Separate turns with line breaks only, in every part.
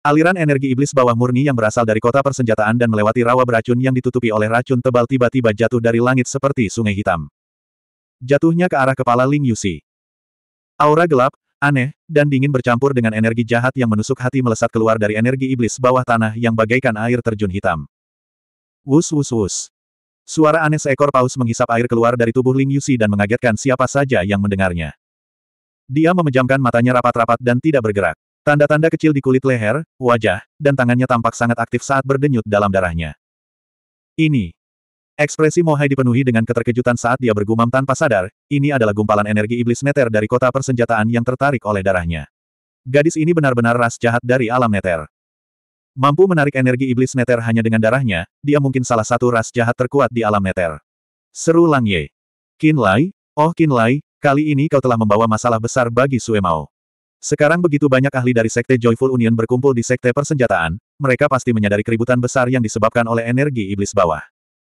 Aliran energi iblis bawah murni yang berasal dari kota persenjataan dan melewati rawa beracun yang ditutupi oleh racun tebal tiba-tiba jatuh dari langit seperti sungai hitam. Jatuhnya ke arah kepala Ling Yusi. Aura gelap, aneh, dan dingin bercampur dengan energi jahat yang menusuk hati melesat keluar dari energi iblis bawah tanah yang bagaikan air terjun hitam. Wus wus wus. Suara aneh seekor paus menghisap air keluar dari tubuh Ling Yusi dan mengagetkan siapa saja yang mendengarnya. Dia memejamkan matanya rapat-rapat dan tidak bergerak. Tanda-tanda kecil di kulit leher, wajah, dan tangannya tampak sangat aktif saat berdenyut dalam darahnya. Ini. Ekspresi Mohai dipenuhi dengan keterkejutan saat dia bergumam tanpa sadar, ini adalah gumpalan energi iblis neter dari kota persenjataan yang tertarik oleh darahnya. Gadis ini benar-benar ras jahat dari alam neter. Mampu menarik energi iblis neter hanya dengan darahnya, dia mungkin salah satu ras jahat terkuat di alam neter. Seru Lang Ye. Kin Lai, oh Kin Lai, kali ini kau telah membawa masalah besar bagi Sue Mao. Sekarang begitu banyak ahli dari Sekte Joyful Union berkumpul di Sekte Persenjataan, mereka pasti menyadari keributan besar yang disebabkan oleh energi iblis bawah.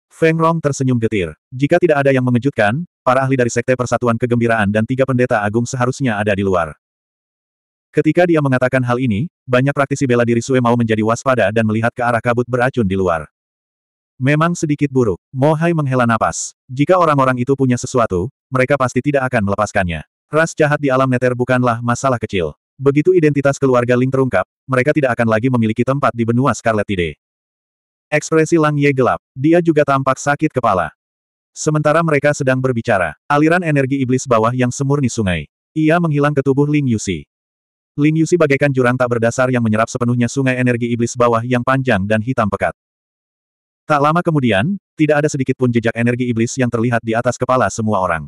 Feng Rong tersenyum getir. Jika tidak ada yang mengejutkan, para ahli dari Sekte Persatuan Kegembiraan dan tiga pendeta agung seharusnya ada di luar. Ketika dia mengatakan hal ini, banyak praktisi bela diri Sue mau menjadi waspada dan melihat ke arah kabut beracun di luar. Memang sedikit buruk. Mohai menghela napas. Jika orang-orang itu punya sesuatu, mereka pasti tidak akan melepaskannya. Ras jahat di alam nether bukanlah masalah kecil. Begitu identitas keluarga Ling terungkap, mereka tidak akan lagi memiliki tempat di benua Scarlet Tide. Ekspresi Lang Ye gelap, dia juga tampak sakit kepala. Sementara mereka sedang berbicara, aliran energi iblis bawah yang semurni sungai. Ia menghilang ke tubuh Ling Yusi. Ling Yusi bagaikan jurang tak berdasar yang menyerap sepenuhnya sungai energi iblis bawah yang panjang dan hitam pekat. Tak lama kemudian, tidak ada sedikit pun jejak energi iblis yang terlihat di atas kepala semua orang.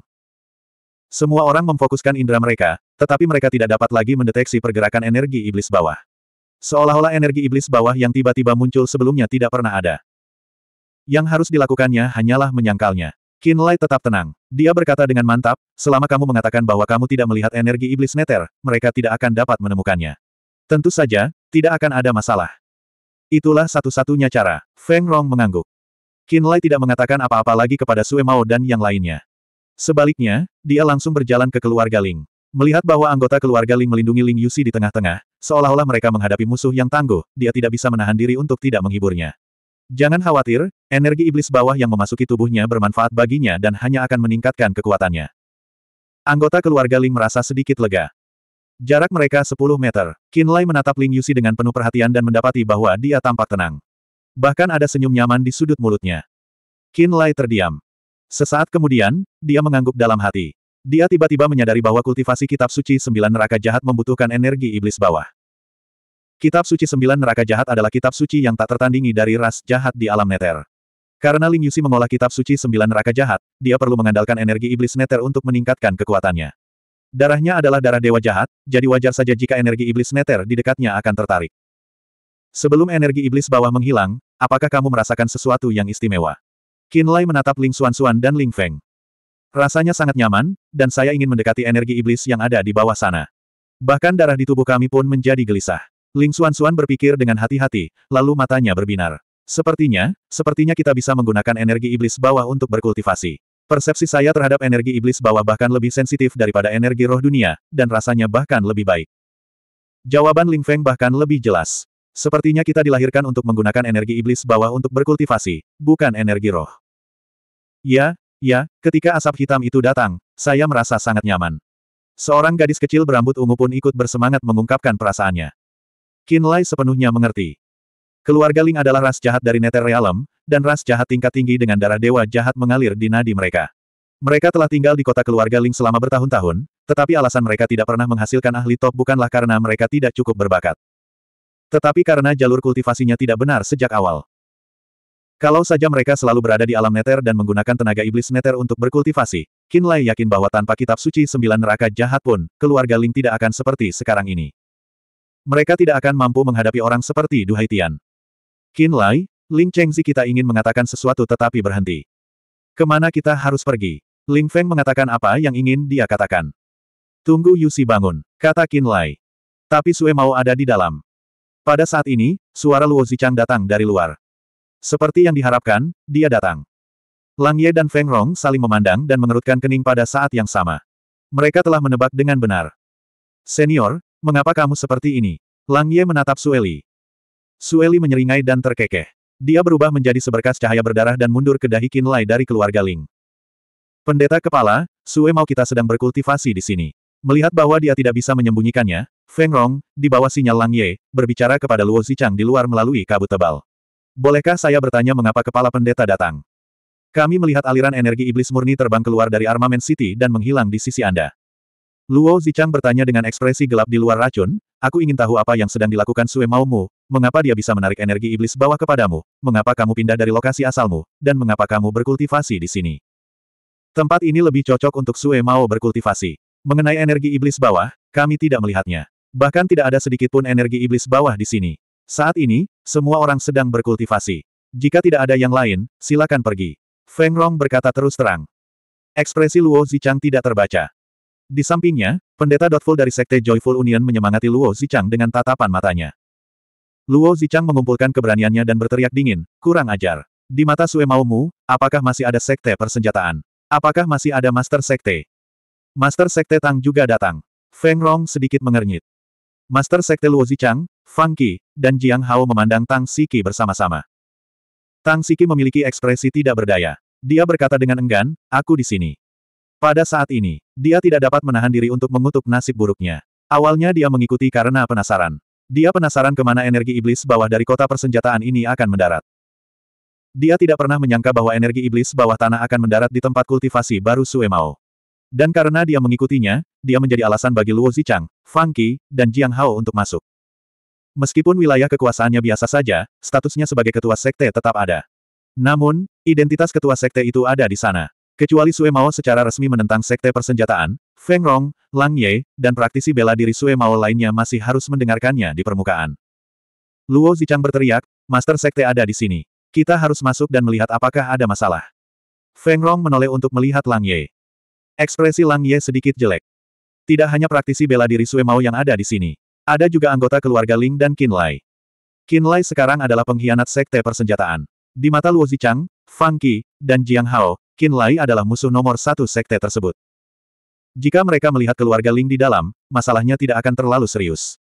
Semua orang memfokuskan indera mereka, tetapi mereka tidak dapat lagi mendeteksi pergerakan energi iblis bawah. Seolah-olah energi iblis bawah yang tiba-tiba muncul sebelumnya tidak pernah ada. Yang harus dilakukannya hanyalah menyangkalnya. Lai tetap tenang. Dia berkata dengan mantap, selama kamu mengatakan bahwa kamu tidak melihat energi iblis neter, mereka tidak akan dapat menemukannya. Tentu saja, tidak akan ada masalah. Itulah satu-satunya cara. Feng Rong mengangguk. Qin Lai tidak mengatakan apa-apa lagi kepada Sue Mao dan yang lainnya. Sebaliknya, dia langsung berjalan ke keluarga Ling. Melihat bahwa anggota keluarga Ling melindungi Ling Yusi di tengah-tengah, seolah-olah mereka menghadapi musuh yang tangguh, dia tidak bisa menahan diri untuk tidak menghiburnya. Jangan khawatir, energi iblis bawah yang memasuki tubuhnya bermanfaat baginya dan hanya akan meningkatkan kekuatannya. Anggota keluarga Ling merasa sedikit lega. Jarak mereka 10 meter. Lai menatap Ling Yusi dengan penuh perhatian dan mendapati bahwa dia tampak tenang. Bahkan ada senyum nyaman di sudut mulutnya. Qin Lai terdiam. Sesaat kemudian, dia mengangguk dalam hati. Dia tiba-tiba menyadari bahwa kultivasi kitab suci sembilan neraka jahat membutuhkan energi iblis bawah. Kitab suci sembilan neraka jahat adalah kitab suci yang tak tertandingi dari ras jahat di alam neter. Karena Ling Yusi mengolah kitab suci sembilan neraka jahat, dia perlu mengandalkan energi iblis neter untuk meningkatkan kekuatannya. Darahnya adalah darah dewa jahat, jadi wajar saja jika energi iblis neter di dekatnya akan tertarik. Sebelum energi iblis bawah menghilang, apakah kamu merasakan sesuatu yang istimewa? Lai menatap Ling Xuan Xuan dan Ling Feng. Rasanya sangat nyaman, dan saya ingin mendekati energi iblis yang ada di bawah sana. Bahkan darah di tubuh kami pun menjadi gelisah. Ling Xuan Xuan berpikir dengan hati-hati, lalu matanya berbinar. Sepertinya, sepertinya kita bisa menggunakan energi iblis bawah untuk berkultivasi. Persepsi saya terhadap energi iblis bawah bahkan lebih sensitif daripada energi roh dunia, dan rasanya bahkan lebih baik. Jawaban Ling Feng bahkan lebih jelas. Sepertinya kita dilahirkan untuk menggunakan energi iblis bawah untuk berkultivasi, bukan energi roh. Ya, ya, ketika asap hitam itu datang, saya merasa sangat nyaman. Seorang gadis kecil berambut ungu pun ikut bersemangat mengungkapkan perasaannya. Kinlay sepenuhnya mengerti. Keluarga Ling adalah ras jahat dari Nether Realm, dan ras jahat tingkat tinggi dengan darah dewa jahat mengalir di nadi mereka. Mereka telah tinggal di kota keluarga Ling selama bertahun-tahun, tetapi alasan mereka tidak pernah menghasilkan ahli top bukanlah karena mereka tidak cukup berbakat. Tetapi karena jalur kultivasinya tidak benar sejak awal. Kalau saja mereka selalu berada di alam neter dan menggunakan tenaga iblis neter untuk berkultivasi, Kinlay yakin bahwa tanpa kitab suci sembilan neraka jahat pun, keluarga Ling tidak akan seperti sekarang ini. Mereka tidak akan mampu menghadapi orang seperti Duhaitian. Kinlay, Ling Chengzi kita ingin mengatakan sesuatu tetapi berhenti. Kemana kita harus pergi? Ling Feng mengatakan apa yang ingin dia katakan. Tunggu Yusi bangun, kata Kinlay. Tapi Sue mau ada di dalam. Pada saat ini, suara Luo Zichang datang dari luar. Seperti yang diharapkan, dia datang. Lang Ye dan Feng Rong saling memandang dan mengerutkan kening pada saat yang sama. Mereka telah menebak dengan benar. Senior, mengapa kamu seperti ini? Lang Ye menatap Sueli. Sueli menyeringai dan terkekeh. Dia berubah menjadi seberkas cahaya berdarah dan mundur ke dahi Kinlai dari keluarga Ling. Pendeta kepala, Sue mau kita sedang berkultivasi di sini. Melihat bahwa dia tidak bisa menyembunyikannya, Feng Rong, di bawah sinyal Lang Ye, berbicara kepada Luo Zichang di luar melalui kabut tebal. Bolehkah saya bertanya mengapa kepala pendeta datang? Kami melihat aliran energi iblis murni terbang keluar dari Armament City dan menghilang di sisi Anda. Luo Zichang bertanya dengan ekspresi gelap di luar racun, aku ingin tahu apa yang sedang dilakukan Sue Maumu, mengapa dia bisa menarik energi iblis bawah kepadamu, mengapa kamu pindah dari lokasi asalmu, dan mengapa kamu berkultivasi di sini. Tempat ini lebih cocok untuk Sue Mao berkultivasi. Mengenai energi iblis bawah, kami tidak melihatnya. Bahkan tidak ada sedikit pun energi iblis bawah di sini. Saat ini, semua orang sedang berkultivasi. Jika tidak ada yang lain, silakan pergi. Feng Rong berkata terus terang. Ekspresi Luo Zichang tidak terbaca. Di sampingnya, pendeta Dotful dari Sekte Joyful Union menyemangati Luo Zichang dengan tatapan matanya. Luo Zichang mengumpulkan keberaniannya dan berteriak dingin, kurang ajar. Di mata Sue Maumu, apakah masih ada Sekte persenjataan? Apakah masih ada Master Sekte? Master Sekte Tang juga datang. Feng Rong sedikit mengernyit. Master Sekte Luo Zichang, Fang Qi, dan Jiang Hao memandang Tang Siki bersama-sama. Tang Siki memiliki ekspresi tidak berdaya. Dia berkata dengan enggan, aku di sini. Pada saat ini, dia tidak dapat menahan diri untuk mengutuk nasib buruknya. Awalnya dia mengikuti karena penasaran. Dia penasaran kemana energi iblis bawah dari kota persenjataan ini akan mendarat. Dia tidak pernah menyangka bahwa energi iblis bawah tanah akan mendarat di tempat kultivasi baru Suemao. Dan karena dia mengikutinya, dia menjadi alasan bagi Luo Zichang, Fang Qi, dan Jiang Hao untuk masuk. Meskipun wilayah kekuasaannya biasa saja, statusnya sebagai ketua sekte tetap ada. Namun, identitas ketua sekte itu ada di sana. Kecuali Sue Mao secara resmi menentang sekte persenjataan, Feng Rong, Lang Ye, dan praktisi bela diri Sue Mao lainnya masih harus mendengarkannya di permukaan. Luo Zichang berteriak, Master Sekte ada di sini. Kita harus masuk dan melihat apakah ada masalah. Feng Rong menoleh untuk melihat Lang Ye. Ekspresi Lang Ye sedikit jelek. Tidak hanya praktisi bela diri Sue Mao yang ada di sini. Ada juga anggota keluarga Ling dan Qin Lai. Qin Lai sekarang adalah pengkhianat sekte persenjataan. Di mata Luo Zichang, Fang Qi, dan Jiang Hao, Qin Lai adalah musuh nomor satu sekte tersebut. Jika mereka melihat keluarga Ling di dalam, masalahnya tidak akan terlalu serius.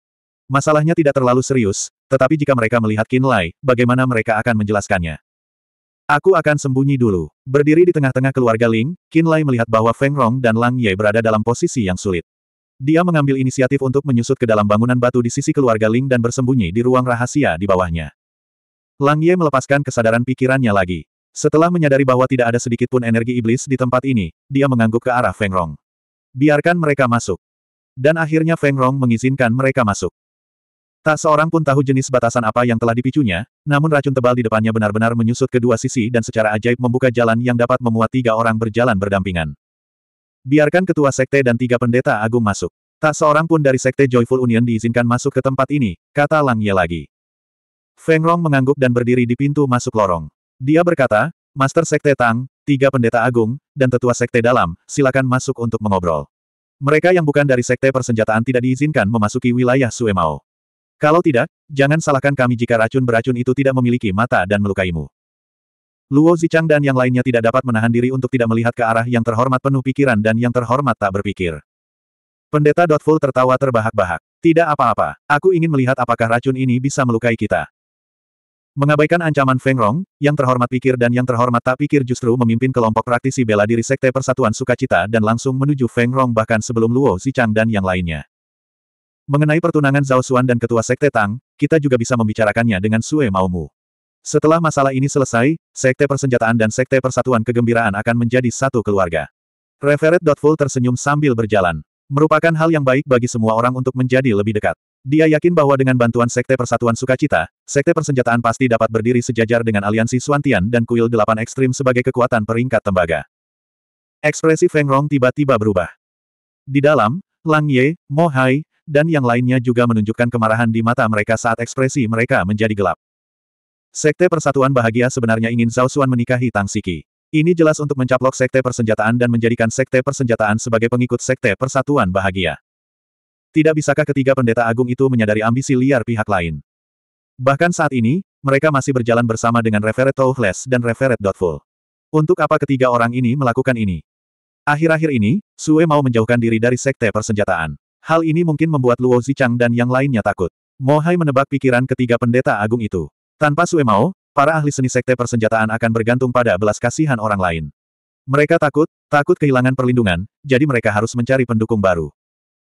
Masalahnya tidak terlalu serius, tetapi jika mereka melihat Qin Lai, bagaimana mereka akan menjelaskannya? Aku akan sembunyi dulu. Berdiri di tengah-tengah keluarga Ling, Qin Lai melihat bahwa Feng Rong dan Lang Ye berada dalam posisi yang sulit. Dia mengambil inisiatif untuk menyusut ke dalam bangunan batu di sisi keluarga Ling dan bersembunyi di ruang rahasia di bawahnya. Lang Ye melepaskan kesadaran pikirannya lagi. Setelah menyadari bahwa tidak ada sedikit pun energi iblis di tempat ini, dia mengangguk ke arah Feng Rong. Biarkan mereka masuk. Dan akhirnya Feng Rong mengizinkan mereka masuk. Tak seorang pun tahu jenis batasan apa yang telah dipicunya, namun racun tebal di depannya benar-benar menyusut kedua sisi dan secara ajaib membuka jalan yang dapat memuat tiga orang berjalan berdampingan. Biarkan ketua sekte dan tiga pendeta agung masuk. Tak seorang pun dari sekte Joyful Union diizinkan masuk ke tempat ini, kata Lang Ye lagi. Feng Rong mengangguk dan berdiri di pintu masuk lorong. Dia berkata, Master Sekte Tang, tiga pendeta agung, dan tetua sekte dalam, silakan masuk untuk mengobrol. Mereka yang bukan dari sekte persenjataan tidak diizinkan memasuki wilayah Suemao. Kalau tidak, jangan salahkan kami jika racun beracun itu tidak memiliki mata dan melukaimu. Luo Zichang dan yang lainnya tidak dapat menahan diri untuk tidak melihat ke arah yang terhormat penuh pikiran dan yang terhormat tak berpikir. Pendeta Dotful tertawa terbahak-bahak. Tidak apa-apa, aku ingin melihat apakah racun ini bisa melukai kita. Mengabaikan ancaman Feng Rong, yang terhormat pikir dan yang terhormat tak pikir justru memimpin kelompok praktisi bela diri Sekte Persatuan Sukacita dan langsung menuju Feng Rong bahkan sebelum Luo Zichang dan yang lainnya. Mengenai pertunangan Zhao Xuan dan Ketua Sekte Tang, kita juga bisa membicarakannya dengan Sue Maomu. Setelah masalah ini selesai, Sekte Persenjataan dan Sekte Persatuan Kegembiraan akan menjadi satu keluarga. Reveret Dotful tersenyum sambil berjalan. Merupakan hal yang baik bagi semua orang untuk menjadi lebih dekat. Dia yakin bahwa dengan bantuan Sekte Persatuan Sukacita, Sekte Persenjataan pasti dapat berdiri sejajar dengan aliansi Suantian dan Kuil Delapan Ekstrim sebagai kekuatan peringkat tembaga. Ekspresi Feng Rong tiba-tiba berubah. Di dalam, Lang Ye, Mo Hai, dan yang lainnya juga menunjukkan kemarahan di mata mereka saat ekspresi mereka menjadi gelap. Sekte Persatuan Bahagia sebenarnya ingin Zhao Xuan menikahi Tang Siki. Ini jelas untuk mencaplok Sekte Persenjataan dan menjadikan Sekte Persenjataan sebagai pengikut Sekte Persatuan Bahagia. Tidak bisakah ketiga pendeta agung itu menyadari ambisi liar pihak lain? Bahkan saat ini, mereka masih berjalan bersama dengan Reveret Touhless dan Reveret Dotful. Untuk apa ketiga orang ini melakukan ini? Akhir-akhir ini, Sue mau menjauhkan diri dari sekte persenjataan. Hal ini mungkin membuat Luo Zichang dan yang lainnya takut. Mohai menebak pikiran ketiga pendeta agung itu. Tanpa Sue Mao, para ahli seni sekte persenjataan akan bergantung pada belas kasihan orang lain. Mereka takut, takut kehilangan perlindungan, jadi mereka harus mencari pendukung baru.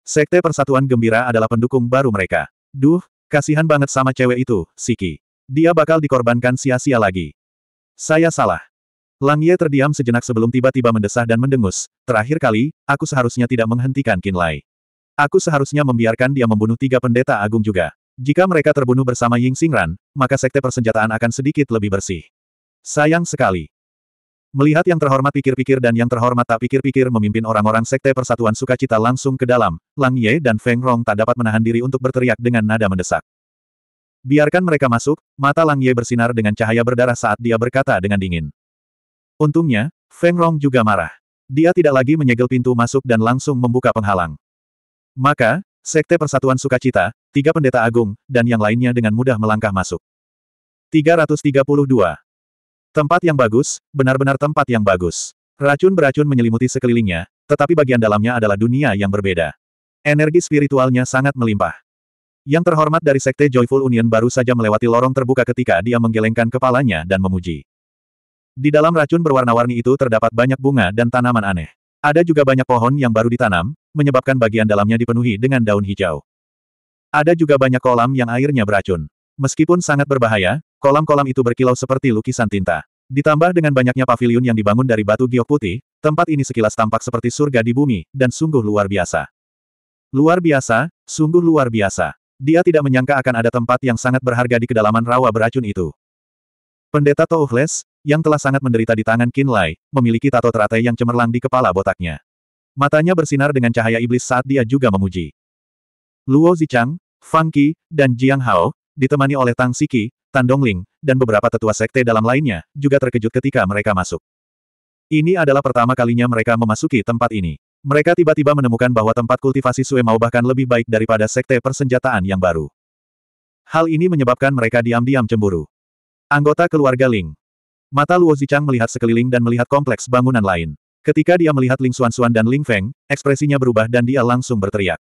Sekte Persatuan Gembira adalah pendukung baru mereka. Duh, kasihan banget sama cewek itu, Siki. Dia bakal dikorbankan sia-sia lagi. Saya salah. Lang Ye terdiam sejenak sebelum tiba-tiba mendesah dan mendengus. Terakhir kali, aku seharusnya tidak menghentikan Kinlay. Lai. Aku seharusnya membiarkan dia membunuh tiga pendeta agung juga. Jika mereka terbunuh bersama Ying Xingran, maka sekte persenjataan akan sedikit lebih bersih. Sayang sekali. Melihat yang terhormat pikir-pikir dan yang terhormat tak pikir-pikir memimpin orang-orang sekte persatuan sukacita langsung ke dalam, Lang Ye dan Feng Rong tak dapat menahan diri untuk berteriak dengan nada mendesak. Biarkan mereka masuk, mata Lang Ye bersinar dengan cahaya berdarah saat dia berkata dengan dingin. Untungnya, Feng Rong juga marah. Dia tidak lagi menyegel pintu masuk dan langsung membuka penghalang. Maka, Sekte Persatuan Sukacita, tiga pendeta agung, dan yang lainnya dengan mudah melangkah masuk. 332. Tempat yang bagus, benar-benar tempat yang bagus. Racun beracun menyelimuti sekelilingnya, tetapi bagian dalamnya adalah dunia yang berbeda. Energi spiritualnya sangat melimpah. Yang terhormat dari Sekte Joyful Union baru saja melewati lorong terbuka ketika dia menggelengkan kepalanya dan memuji. Di dalam racun berwarna-warni itu terdapat banyak bunga dan tanaman aneh. Ada juga banyak pohon yang baru ditanam, menyebabkan bagian dalamnya dipenuhi dengan daun hijau. Ada juga banyak kolam yang airnya beracun. Meskipun sangat berbahaya, kolam-kolam itu berkilau seperti lukisan tinta. Ditambah dengan banyaknya paviliun yang dibangun dari batu giok putih, tempat ini sekilas tampak seperti surga di bumi, dan sungguh luar biasa. Luar biasa, sungguh luar biasa. Dia tidak menyangka akan ada tempat yang sangat berharga di kedalaman rawa beracun itu. Pendeta Touhles, yang telah sangat menderita di tangan Kinlay, memiliki tato teratai yang cemerlang di kepala botaknya. Matanya bersinar dengan cahaya iblis saat dia juga memuji. Luo Zichang, Fang Qi, dan Jiang Hao, ditemani oleh Tang Siki, Tan Dongling, dan beberapa tetua sekte dalam lainnya, juga terkejut ketika mereka masuk. Ini adalah pertama kalinya mereka memasuki tempat ini. Mereka tiba-tiba menemukan bahwa tempat kultivasi Sue Mao bahkan lebih baik daripada sekte persenjataan yang baru. Hal ini menyebabkan mereka diam-diam cemburu. Anggota keluarga Ling. Mata Luo Zichang melihat sekeliling dan melihat kompleks bangunan lain. Ketika dia melihat Ling Xuan dan Ling Feng, ekspresinya berubah dan dia langsung berteriak.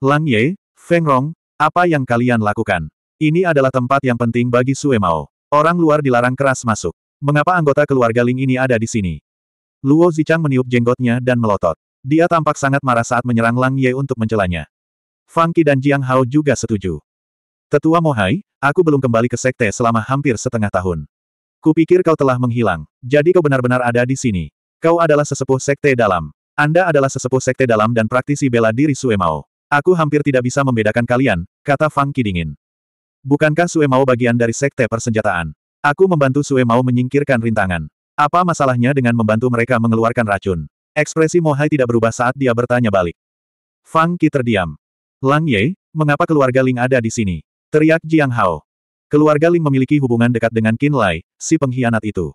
Lang Ye, Feng Rong, apa yang kalian lakukan? Ini adalah tempat yang penting bagi Sue Mao. Orang luar dilarang keras masuk. Mengapa anggota keluarga Ling ini ada di sini? Luo Zichang meniup jenggotnya dan melotot. Dia tampak sangat marah saat menyerang Lang Ye untuk mencelanya. Fang Qi dan Jiang Hao juga setuju. Tetua Mohai, aku belum kembali ke sekte selama hampir setengah tahun. Kupikir kau telah menghilang, jadi kau benar-benar ada di sini. Kau adalah sesepuh sekte dalam. Anda adalah sesepuh sekte dalam dan praktisi bela diri Sue Mao. Aku hampir tidak bisa membedakan kalian, kata Fang Kidingin. Bukankah Sue Mao bagian dari sekte persenjataan? Aku membantu Sue Mao menyingkirkan rintangan. Apa masalahnya dengan membantu mereka mengeluarkan racun? Ekspresi Mohai tidak berubah saat dia bertanya balik. Fang Ki terdiam. Lang Ye, mengapa keluarga Ling ada di sini? Teriak Jiang Hao. Keluarga Ling memiliki hubungan dekat dengan Qin Lai, si pengkhianat itu.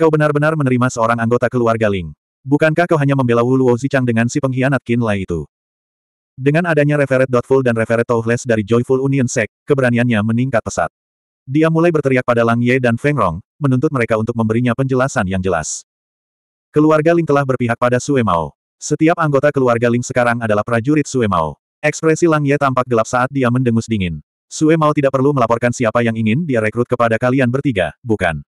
Kau benar-benar menerima seorang anggota keluarga Ling. Bukankah kau hanya membela Wu Luo Zichang dengan si pengkhianat Qin Lai itu? Dengan adanya Referet Dotful dan Referet Tohless dari Joyful Union Sect, keberaniannya meningkat pesat. Dia mulai berteriak pada Lang Ye dan Feng Rong, menuntut mereka untuk memberinya penjelasan yang jelas. Keluarga Ling telah berpihak pada Sue Mao. Setiap anggota keluarga Ling sekarang adalah prajurit Sue Mao. Ekspresi Lang Ye tampak gelap saat dia mendengus dingin. Sue Mao tidak perlu melaporkan siapa yang ingin dia rekrut kepada kalian bertiga, bukan?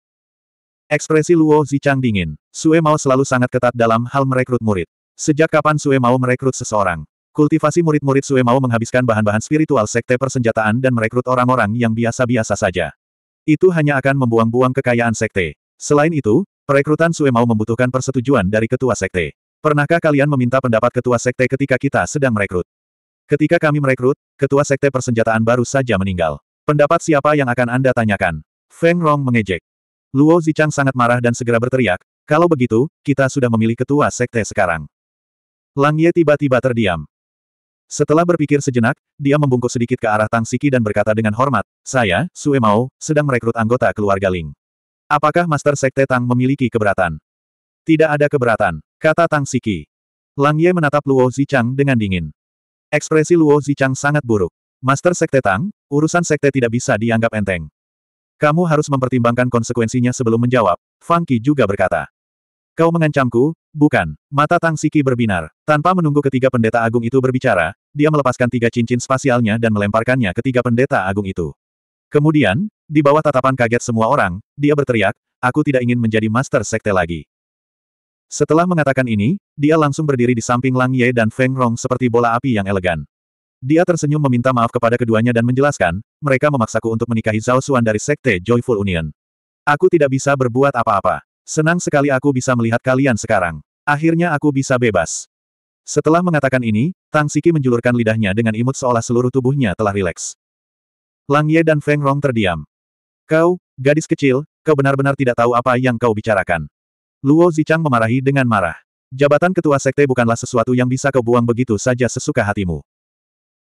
Ekspresi Luo Zichang dingin. Sue Mao selalu sangat ketat dalam hal merekrut murid. Sejak kapan Sue Mao merekrut seseorang? Kultivasi murid-murid Sue Mao menghabiskan bahan-bahan spiritual sekte persenjataan dan merekrut orang-orang yang biasa-biasa saja. Itu hanya akan membuang-buang kekayaan sekte. Selain itu, perekrutan Sue Mao membutuhkan persetujuan dari ketua sekte. Pernahkah kalian meminta pendapat ketua sekte ketika kita sedang merekrut? Ketika kami merekrut, ketua sekte persenjataan baru saja meninggal. Pendapat siapa yang akan Anda tanyakan? Feng Rong mengejek. Luo Zichang sangat marah dan segera berteriak, kalau begitu, kita sudah memilih ketua sekte sekarang. Lang Ye tiba-tiba terdiam. Setelah berpikir sejenak, dia membungkuk sedikit ke arah Tang Siki dan berkata dengan hormat, saya, Sue Mao, sedang merekrut anggota keluarga Ling. Apakah Master Sekte Tang memiliki keberatan? Tidak ada keberatan, kata Tang Siki. Lang Ye menatap Luo Zichang dengan dingin. Ekspresi Luo Zichang sangat buruk. Master Sekte Tang, urusan sekte tidak bisa dianggap enteng. Kamu harus mempertimbangkan konsekuensinya sebelum menjawab, Fang Qi juga berkata. Kau mengancamku? Bukan. Mata Tang Siki berbinar. Tanpa menunggu ketiga pendeta agung itu berbicara, dia melepaskan tiga cincin spasialnya dan melemparkannya ke tiga pendeta agung itu. Kemudian, di bawah tatapan kaget semua orang, dia berteriak, aku tidak ingin menjadi master sekte lagi. Setelah mengatakan ini, dia langsung berdiri di samping Lang Ye dan Feng Rong seperti bola api yang elegan. Dia tersenyum meminta maaf kepada keduanya dan menjelaskan, mereka memaksaku untuk menikahi Zhao Xuan dari Sekte Joyful Union. Aku tidak bisa berbuat apa-apa. Senang sekali aku bisa melihat kalian sekarang. Akhirnya aku bisa bebas. Setelah mengatakan ini, Tang Siki menjulurkan lidahnya dengan imut seolah seluruh tubuhnya telah rileks. Lang Ye dan Feng Rong terdiam. Kau, gadis kecil, kau benar-benar tidak tahu apa yang kau bicarakan. Luo Zichang memarahi dengan marah. Jabatan ketua sekte bukanlah sesuatu yang bisa kau buang begitu saja sesuka hatimu.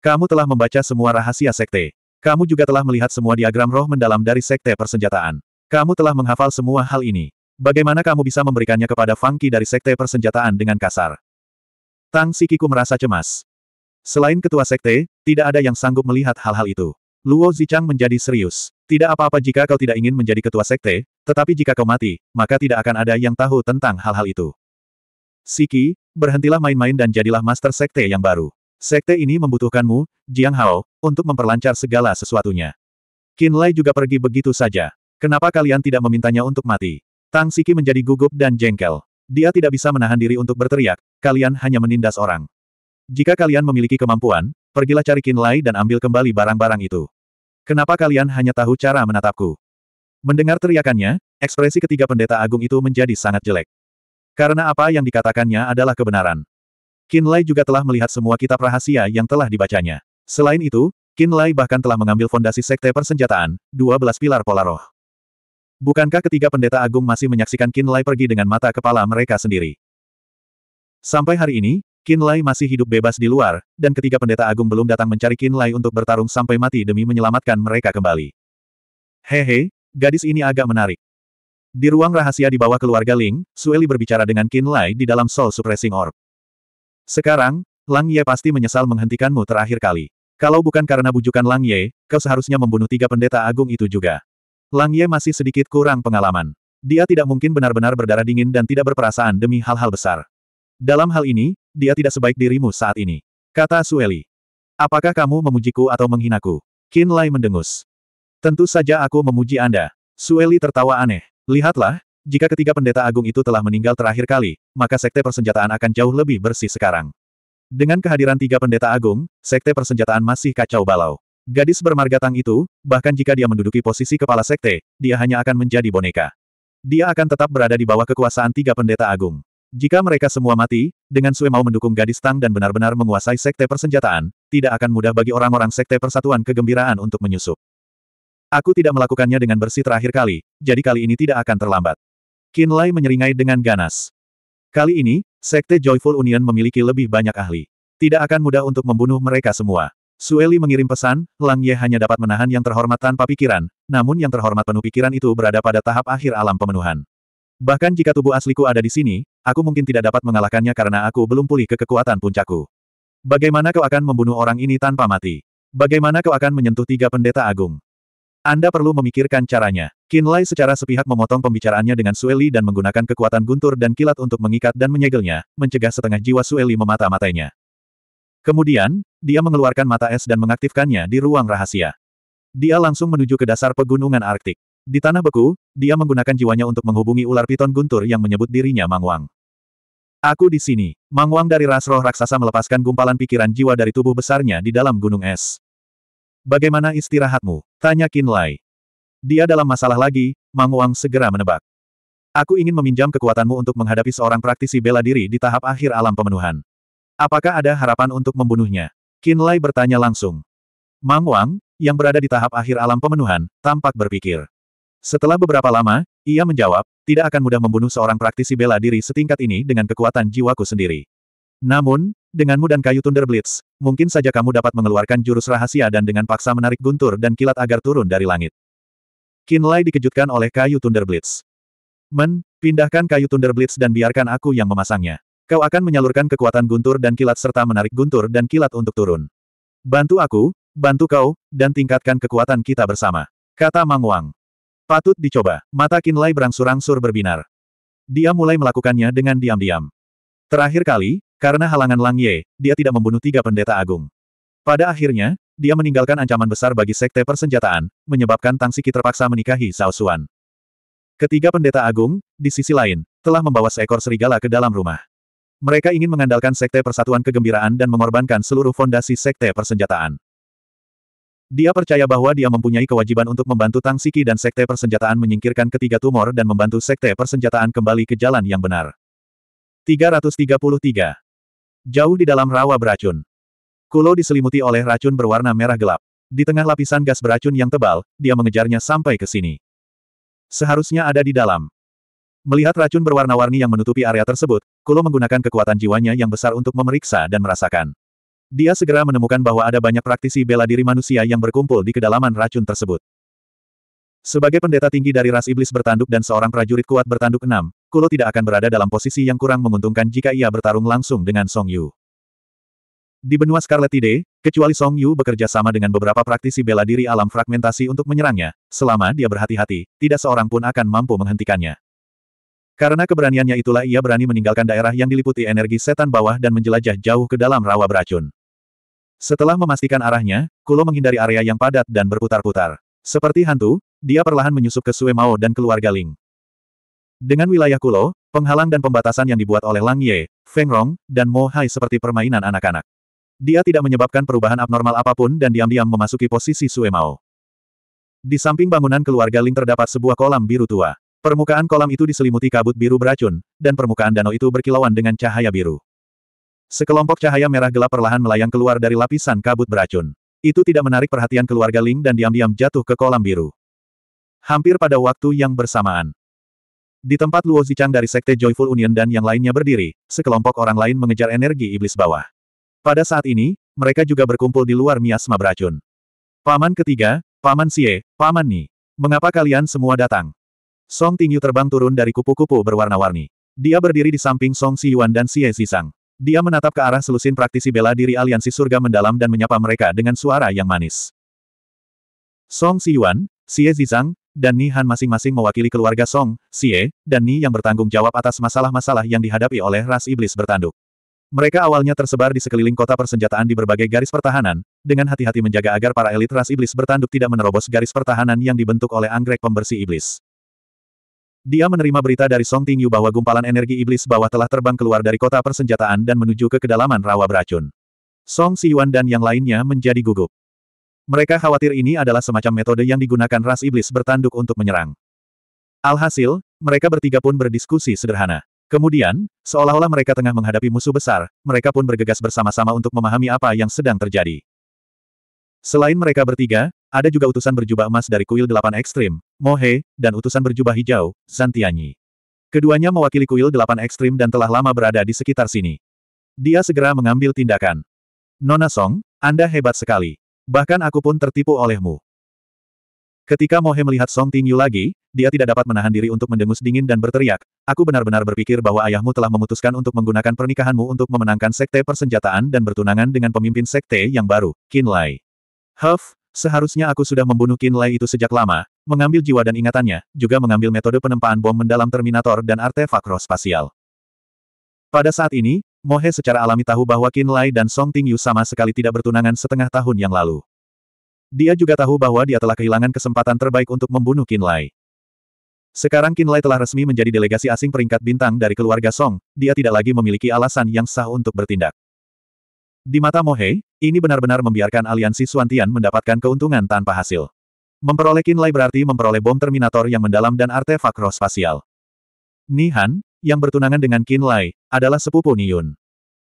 Kamu telah membaca semua rahasia sekte. Kamu juga telah melihat semua diagram roh mendalam dari sekte persenjataan. Kamu telah menghafal semua hal ini. Bagaimana kamu bisa memberikannya kepada Fangki dari sekte persenjataan dengan kasar? Tang Sikiku merasa cemas. Selain ketua sekte, tidak ada yang sanggup melihat hal-hal itu. Luo Zichang menjadi serius. Tidak apa-apa jika kau tidak ingin menjadi ketua sekte, tetapi jika kau mati, maka tidak akan ada yang tahu tentang hal-hal itu. Siki, berhentilah main-main dan jadilah master sekte yang baru. Sekte ini membutuhkanmu, Jiang Hao, untuk memperlancar segala sesuatunya. Qin Lai juga pergi begitu saja. Kenapa kalian tidak memintanya untuk mati? Tang Siki menjadi gugup dan jengkel. Dia tidak bisa menahan diri untuk berteriak, kalian hanya menindas orang. Jika kalian memiliki kemampuan, pergilah cari Qin Lai dan ambil kembali barang-barang itu. Kenapa kalian hanya tahu cara menatapku? Mendengar teriakannya, ekspresi ketiga pendeta agung itu menjadi sangat jelek. Karena apa yang dikatakannya adalah kebenaran. Kinlay juga telah melihat semua kitab rahasia yang telah dibacanya. Selain itu, Kinlay bahkan telah mengambil fondasi sekte persenjataan, 12 pilar pola roh. Bukankah ketiga pendeta agung masih menyaksikan Kinlay pergi dengan mata kepala mereka sendiri? Sampai hari ini, Kinlay masih hidup bebas di luar, dan ketiga pendeta agung belum datang mencari Kinlay untuk bertarung sampai mati demi menyelamatkan mereka kembali. Hehe, gadis ini agak menarik. Di ruang rahasia di bawah keluarga Ling, Sueli berbicara dengan Kinlay di dalam Soul Suppressing Orb. Sekarang, Lang Ye pasti menyesal menghentikanmu terakhir kali. Kalau bukan karena bujukan Lang Ye, kau seharusnya membunuh tiga pendeta agung itu juga. Lang Ye masih sedikit kurang pengalaman. Dia tidak mungkin benar-benar berdarah dingin dan tidak berperasaan demi hal-hal besar. Dalam hal ini, dia tidak sebaik dirimu saat ini. Kata Sueli. Apakah kamu memujiku atau menghinaku? Qin Lai mendengus. Tentu saja aku memuji Anda. Sueli tertawa aneh. Lihatlah, jika ketiga pendeta agung itu telah meninggal terakhir kali, maka sekte persenjataan akan jauh lebih bersih sekarang. Dengan kehadiran tiga pendeta agung, sekte persenjataan masih kacau balau. Gadis bermarga Tang itu, bahkan jika dia menduduki posisi kepala sekte, dia hanya akan menjadi boneka. Dia akan tetap berada di bawah kekuasaan tiga pendeta agung. Jika mereka semua mati, dengan Sue mau mendukung gadis Tang dan benar-benar menguasai sekte persenjataan, tidak akan mudah bagi orang-orang sekte persatuan kegembiraan untuk menyusup. Aku tidak melakukannya dengan bersih terakhir kali, jadi kali ini tidak akan terlambat. Qin Lai menyeringai dengan ganas. Kali ini, Sekte Joyful Union memiliki lebih banyak ahli. Tidak akan mudah untuk membunuh mereka semua. Sueli mengirim pesan, Lang Ye hanya dapat menahan yang terhormat tanpa pikiran, namun yang terhormat penuh pikiran itu berada pada tahap akhir alam pemenuhan. Bahkan jika tubuh asliku ada di sini, aku mungkin tidak dapat mengalahkannya karena aku belum pulih ke kekuatan puncaku. Bagaimana kau akan membunuh orang ini tanpa mati? Bagaimana kau akan menyentuh tiga pendeta agung? Anda perlu memikirkan caranya. Qin Lai secara sepihak memotong pembicaraannya dengan Sueli dan menggunakan kekuatan guntur dan kilat untuk mengikat dan menyegelnya, mencegah setengah jiwa Sueli memata-matainya. Kemudian, dia mengeluarkan mata es dan mengaktifkannya di ruang rahasia. Dia langsung menuju ke dasar pegunungan Arktik. Di tanah beku, dia menggunakan jiwanya untuk menghubungi ular piton guntur yang menyebut dirinya Mangwang. Aku di sini. Mangwang dari ras roh raksasa melepaskan gumpalan pikiran jiwa dari tubuh besarnya di dalam gunung es. Bagaimana istirahatmu? Tanya Qin Lai. Dia dalam masalah lagi, Mang Wang segera menebak. Aku ingin meminjam kekuatanmu untuk menghadapi seorang praktisi bela diri di tahap akhir alam pemenuhan. Apakah ada harapan untuk membunuhnya? Qin Lai bertanya langsung. Mang Wang, yang berada di tahap akhir alam pemenuhan, tampak berpikir. Setelah beberapa lama, ia menjawab, tidak akan mudah membunuh seorang praktisi bela diri setingkat ini dengan kekuatan jiwaku sendiri. Namun, denganmu dan kayu Thunder Blitz, mungkin saja kamu dapat mengeluarkan jurus rahasia dan dengan paksa menarik guntur dan kilat agar turun dari langit. Kinlay dikejutkan oleh kayu Thunder Blitz. Men, pindahkan kayu Thunder Blitz dan biarkan aku yang memasangnya. Kau akan menyalurkan kekuatan guntur dan kilat serta menarik guntur dan kilat untuk turun. Bantu aku, bantu kau, dan tingkatkan kekuatan kita bersama. Kata Mang Wang. Patut dicoba. Mata Kinlay berangsur-angsur berbinar. Dia mulai melakukannya dengan diam-diam. Terakhir kali, karena halangan Lang Ye, dia tidak membunuh tiga pendeta agung. Pada akhirnya, dia meninggalkan ancaman besar bagi sekte persenjataan, menyebabkan Tang Siki terpaksa menikahi Zhao Xuan. Ketiga pendeta agung, di sisi lain, telah membawa seekor serigala ke dalam rumah. Mereka ingin mengandalkan sekte persatuan kegembiraan dan mengorbankan seluruh fondasi sekte persenjataan. Dia percaya bahwa dia mempunyai kewajiban untuk membantu Tang Siki dan sekte persenjataan menyingkirkan ketiga tumor dan membantu sekte persenjataan kembali ke jalan yang benar. 333 Jauh di dalam rawa beracun. Kulo diselimuti oleh racun berwarna merah gelap. Di tengah lapisan gas beracun yang tebal, dia mengejarnya sampai ke sini. Seharusnya ada di dalam. Melihat racun berwarna-warni yang menutupi area tersebut, Kulo menggunakan kekuatan jiwanya yang besar untuk memeriksa dan merasakan. Dia segera menemukan bahwa ada banyak praktisi bela diri manusia yang berkumpul di kedalaman racun tersebut. Sebagai pendeta tinggi dari ras iblis bertanduk dan seorang prajurit kuat bertanduk enam, Kulo tidak akan berada dalam posisi yang kurang menguntungkan jika ia bertarung langsung dengan Song Yu. Di benua Scarlet Tide, kecuali Song Yu bekerja sama dengan beberapa praktisi bela diri alam fragmentasi untuk menyerangnya, selama dia berhati-hati, tidak seorang pun akan mampu menghentikannya. Karena keberaniannya itulah ia berani meninggalkan daerah yang diliputi energi setan bawah dan menjelajah jauh ke dalam rawa beracun. Setelah memastikan arahnya, Kulo menghindari area yang padat dan berputar-putar. Seperti hantu, dia perlahan menyusup ke Sue Mao dan keluarga Ling. Dengan wilayah Kulo, penghalang dan pembatasan yang dibuat oleh Lang Ye, Feng Rong, dan Mo Hai seperti permainan anak-anak. Dia tidak menyebabkan perubahan abnormal apapun dan diam-diam memasuki posisi Sue Mao. Di samping bangunan keluarga Ling terdapat sebuah kolam biru tua. Permukaan kolam itu diselimuti kabut biru beracun, dan permukaan danau itu berkilauan dengan cahaya biru. Sekelompok cahaya merah gelap perlahan melayang keluar dari lapisan kabut beracun. Itu tidak menarik perhatian keluarga Ling dan diam-diam jatuh ke kolam biru. Hampir pada waktu yang bersamaan, di tempat Luo Zichang dari Sekte Joyful Union dan yang lainnya berdiri, sekelompok orang lain mengejar energi iblis bawah. Pada saat ini, mereka juga berkumpul di luar miasma beracun. Paman ketiga, Paman Xie, Paman Ni. Mengapa kalian semua datang? Song Tingyu terbang turun dari kupu-kupu berwarna-warni. Dia berdiri di samping Song Siyuan dan Xie Zisang. Dia menatap ke arah selusin praktisi bela diri aliansi surga mendalam dan menyapa mereka dengan suara yang manis. Song Siyuan, Xie Zizang, dan Ni Han masing-masing mewakili keluarga Song, Xie, dan Ni yang bertanggung jawab atas masalah-masalah yang dihadapi oleh ras iblis bertanduk. Mereka awalnya tersebar di sekeliling kota persenjataan di berbagai garis pertahanan, dengan hati-hati menjaga agar para elit ras iblis bertanduk tidak menerobos garis pertahanan yang dibentuk oleh anggrek pembersih iblis. Dia menerima berita dari Song Tingyu bahwa gumpalan energi iblis bawah telah terbang keluar dari kota persenjataan dan menuju ke kedalaman rawa beracun. Song Siyuan dan yang lainnya menjadi gugup. Mereka khawatir ini adalah semacam metode yang digunakan ras iblis bertanduk untuk menyerang. Alhasil, mereka bertiga pun berdiskusi sederhana. Kemudian, seolah-olah mereka tengah menghadapi musuh besar, mereka pun bergegas bersama-sama untuk memahami apa yang sedang terjadi. Selain mereka bertiga, ada juga utusan berjubah emas dari kuil delapan ekstrim, Mohe, dan utusan berjubah hijau, Zantianyi. Keduanya mewakili kuil delapan ekstrim dan telah lama berada di sekitar sini. Dia segera mengambil tindakan. Nona Song, Anda hebat sekali. Bahkan aku pun tertipu olehmu. Ketika Mohe melihat Song Ting Yu lagi, dia tidak dapat menahan diri untuk mendengus dingin dan berteriak, aku benar-benar berpikir bahwa ayahmu telah memutuskan untuk menggunakan pernikahanmu untuk memenangkan sekte persenjataan dan bertunangan dengan pemimpin sekte yang baru, Qin Lai. Huff, seharusnya aku sudah membunuh Qin Lai itu sejak lama, mengambil jiwa dan ingatannya, juga mengambil metode penempaan bom mendalam Terminator dan artefak roh spasial. Pada saat ini, Mohe secara alami tahu bahwa Qin Lai dan Song Ting Yu sama sekali tidak bertunangan setengah tahun yang lalu. Dia juga tahu bahwa dia telah kehilangan kesempatan terbaik untuk membunuh Qin Lai. Sekarang Qin Lai telah resmi menjadi delegasi asing peringkat bintang dari keluarga Song, dia tidak lagi memiliki alasan yang sah untuk bertindak. Di mata Mohe, ini benar-benar membiarkan aliansi Suantian mendapatkan keuntungan tanpa hasil. Memperoleh Qin Lai berarti memperoleh bom Terminator yang mendalam dan artefak roh spasial. Nihan, yang bertunangan dengan Qin Lai, adalah sepupu Niyun.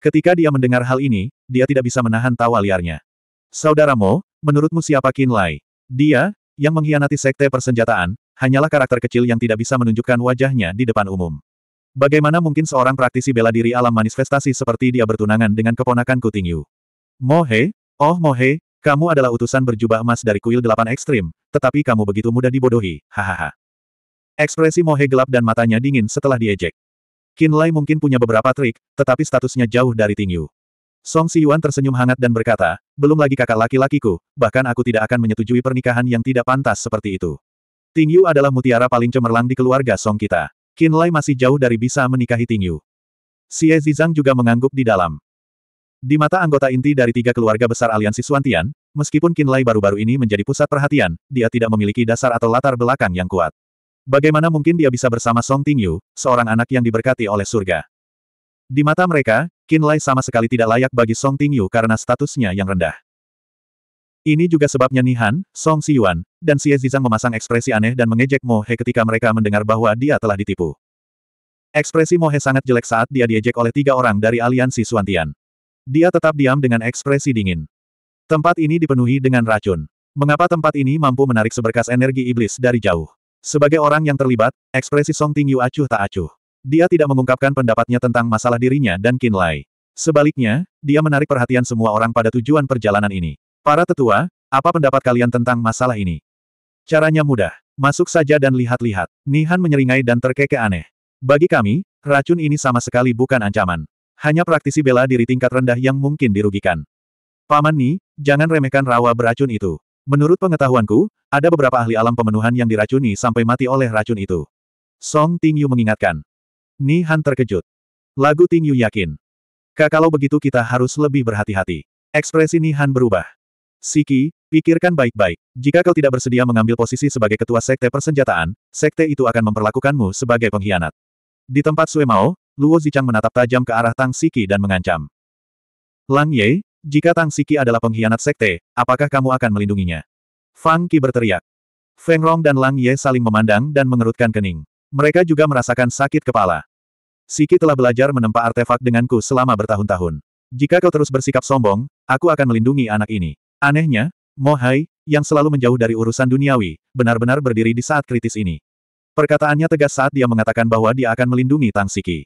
Ketika dia mendengar hal ini, dia tidak bisa menahan tawa liarnya. Saudaramu, menurutmu siapa Qin Lai? Dia, yang mengkhianati sekte persenjataan, hanyalah karakter kecil yang tidak bisa menunjukkan wajahnya di depan umum. Bagaimana mungkin seorang praktisi bela diri alam manifestasi seperti dia bertunangan dengan keponakan Kuting Yu? Mohe, oh Mohe, kamu adalah utusan berjubah emas dari kuil delapan ekstrim, tetapi kamu begitu mudah dibodohi, hahaha. Ekspresi Mohe gelap dan matanya dingin setelah diejek. Qin Lai mungkin punya beberapa trik, tetapi statusnya jauh dari Ting Yu. Song Yuan tersenyum hangat dan berkata, belum lagi kakak laki-lakiku, bahkan aku tidak akan menyetujui pernikahan yang tidak pantas seperti itu. Ting Yu adalah mutiara paling cemerlang di keluarga Song kita. Qin Lai masih jauh dari bisa menikahi Ting Yu. Xie Zizang juga mengangguk di dalam. Di mata anggota inti dari tiga keluarga besar aliansi Suantian, meskipun Qin Lai baru-baru ini menjadi pusat perhatian, dia tidak memiliki dasar atau latar belakang yang kuat. Bagaimana mungkin dia bisa bersama Song Tingyu, seorang anak yang diberkati oleh surga? Di mata mereka, Qin Lai sama sekali tidak layak bagi Song Tingyu karena statusnya yang rendah. Ini juga sebabnya Nihan, Song Siyuan, dan Xie Zizang memasang ekspresi aneh dan mengejek Mo He ketika mereka mendengar bahwa dia telah ditipu. Ekspresi Mo He sangat jelek saat dia diejek oleh tiga orang dari aliansi Suantian. Dia tetap diam dengan ekspresi dingin. Tempat ini dipenuhi dengan racun. Mengapa tempat ini mampu menarik seberkas energi iblis dari jauh? Sebagai orang yang terlibat, ekspresi Song Ting Yu acuh tak acuh. Dia tidak mengungkapkan pendapatnya tentang masalah dirinya dan Qin Lai. Sebaliknya, dia menarik perhatian semua orang pada tujuan perjalanan ini. Para tetua, apa pendapat kalian tentang masalah ini? Caranya mudah. Masuk saja dan lihat-lihat. Nihan menyeringai dan terkekeh aneh. Bagi kami, racun ini sama sekali bukan ancaman. Hanya praktisi bela diri tingkat rendah yang mungkin dirugikan. Paman Ni, jangan remehkan rawa beracun itu. Menurut pengetahuanku, ada beberapa ahli alam pemenuhan yang diracuni sampai mati oleh racun itu. Song Tingyu mengingatkan. Ni Han terkejut. Lagu Tingyu yakin. Kak kalau begitu kita harus lebih berhati-hati. Ekspresi Ni Han berubah. Siki, pikirkan baik-baik. Jika kau tidak bersedia mengambil posisi sebagai ketua sekte persenjataan, sekte itu akan memperlakukanmu sebagai pengkhianat. Di tempat Sue Mao, Luo Zichang menatap tajam ke arah Tang Siki dan mengancam. Lang Ye, jika Tang Siki adalah pengkhianat sekte, apakah kamu akan melindunginya? Fang Qi berteriak. Feng Rong dan Lang Ye saling memandang dan mengerutkan kening. Mereka juga merasakan sakit kepala. Siki telah belajar menempa artefak denganku selama bertahun-tahun. Jika kau terus bersikap sombong, aku akan melindungi anak ini. Anehnya, Mohai yang selalu menjauh dari urusan duniawi, benar-benar berdiri di saat kritis ini. Perkataannya tegas saat dia mengatakan bahwa dia akan melindungi Tang Siki.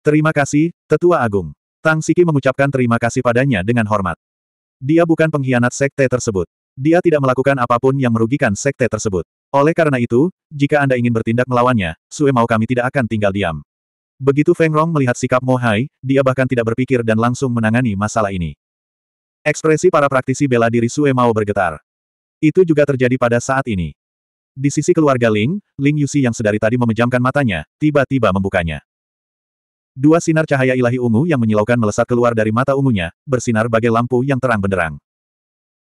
Terima kasih, Tetua Agung. Tang Siki mengucapkan terima kasih padanya dengan hormat. Dia bukan pengkhianat sekte tersebut. Dia tidak melakukan apapun yang merugikan sekte tersebut. Oleh karena itu, jika Anda ingin bertindak melawannya, Sue mau kami tidak akan tinggal diam. Begitu Feng Rong melihat sikap Mo Hai, dia bahkan tidak berpikir dan langsung menangani masalah ini. Ekspresi para praktisi bela diri Sue mau bergetar. Itu juga terjadi pada saat ini. Di sisi keluarga Ling, Ling Yusi yang sedari tadi memejamkan matanya, tiba-tiba membukanya. Dua sinar cahaya ilahi ungu yang menyilaukan melesat keluar dari mata ungunya, bersinar bagai lampu yang terang benderang.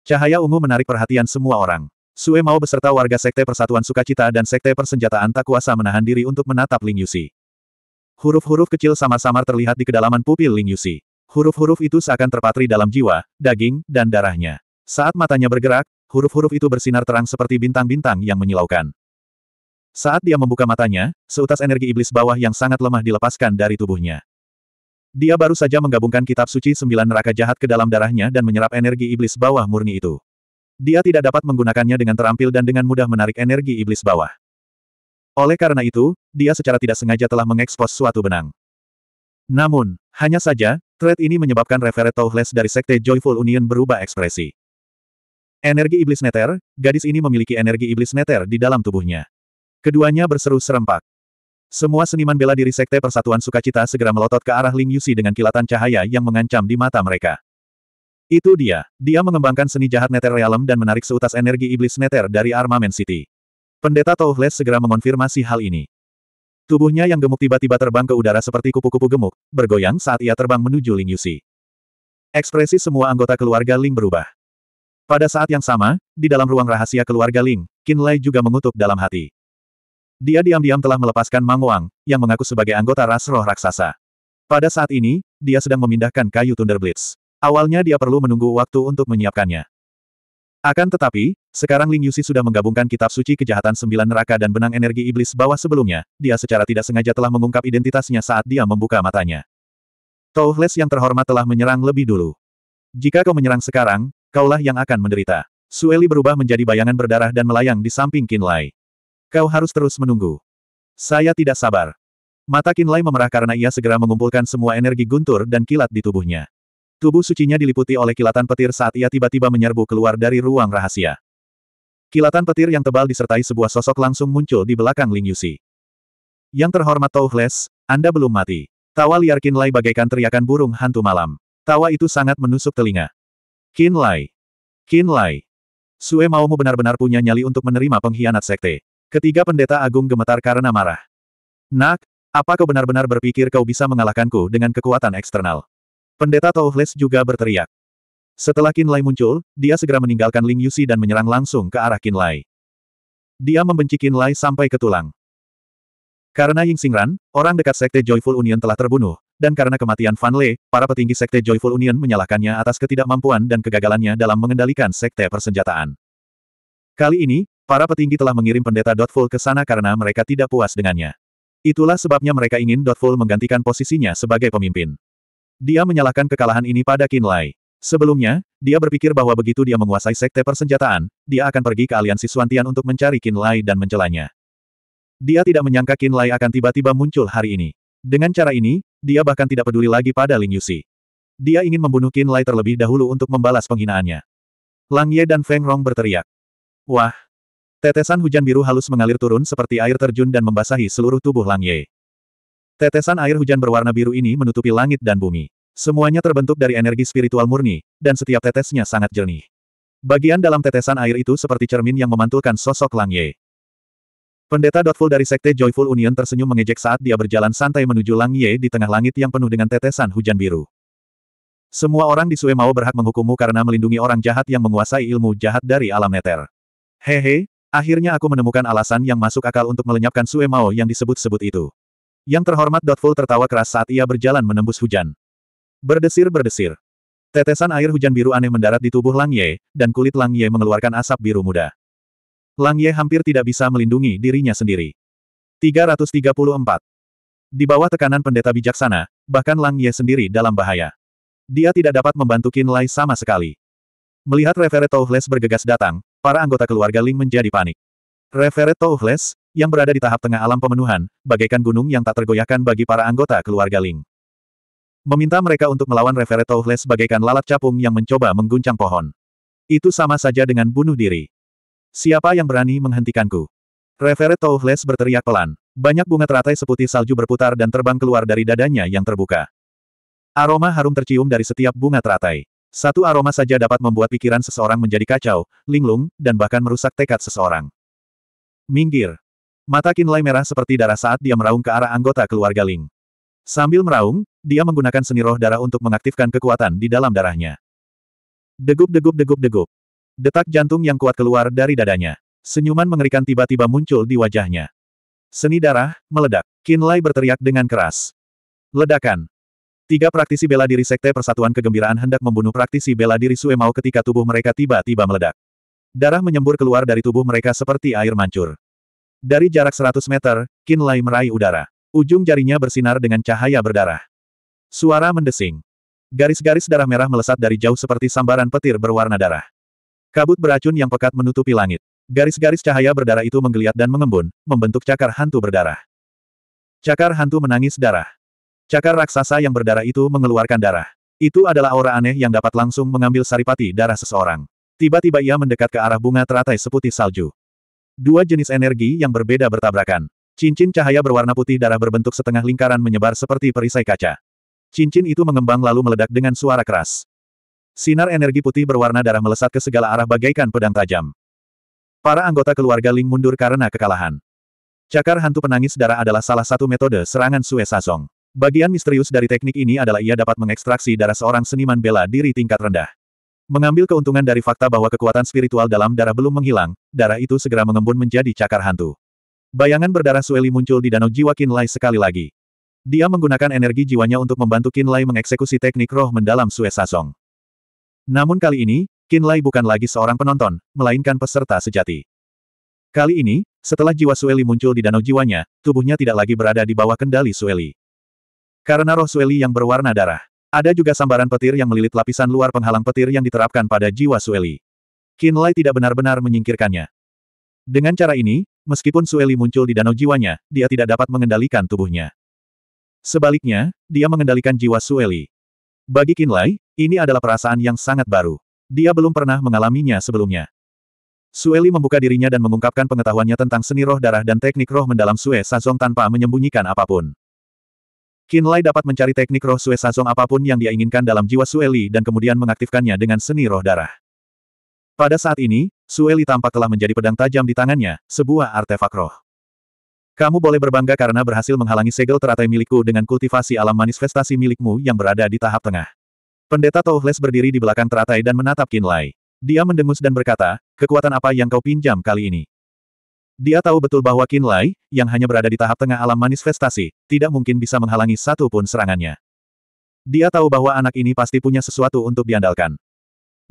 Cahaya ungu menarik perhatian semua orang. Sue Mao beserta warga Sekte Persatuan Sukacita dan Sekte Persenjataan Tak Kuasa menahan diri untuk menatap Ling Yusi. Huruf-huruf kecil samar-samar terlihat di kedalaman pupil Ling Yusi. Huruf-huruf itu seakan terpatri dalam jiwa, daging, dan darahnya. Saat matanya bergerak, huruf-huruf itu bersinar terang seperti bintang-bintang yang menyilaukan. Saat dia membuka matanya, seutas energi iblis bawah yang sangat lemah dilepaskan dari tubuhnya. Dia baru saja menggabungkan kitab suci sembilan neraka jahat ke dalam darahnya dan menyerap energi iblis bawah murni itu. Dia tidak dapat menggunakannya dengan terampil dan dengan mudah menarik energi iblis bawah. Oleh karena itu, dia secara tidak sengaja telah mengekspos suatu benang. Namun, hanya saja, thread ini menyebabkan referet Touhless dari Sekte Joyful Union berubah ekspresi. Energi iblis neter, gadis ini memiliki energi iblis neter di dalam tubuhnya. Keduanya berseru serempak. Semua seniman bela diri Sekte Persatuan Sukacita segera melotot ke arah Ling Yusi dengan kilatan cahaya yang mengancam di mata mereka. Itu dia. Dia mengembangkan seni jahat Nether Realm dan menarik seutas energi iblis Nether dari Armamen City. Pendeta Touhles segera mengonfirmasi hal ini. Tubuhnya yang gemuk tiba-tiba terbang ke udara seperti kupu-kupu gemuk, bergoyang saat ia terbang menuju Ling Yusi. Ekspresi semua anggota keluarga Ling berubah. Pada saat yang sama, di dalam ruang rahasia keluarga Ling, Qin Lai juga mengutuk dalam hati. Dia diam-diam telah melepaskan Mang yang mengaku sebagai anggota ras roh raksasa. Pada saat ini, dia sedang memindahkan kayu Thunder Blitz. Awalnya dia perlu menunggu waktu untuk menyiapkannya. Akan tetapi, sekarang Ling Yusi sudah menggabungkan kitab suci kejahatan sembilan neraka dan benang energi iblis bawah sebelumnya, dia secara tidak sengaja telah mengungkap identitasnya saat dia membuka matanya. Touhles yang terhormat telah menyerang lebih dulu. Jika kau menyerang sekarang, kaulah yang akan menderita. Sueli berubah menjadi bayangan berdarah dan melayang di samping Kinlay. Kau harus terus menunggu. Saya tidak sabar. Mata Kinlay memerah karena ia segera mengumpulkan semua energi guntur dan kilat di tubuhnya. Tubuh sucinya diliputi oleh kilatan petir saat ia tiba-tiba menyerbu keluar dari ruang rahasia. Kilatan petir yang tebal disertai sebuah sosok langsung muncul di belakang Ling Yusi. Yang terhormat Touhles, Anda belum mati. Tawa liar Kinlay bagaikan teriakan burung hantu malam. Tawa itu sangat menusuk telinga. Kinlay, Kinlay, Sue maumu benar-benar punya nyali untuk menerima pengkhianat sekte. Ketiga pendeta agung gemetar karena marah. Nak, apa kau benar-benar berpikir kau bisa mengalahkanku dengan kekuatan eksternal? Pendeta Touhles juga berteriak. Setelah Kinlay muncul, dia segera meninggalkan Ling Yusi dan menyerang langsung ke arah Kinlay. Dia membenci Kinlay sampai ke tulang. Karena Ying Xingran, orang dekat Sekte Joyful Union telah terbunuh, dan karena kematian Fan Lei, para petinggi Sekte Joyful Union menyalahkannya atas ketidakmampuan dan kegagalannya dalam mengendalikan Sekte Persenjataan. Kali ini, Para petinggi telah mengirim pendeta Dotful ke sana karena mereka tidak puas dengannya. Itulah sebabnya mereka ingin Dotful menggantikan posisinya sebagai pemimpin. Dia menyalahkan kekalahan ini pada Lai. Sebelumnya, dia berpikir bahwa begitu dia menguasai sekte persenjataan, dia akan pergi ke aliansi Suantian untuk mencari Lai dan mencelanya. Dia tidak menyangka Lai akan tiba-tiba muncul hari ini. Dengan cara ini, dia bahkan tidak peduli lagi pada Ling Yusi. Dia ingin membunuh Lai terlebih dahulu untuk membalas penghinaannya. Lang Ye dan Feng Rong berteriak. Wah, Tetesan hujan biru halus mengalir turun seperti air terjun dan membasahi seluruh tubuh Lang Ye. Tetesan air hujan berwarna biru ini menutupi langit dan bumi. Semuanya terbentuk dari energi spiritual murni, dan setiap tetesnya sangat jernih. Bagian dalam tetesan air itu seperti cermin yang memantulkan sosok Lang Ye. Pendeta Dotful dari Sekte Joyful Union tersenyum mengejek saat dia berjalan santai menuju Lang Ye di tengah langit yang penuh dengan tetesan hujan biru. Semua orang di Sue Mao berhak menghukummu karena melindungi orang jahat yang menguasai ilmu jahat dari alam neter. Hehe, Akhirnya aku menemukan alasan yang masuk akal untuk melenyapkan Sue Mao yang disebut-sebut itu. Yang terhormat Dotful tertawa keras saat ia berjalan menembus hujan. Berdesir-berdesir. Tetesan air hujan biru aneh mendarat di tubuh Lang Ye, dan kulit Lang Ye mengeluarkan asap biru muda. Lang Ye hampir tidak bisa melindungi dirinya sendiri. 334. Di bawah tekanan pendeta bijaksana, bahkan Lang Ye sendiri dalam bahaya. Dia tidak dapat membantu Kin Lai sama sekali. Melihat Revere Touhles bergegas datang, Para anggota keluarga Ling menjadi panik. Referet Uhles, yang berada di tahap tengah alam pemenuhan, bagaikan gunung yang tak tergoyahkan bagi para anggota keluarga Ling. Meminta mereka untuk melawan Referet Uhles bagaikan lalat capung yang mencoba mengguncang pohon. Itu sama saja dengan bunuh diri. Siapa yang berani menghentikanku? Referet Uhles berteriak pelan. Banyak bunga teratai seputih salju berputar dan terbang keluar dari dadanya yang terbuka. Aroma harum tercium dari setiap bunga teratai. Satu aroma saja dapat membuat pikiran seseorang menjadi kacau, linglung, dan bahkan merusak tekad seseorang. Minggir. Mata kinlay merah seperti darah saat dia meraung ke arah anggota keluarga Ling. Sambil meraung, dia menggunakan seni roh darah untuk mengaktifkan kekuatan di dalam darahnya. Degup degup degup degup. Detak jantung yang kuat keluar dari dadanya. Senyuman mengerikan tiba-tiba muncul di wajahnya. Seni darah, meledak. Kinlay berteriak dengan keras. Ledakan. Tiga praktisi bela diri Sekte Persatuan Kegembiraan hendak membunuh praktisi bela diri Sue Mao ketika tubuh mereka tiba-tiba meledak. Darah menyembur keluar dari tubuh mereka seperti air mancur. Dari jarak 100 meter, Qin Lai meraih udara. Ujung jarinya bersinar dengan cahaya berdarah. Suara mendesing. Garis-garis darah merah melesat dari jauh seperti sambaran petir berwarna darah. Kabut beracun yang pekat menutupi langit. Garis-garis cahaya berdarah itu menggeliat dan mengembun, membentuk cakar hantu berdarah. Cakar hantu menangis darah. Cakar raksasa yang berdarah itu mengeluarkan darah. Itu adalah aura aneh yang dapat langsung mengambil saripati darah seseorang. Tiba-tiba ia mendekat ke arah bunga teratai seputih salju. Dua jenis energi yang berbeda bertabrakan. Cincin cahaya berwarna putih darah berbentuk setengah lingkaran menyebar seperti perisai kaca. Cincin itu mengembang lalu meledak dengan suara keras. Sinar energi putih berwarna darah melesat ke segala arah bagaikan pedang tajam. Para anggota keluarga Ling mundur karena kekalahan. Cakar hantu penangis darah adalah salah satu metode serangan Sue Sazong. Bagian misterius dari teknik ini adalah ia dapat mengekstraksi darah seorang seniman bela diri tingkat rendah. Mengambil keuntungan dari fakta bahwa kekuatan spiritual dalam darah belum menghilang, darah itu segera mengembun menjadi cakar hantu. Bayangan berdarah Sueli muncul di danau jiwa Kinlai sekali lagi. Dia menggunakan energi jiwanya untuk membantu Kinlai mengeksekusi teknik roh mendalam Sue Sasong. Namun kali ini, Kinlai bukan lagi seorang penonton, melainkan peserta sejati. Kali ini, setelah jiwa Sueli muncul di danau jiwanya, tubuhnya tidak lagi berada di bawah kendali Sueli. Karena roh Sueli yang berwarna darah. Ada juga sambaran petir yang melilit lapisan luar penghalang petir yang diterapkan pada jiwa Sueli. Lai tidak benar-benar menyingkirkannya. Dengan cara ini, meskipun Sueli muncul di danau jiwanya, dia tidak dapat mengendalikan tubuhnya. Sebaliknya, dia mengendalikan jiwa Sueli. Bagi Lai, ini adalah perasaan yang sangat baru. Dia belum pernah mengalaminya sebelumnya. Sueli membuka dirinya dan mengungkapkan pengetahuannya tentang seni roh darah dan teknik roh mendalam Sue Sazong tanpa menyembunyikan apapun. Kinlay dapat mencari teknik roh Sue Sasong apapun yang dia inginkan dalam jiwa Sueli dan kemudian mengaktifkannya dengan seni roh darah. Pada saat ini, Sueli tampak telah menjadi pedang tajam di tangannya, sebuah artefak roh. Kamu boleh berbangga karena berhasil menghalangi segel teratai milikku dengan kultivasi alam manifestasi milikmu yang berada di tahap tengah. Pendeta Touhles berdiri di belakang teratai dan menatap Kinlay. Dia mendengus dan berkata, kekuatan apa yang kau pinjam kali ini? Dia tahu betul bahwa Qin Lai, yang hanya berada di tahap tengah alam manifestasi, tidak mungkin bisa menghalangi satu pun serangannya. Dia tahu bahwa anak ini pasti punya sesuatu untuk diandalkan.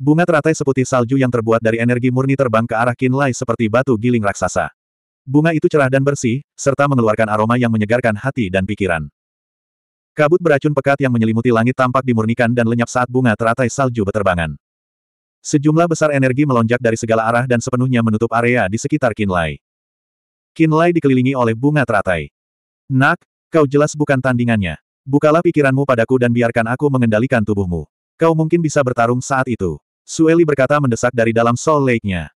Bunga teratai seputih salju yang terbuat dari energi murni terbang ke arah Qin Lai seperti batu giling raksasa. Bunga itu cerah dan bersih, serta mengeluarkan aroma yang menyegarkan hati dan pikiran. Kabut beracun pekat yang menyelimuti langit tampak dimurnikan dan lenyap saat bunga teratai salju beterbangan. Sejumlah besar energi melonjak dari segala arah dan sepenuhnya menutup area di sekitar Kinlay. Kinlay dikelilingi oleh bunga teratai. Nak, kau jelas bukan tandingannya. Bukalah pikiranmu padaku dan biarkan aku mengendalikan tubuhmu. Kau mungkin bisa bertarung saat itu. Sueli berkata mendesak dari dalam Soul Lake-nya.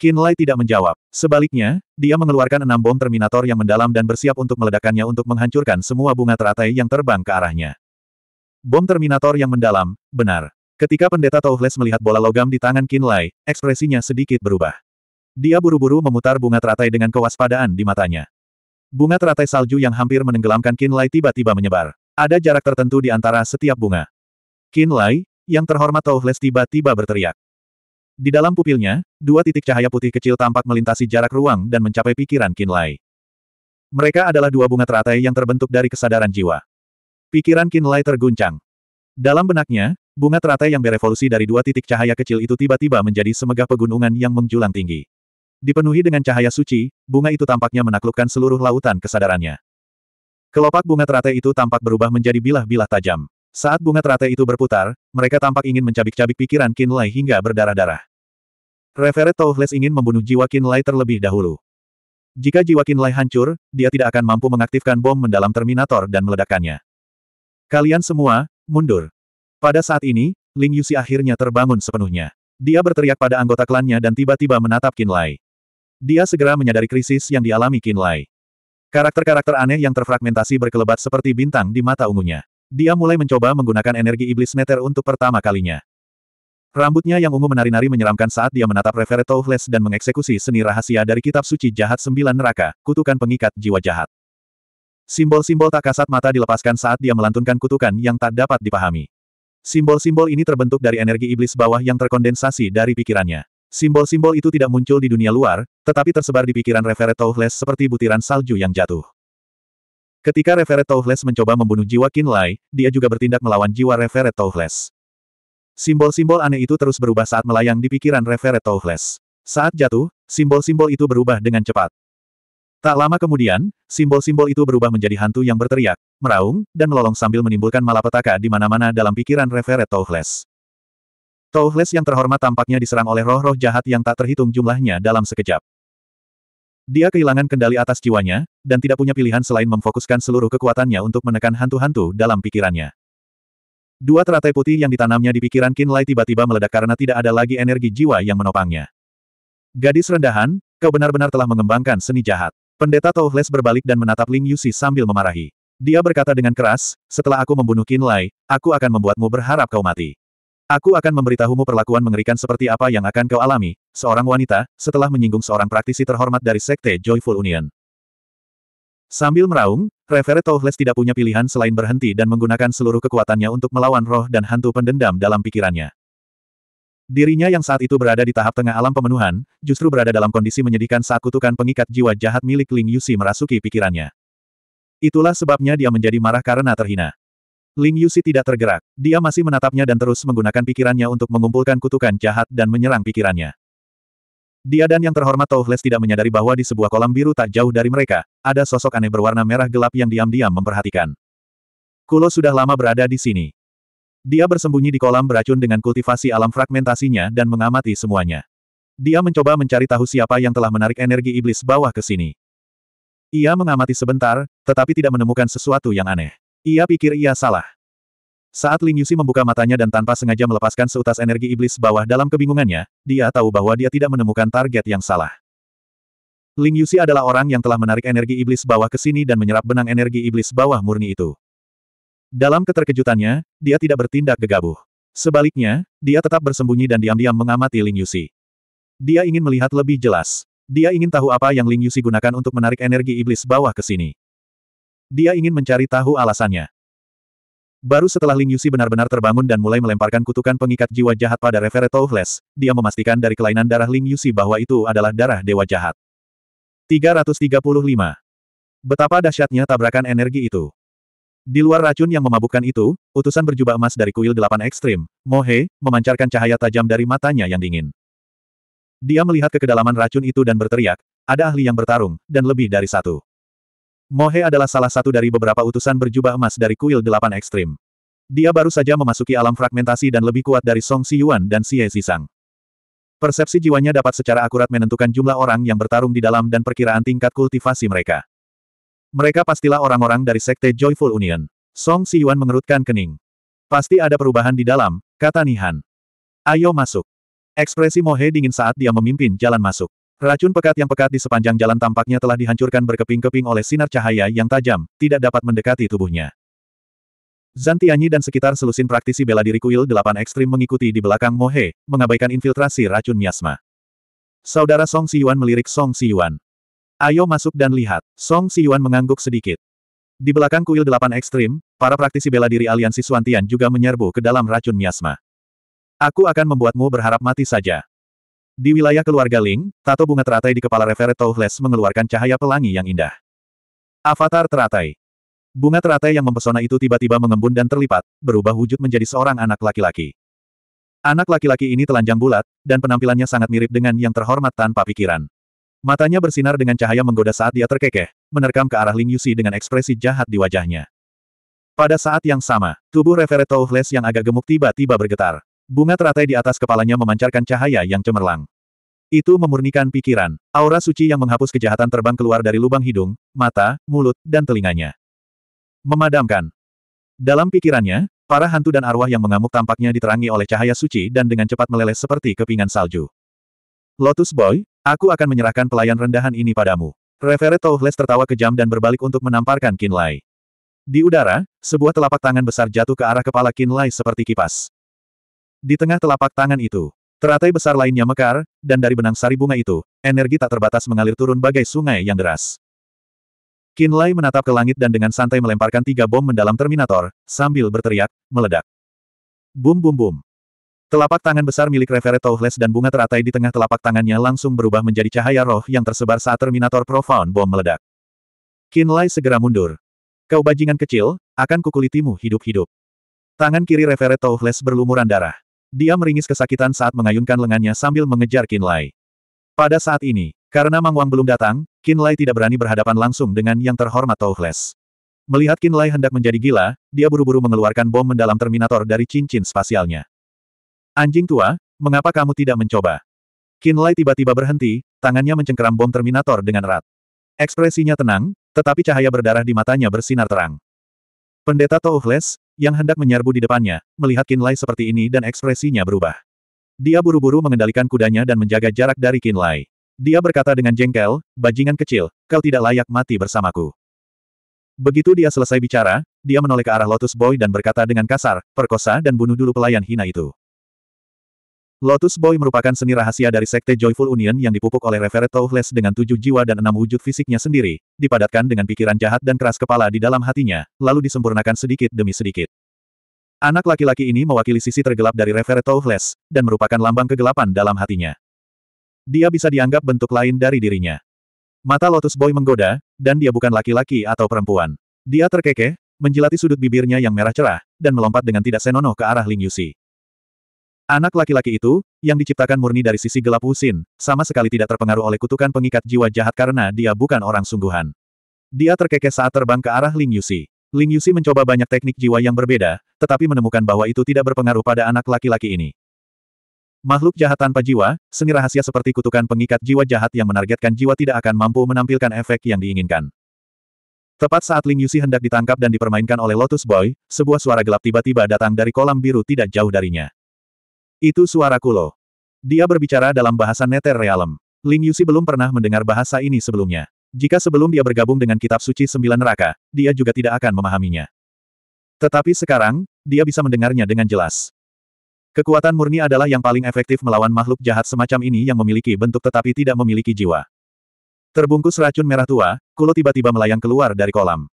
Kinlay tidak menjawab. Sebaliknya, dia mengeluarkan enam bom Terminator yang mendalam dan bersiap untuk meledakannya untuk menghancurkan semua bunga teratai yang terbang ke arahnya. Bom Terminator yang mendalam, benar. Ketika pendeta Touhles melihat bola logam di tangan Kinlay, ekspresinya sedikit berubah. Dia buru-buru memutar bunga teratai dengan kewaspadaan di matanya. Bunga teratai salju yang hampir menenggelamkan Lai tiba-tiba menyebar. Ada jarak tertentu di antara setiap bunga. Lai, yang terhormat Touhles tiba-tiba berteriak. Di dalam pupilnya, dua titik cahaya putih kecil tampak melintasi jarak ruang dan mencapai pikiran Lai. Mereka adalah dua bunga teratai yang terbentuk dari kesadaran jiwa. Pikiran Lai terguncang. Dalam benaknya, bunga teratai yang berevolusi dari dua titik cahaya kecil itu tiba-tiba menjadi semegah pegunungan yang menjulang tinggi. Dipenuhi dengan cahaya suci, bunga itu tampaknya menaklukkan seluruh lautan kesadarannya. Kelopak bunga teratai itu tampak berubah menjadi bilah-bilah tajam. Saat bunga teratai itu berputar, mereka tampak ingin mencabik-cabik pikiran Qin Lai hingga berdarah-darah. Reveret Toufles ingin membunuh jiwa Qin Lai terlebih dahulu. Jika jiwa Qin Lai hancur, dia tidak akan mampu mengaktifkan bom mendalam Terminator dan meledakkannya. Kalian semua, mundur. Pada saat ini, Ling Yuxi akhirnya terbangun sepenuhnya. Dia berteriak pada anggota klannya dan tiba-tiba menatap Qin Lai. Dia segera menyadari krisis yang dialami Qin Karakter-karakter aneh yang terfragmentasi berkelebat seperti bintang di mata ungunya. Dia mulai mencoba menggunakan energi iblis neter untuk pertama kalinya. Rambutnya yang ungu menari-nari menyeramkan saat dia menatap Revere Toothless dan mengeksekusi seni rahasia dari kitab suci jahat sembilan neraka, kutukan pengikat jiwa jahat. Simbol-simbol tak kasat mata dilepaskan saat dia melantunkan kutukan yang tak dapat dipahami. Simbol-simbol ini terbentuk dari energi iblis bawah yang terkondensasi dari pikirannya. Simbol-simbol itu tidak muncul di dunia luar, tetapi tersebar di pikiran Reveret Touhless seperti butiran salju yang jatuh. Ketika Reveret Touhless mencoba membunuh jiwa Kinlai, dia juga bertindak melawan jiwa Reveret Touhless. Simbol-simbol aneh itu terus berubah saat melayang di pikiran Reveret Touhless. Saat jatuh, simbol-simbol itu berubah dengan cepat. Tak lama kemudian, simbol-simbol itu berubah menjadi hantu yang berteriak, meraung, dan melolong sambil menimbulkan malapetaka di mana-mana dalam pikiran Reveret Touhless. Touhles yang terhormat tampaknya diserang oleh roh-roh jahat yang tak terhitung jumlahnya dalam sekejap. Dia kehilangan kendali atas jiwanya, dan tidak punya pilihan selain memfokuskan seluruh kekuatannya untuk menekan hantu-hantu dalam pikirannya. Dua teratai putih yang ditanamnya di pikiran Kinlay tiba-tiba meledak karena tidak ada lagi energi jiwa yang menopangnya. Gadis rendahan, kau benar-benar telah mengembangkan seni jahat. Pendeta Touhles berbalik dan menatap Ling Yusi sambil memarahi. Dia berkata dengan keras, setelah aku membunuh Kinlay, aku akan membuatmu berharap kau mati. Aku akan memberitahumu perlakuan mengerikan seperti apa yang akan kau alami, seorang wanita, setelah menyinggung seorang praktisi terhormat dari Sekte Joyful Union. Sambil meraung, Reveret Tohles tidak punya pilihan selain berhenti dan menggunakan seluruh kekuatannya untuk melawan roh dan hantu pendendam dalam pikirannya. Dirinya yang saat itu berada di tahap tengah alam pemenuhan, justru berada dalam kondisi menyedihkan saat kutukan pengikat jiwa jahat milik Ling Yusi merasuki pikirannya. Itulah sebabnya dia menjadi marah karena terhina. Ling Yusi tidak tergerak. Dia masih menatapnya dan terus menggunakan pikirannya untuk mengumpulkan kutukan jahat dan menyerang pikirannya. Dia dan yang terhormat Tohles tidak menyadari bahwa di sebuah kolam biru tak jauh dari mereka, ada sosok aneh berwarna merah gelap yang diam-diam memperhatikan. Kulo sudah lama berada di sini. Dia bersembunyi di kolam beracun dengan kultivasi alam fragmentasinya dan mengamati semuanya. Dia mencoba mencari tahu siapa yang telah menarik energi iblis bawah ke sini. Ia mengamati sebentar, tetapi tidak menemukan sesuatu yang aneh. Ia pikir ia salah. Saat Ling Yusi membuka matanya dan tanpa sengaja melepaskan seutas energi iblis bawah dalam kebingungannya, dia tahu bahwa dia tidak menemukan target yang salah. Ling Yusi adalah orang yang telah menarik energi iblis bawah ke sini dan menyerap benang energi iblis bawah murni itu. Dalam keterkejutannya, dia tidak bertindak gegabah. Sebaliknya, dia tetap bersembunyi dan diam-diam mengamati Ling Yusi. Dia ingin melihat lebih jelas. Dia ingin tahu apa yang Ling Yusi gunakan untuk menarik energi iblis bawah ke sini. Dia ingin mencari tahu alasannya. Baru setelah Ling Yusi benar-benar terbangun dan mulai melemparkan kutukan pengikat jiwa jahat pada Reverend Toufles, dia memastikan dari kelainan darah Ling Yusi bahwa itu adalah darah dewa jahat. 335. Betapa dahsyatnya tabrakan energi itu. Di luar racun yang memabukkan itu, utusan berjubah emas dari kuil delapan ekstrim, Mohe, memancarkan cahaya tajam dari matanya yang dingin. Dia melihat ke kedalaman racun itu dan berteriak, ada ahli yang bertarung, dan lebih dari satu. Mohe adalah salah satu dari beberapa utusan berjubah emas dari kuil delapan ekstrim. Dia baru saja memasuki alam fragmentasi dan lebih kuat dari Song Siyuan dan Xie Zisang. Persepsi jiwanya dapat secara akurat menentukan jumlah orang yang bertarung di dalam dan perkiraan tingkat kultivasi mereka. Mereka pastilah orang-orang dari Sekte Joyful Union. Song Siyuan mengerutkan kening. Pasti ada perubahan di dalam, kata Nihan. Ayo masuk. Ekspresi Mohe dingin saat dia memimpin jalan masuk. Racun pekat yang pekat di sepanjang jalan tampaknya telah dihancurkan berkeping-keping oleh sinar cahaya yang tajam, tidak dapat mendekati tubuhnya. Zantianyi dan sekitar selusin praktisi bela diri kuil delapan ekstrim mengikuti di belakang Mohe, mengabaikan infiltrasi racun miasma. Saudara Song Siyuan melirik Song Siyuan. Ayo masuk dan lihat. Song Siyuan mengangguk sedikit. Di belakang kuil delapan ekstrim, para praktisi bela diri aliansi Suantian juga menyerbu ke dalam racun miasma. Aku akan membuatmu berharap mati saja. Di wilayah keluarga Ling, tato bunga teratai di kepala Reveret Touhles mengeluarkan cahaya pelangi yang indah. Avatar teratai. Bunga teratai yang mempesona itu tiba-tiba mengembun dan terlipat, berubah wujud menjadi seorang anak laki-laki. Anak laki-laki ini telanjang bulat, dan penampilannya sangat mirip dengan yang terhormat tanpa pikiran. Matanya bersinar dengan cahaya menggoda saat dia terkekeh, menerkam ke arah Ling Yusi dengan ekspresi jahat di wajahnya. Pada saat yang sama, tubuh Reveret Touhles yang agak gemuk tiba-tiba bergetar. Bunga teratai di atas kepalanya memancarkan cahaya yang cemerlang. Itu memurnikan pikiran, aura suci yang menghapus kejahatan terbang keluar dari lubang hidung, mata, mulut, dan telinganya. Memadamkan. Dalam pikirannya, para hantu dan arwah yang mengamuk tampaknya diterangi oleh cahaya suci dan dengan cepat meleleh seperti kepingan salju. Lotus Boy, aku akan menyerahkan pelayan rendahan ini padamu. Reveret Touhles tertawa kejam dan berbalik untuk menamparkan Kinlay. Di udara, sebuah telapak tangan besar jatuh ke arah kepala Kinlay seperti kipas. Di tengah telapak tangan itu, teratai besar lainnya mekar, dan dari benang sari bunga itu, energi tak terbatas mengalir turun bagai sungai yang deras. Kinlay menatap ke langit dan dengan santai melemparkan tiga bom mendalam Terminator, sambil berteriak, meledak. Bum bum bum. Telapak tangan besar milik Reveret Touhless dan bunga teratai di tengah telapak tangannya langsung berubah menjadi cahaya roh yang tersebar saat Terminator Profound bom meledak. Kinlay segera mundur. Kau bajingan kecil, akan kukulitimu hidup-hidup. Tangan kiri Reveret Touhless berlumuran darah. Dia meringis kesakitan saat mengayunkan lengannya sambil mengejar Kinlay. Pada saat ini, karena Mang Wang belum datang, Kinlay tidak berani berhadapan langsung dengan yang terhormat Touhles. Melihat Kinlay hendak menjadi gila, dia buru-buru mengeluarkan bom mendalam Terminator dari cincin spasialnya. Anjing tua, mengapa kamu tidak mencoba? Kinlay tiba-tiba berhenti, tangannya mencengkeram bom Terminator dengan erat. Ekspresinya tenang, tetapi cahaya berdarah di matanya bersinar terang. Pendeta Touhles, yang hendak menyerbu di depannya, melihat Kinlay seperti ini dan ekspresinya berubah. Dia buru-buru mengendalikan kudanya dan menjaga jarak dari Kinlay. Dia berkata dengan jengkel, bajingan kecil, kau tidak layak mati bersamaku. Begitu dia selesai bicara, dia menoleh ke arah Lotus Boy dan berkata dengan kasar, perkosa dan bunuh dulu pelayan hina itu. Lotus Boy merupakan seni rahasia dari Sekte Joyful Union yang dipupuk oleh Reveret Touhless dengan tujuh jiwa dan enam wujud fisiknya sendiri, dipadatkan dengan pikiran jahat dan keras kepala di dalam hatinya, lalu disempurnakan sedikit demi sedikit. Anak laki-laki ini mewakili sisi tergelap dari Reveret Touhless, dan merupakan lambang kegelapan dalam hatinya. Dia bisa dianggap bentuk lain dari dirinya. Mata Lotus Boy menggoda, dan dia bukan laki-laki atau perempuan. Dia terkekeh, menjilati sudut bibirnya yang merah cerah, dan melompat dengan tidak senonoh ke arah Ling Yusi. Anak laki-laki itu, yang diciptakan murni dari sisi gelap Husin, sama sekali tidak terpengaruh oleh kutukan pengikat jiwa jahat karena dia bukan orang sungguhan. Dia terkekeh saat terbang ke arah Ling Yusi. Ling Yusi mencoba banyak teknik jiwa yang berbeda, tetapi menemukan bahwa itu tidak berpengaruh pada anak laki-laki ini. Makhluk jahat tanpa jiwa, seni rahasia seperti kutukan pengikat jiwa jahat yang menargetkan jiwa tidak akan mampu menampilkan efek yang diinginkan. Tepat saat Ling Yusi hendak ditangkap dan dipermainkan oleh Lotus Boy, sebuah suara gelap tiba-tiba datang dari kolam biru tidak jauh darinya. Itu suara Kulo. Dia berbicara dalam bahasa Nether Realm. Ling Yusi belum pernah mendengar bahasa ini sebelumnya. Jika sebelum dia bergabung dengan Kitab Suci Sembilan Neraka, dia juga tidak akan memahaminya. Tetapi sekarang, dia bisa mendengarnya dengan jelas. Kekuatan murni adalah yang paling efektif melawan makhluk jahat semacam ini yang memiliki bentuk tetapi tidak memiliki jiwa. Terbungkus racun merah tua, Kulo tiba-tiba melayang keluar dari kolam.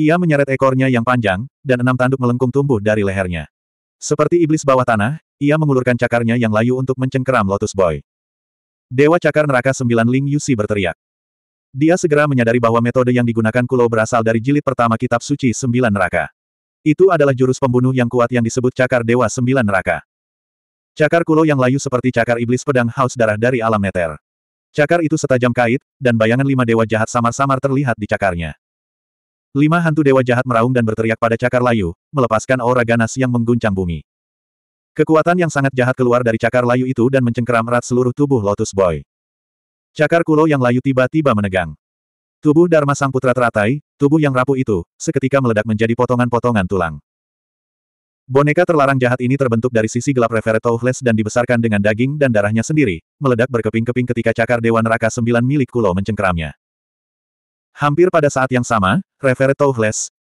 Ia menyeret ekornya yang panjang, dan enam tanduk melengkung tumbuh dari lehernya. Seperti iblis bawah tanah, ia mengulurkan cakarnya yang layu untuk mencengkeram Lotus Boy. Dewa Cakar Neraka Sembilan Ling Yusi berteriak. Dia segera menyadari bahwa metode yang digunakan Kulo berasal dari jilid pertama Kitab Suci Sembilan Neraka. Itu adalah jurus pembunuh yang kuat yang disebut Cakar Dewa Sembilan Neraka. Cakar Kulo yang layu seperti cakar iblis pedang haus darah dari alam neter. Cakar itu setajam kait, dan bayangan lima dewa jahat samar-samar terlihat di cakarnya. Lima hantu dewa jahat meraung dan berteriak pada cakar layu, melepaskan aura ganas yang mengguncang bumi. Kekuatan yang sangat jahat keluar dari cakar layu itu dan mencengkeram erat seluruh tubuh Lotus Boy. Cakar kulo yang layu tiba-tiba menegang. Tubuh Dharma Sang Putra teratai, tubuh yang rapuh itu, seketika meledak menjadi potongan-potongan tulang. Boneka terlarang jahat ini terbentuk dari sisi gelap Reveret dan dibesarkan dengan daging dan darahnya sendiri, meledak berkeping-keping ketika cakar Dewa Neraka Sembilan milik Kulo mencengkeramnya. Hampir pada saat yang sama, Reveret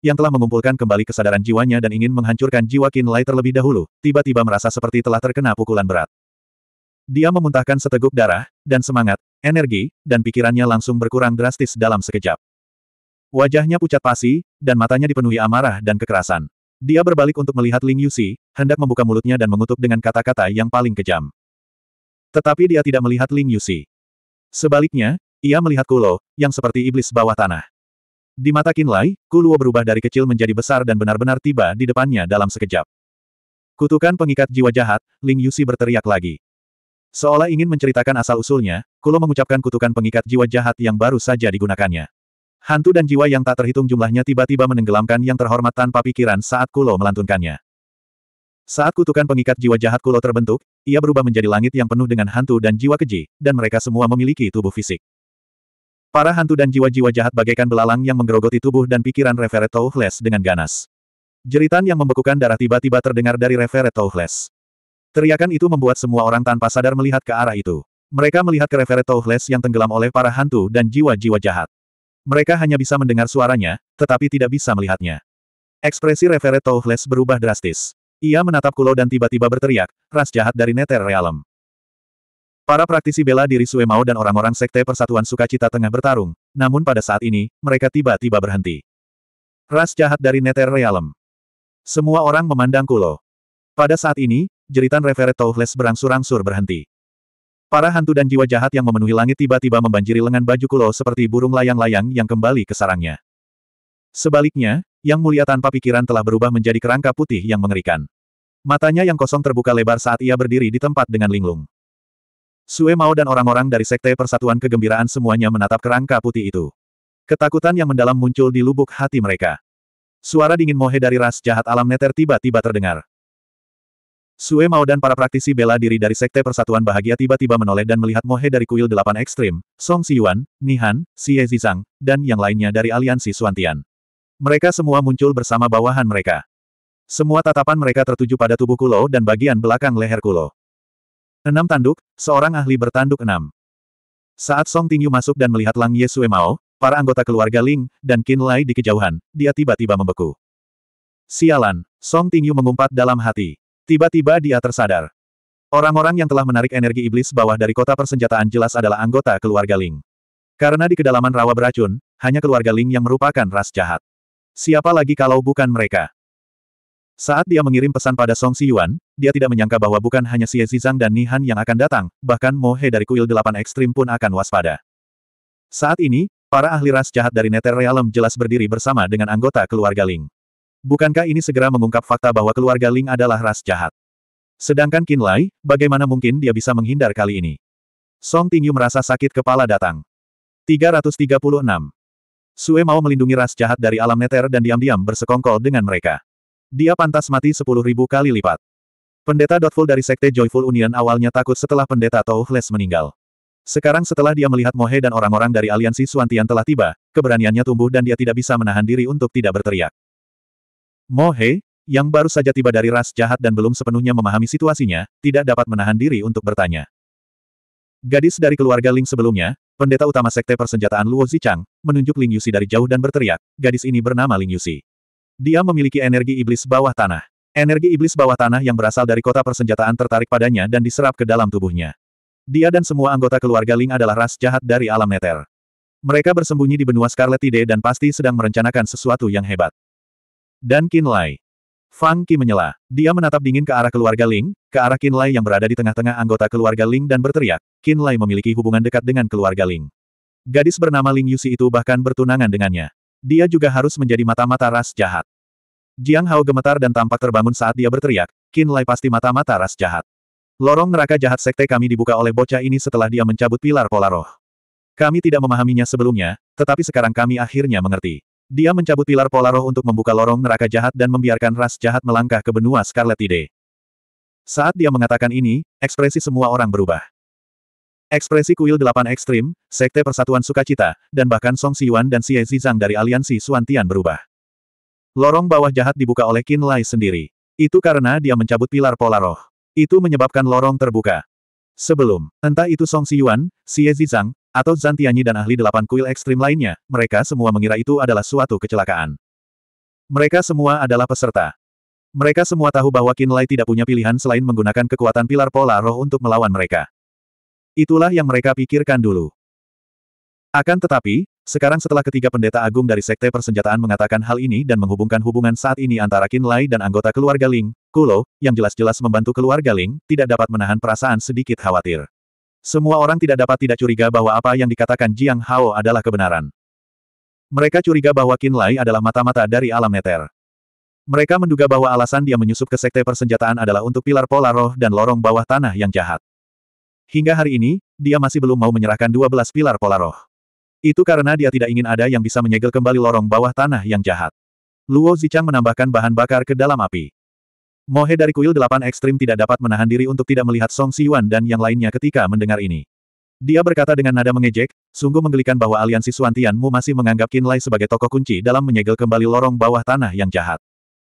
yang telah mengumpulkan kembali kesadaran jiwanya dan ingin menghancurkan jiwa Qin Lai terlebih dahulu, tiba-tiba merasa seperti telah terkena pukulan berat. Dia memuntahkan seteguk darah, dan semangat, energi, dan pikirannya langsung berkurang drastis dalam sekejap. Wajahnya pucat pasi, dan matanya dipenuhi amarah dan kekerasan. Dia berbalik untuk melihat Ling Yusi, hendak membuka mulutnya dan mengutuk dengan kata-kata yang paling kejam. Tetapi dia tidak melihat Ling Yusi. Sebaliknya, ia melihat Kulo, yang seperti iblis bawah tanah. Di mata Kinlay, Kuluo berubah dari kecil menjadi besar dan benar-benar tiba di depannya dalam sekejap. Kutukan pengikat jiwa jahat, Ling Yusi berteriak lagi. Seolah ingin menceritakan asal-usulnya, Kulo mengucapkan kutukan pengikat jiwa jahat yang baru saja digunakannya. Hantu dan jiwa yang tak terhitung jumlahnya tiba-tiba menenggelamkan yang terhormat tanpa pikiran saat Kulo melantunkannya. Saat kutukan pengikat jiwa jahat Kulo terbentuk, ia berubah menjadi langit yang penuh dengan hantu dan jiwa keji, dan mereka semua memiliki tubuh fisik. Para hantu dan jiwa-jiwa jahat bagaikan belalang yang menggerogoti tubuh dan pikiran Reveret Touhles dengan ganas. Jeritan yang membekukan darah tiba-tiba terdengar dari Reveret Touhles. Teriakan itu membuat semua orang tanpa sadar melihat ke arah itu. Mereka melihat ke Reveret Touhles yang tenggelam oleh para hantu dan jiwa-jiwa jahat. Mereka hanya bisa mendengar suaranya, tetapi tidak bisa melihatnya. Ekspresi Reveret Touhles berubah drastis. Ia menatap Kulo dan tiba-tiba berteriak, ras jahat dari Nether Realm. Para praktisi bela diri Suemao dan orang-orang Sekte Persatuan Sukacita tengah bertarung, namun pada saat ini, mereka tiba-tiba berhenti. Ras jahat dari Nether Realm. Semua orang memandang Kulo. Pada saat ini, jeritan Reveret Toothless berangsur-angsur berhenti. Para hantu dan jiwa jahat yang memenuhi langit tiba-tiba membanjiri lengan baju Kulo seperti burung layang-layang yang kembali ke sarangnya. Sebaliknya, yang mulia tanpa pikiran telah berubah menjadi kerangka putih yang mengerikan. Matanya yang kosong terbuka lebar saat ia berdiri di tempat dengan linglung. Sue Mao dan orang-orang dari Sekte Persatuan Kegembiraan semuanya menatap kerangka putih itu. Ketakutan yang mendalam muncul di lubuk hati mereka. Suara dingin mohe dari ras jahat alam neter tiba-tiba terdengar. Sue Mao dan para praktisi bela diri dari Sekte Persatuan Bahagia tiba-tiba menoleh dan melihat mohe dari kuil delapan ekstrim, Song Siyuan, Nihan, Xie Zizang, dan yang lainnya dari aliansi Suantian. Mereka semua muncul bersama bawahan mereka. Semua tatapan mereka tertuju pada tubuh Kulo dan bagian belakang leher Kulo. Enam tanduk, seorang ahli bertanduk enam. Saat Song Tingyu masuk dan melihat Lang Ye Sue Mao, para anggota keluarga Ling, dan Qin Lai di kejauhan, dia tiba-tiba membeku. Sialan, Song Tingyu mengumpat dalam hati. Tiba-tiba dia tersadar. Orang-orang yang telah menarik energi iblis bawah dari kota persenjataan jelas adalah anggota keluarga Ling. Karena di kedalaman rawa beracun, hanya keluarga Ling yang merupakan ras jahat. Siapa lagi kalau bukan mereka? Saat dia mengirim pesan pada Song Siyuan dia tidak menyangka bahwa bukan hanya Xie Zizang dan Nihan yang akan datang, bahkan Mohe dari kuil delapan ekstrim pun akan waspada. Saat ini, para ahli ras jahat dari Nether Realm jelas berdiri bersama dengan anggota keluarga Ling. Bukankah ini segera mengungkap fakta bahwa keluarga Ling adalah ras jahat? Sedangkan Qin Lai, bagaimana mungkin dia bisa menghindar kali ini? Song Tingyu merasa sakit kepala datang. 336. Sue mau melindungi ras jahat dari alam Nether dan diam-diam bersekongkol dengan mereka. Dia pantas mati sepuluh ribu kali lipat. Pendeta Dotful dari Sekte Joyful Union awalnya takut setelah pendeta Touhles meninggal. Sekarang setelah dia melihat Mohe dan orang-orang dari aliansi Suantian telah tiba, keberaniannya tumbuh dan dia tidak bisa menahan diri untuk tidak berteriak. Mohe, yang baru saja tiba dari ras jahat dan belum sepenuhnya memahami situasinya, tidak dapat menahan diri untuk bertanya. Gadis dari keluarga Ling sebelumnya, pendeta utama sekte persenjataan Luo Zichang, menunjuk Ling Yusi dari jauh dan berteriak, gadis ini bernama Ling Yusi. Dia memiliki energi iblis bawah tanah. Energi iblis bawah tanah yang berasal dari kota persenjataan tertarik padanya dan diserap ke dalam tubuhnya. Dia dan semua anggota keluarga Ling adalah ras jahat dari alam neter. Mereka bersembunyi di benua Scarlet Tide dan pasti sedang merencanakan sesuatu yang hebat. Dan Kinlay, Fang Qi menyela. Dia menatap dingin ke arah keluarga Ling, ke arah Kinlay yang berada di tengah-tengah anggota keluarga Ling dan berteriak, Kinlay memiliki hubungan dekat dengan keluarga Ling. Gadis bernama Ling Yusi itu bahkan bertunangan dengannya. Dia juga harus menjadi mata-mata ras jahat. Jiang Hao gemetar dan tampak terbangun saat dia berteriak, Qin Lai pasti mata-mata ras jahat. Lorong neraka jahat sekte kami dibuka oleh bocah ini setelah dia mencabut pilar pola roh. Kami tidak memahaminya sebelumnya, tetapi sekarang kami akhirnya mengerti. Dia mencabut pilar pola roh untuk membuka lorong neraka jahat dan membiarkan ras jahat melangkah ke benua Scarlet Tide. Saat dia mengatakan ini, ekspresi semua orang berubah. Ekspresi kuil delapan ekstrim, sekte persatuan sukacita, dan bahkan Song Siyuan dan Xie Zizang dari aliansi Suantian berubah. Lorong bawah jahat dibuka oleh Qin Lai sendiri. Itu karena dia mencabut pilar pola roh. Itu menyebabkan lorong terbuka. Sebelum, entah itu Song Xiyuan, Xie Zizang, atau Zan Tianyi dan ahli delapan kuil ekstrim lainnya, mereka semua mengira itu adalah suatu kecelakaan. Mereka semua adalah peserta. Mereka semua tahu bahwa Qin Lai tidak punya pilihan selain menggunakan kekuatan pilar pola roh untuk melawan mereka. Itulah yang mereka pikirkan dulu. Akan tetapi, sekarang setelah ketiga pendeta agung dari Sekte Persenjataan mengatakan hal ini dan menghubungkan hubungan saat ini antara Qin Lai dan anggota keluarga Ling, Kulo, yang jelas-jelas membantu keluarga Ling, tidak dapat menahan perasaan sedikit khawatir. Semua orang tidak dapat tidak curiga bahwa apa yang dikatakan Jiang Hao adalah kebenaran. Mereka curiga bahwa Qin Lai adalah mata-mata dari alam neter. Mereka menduga bahwa alasan dia menyusup ke Sekte Persenjataan adalah untuk pilar pola roh dan lorong bawah tanah yang jahat. Hingga hari ini, dia masih belum mau menyerahkan 12 pilar pola roh. Itu karena dia tidak ingin ada yang bisa menyegel kembali lorong bawah tanah yang jahat. Luo Zichang menambahkan bahan bakar ke dalam api. Mohe dari kuil delapan ekstrim tidak dapat menahan diri untuk tidak melihat Song Siwan dan yang lainnya ketika mendengar ini. Dia berkata dengan nada mengejek, sungguh menggelikan bahwa aliansi Suantianmu masih menganggap Lai sebagai tokoh kunci dalam menyegel kembali lorong bawah tanah yang jahat.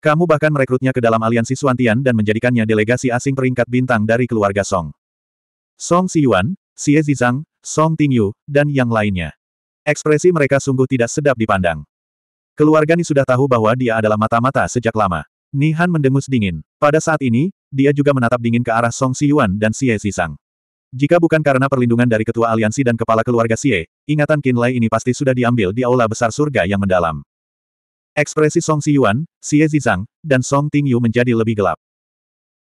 Kamu bahkan merekrutnya ke dalam aliansi Suantian dan menjadikannya delegasi asing peringkat bintang dari keluarga Song. Song Siyuan, Xie Zizang, Song Tingyu, dan yang lainnya. Ekspresi mereka sungguh tidak sedap dipandang. Keluarga Ni sudah tahu bahwa dia adalah mata-mata sejak lama. Nihan mendengus dingin. Pada saat ini, dia juga menatap dingin ke arah Song Siyuan dan Xie Sisang. Jika bukan karena perlindungan dari ketua aliansi dan kepala keluarga Xie, ingatan Qin Lei ini pasti sudah diambil di aula besar surga yang mendalam. Ekspresi Song Siyuan, Xie Zizang, dan Song Tingyu menjadi lebih gelap.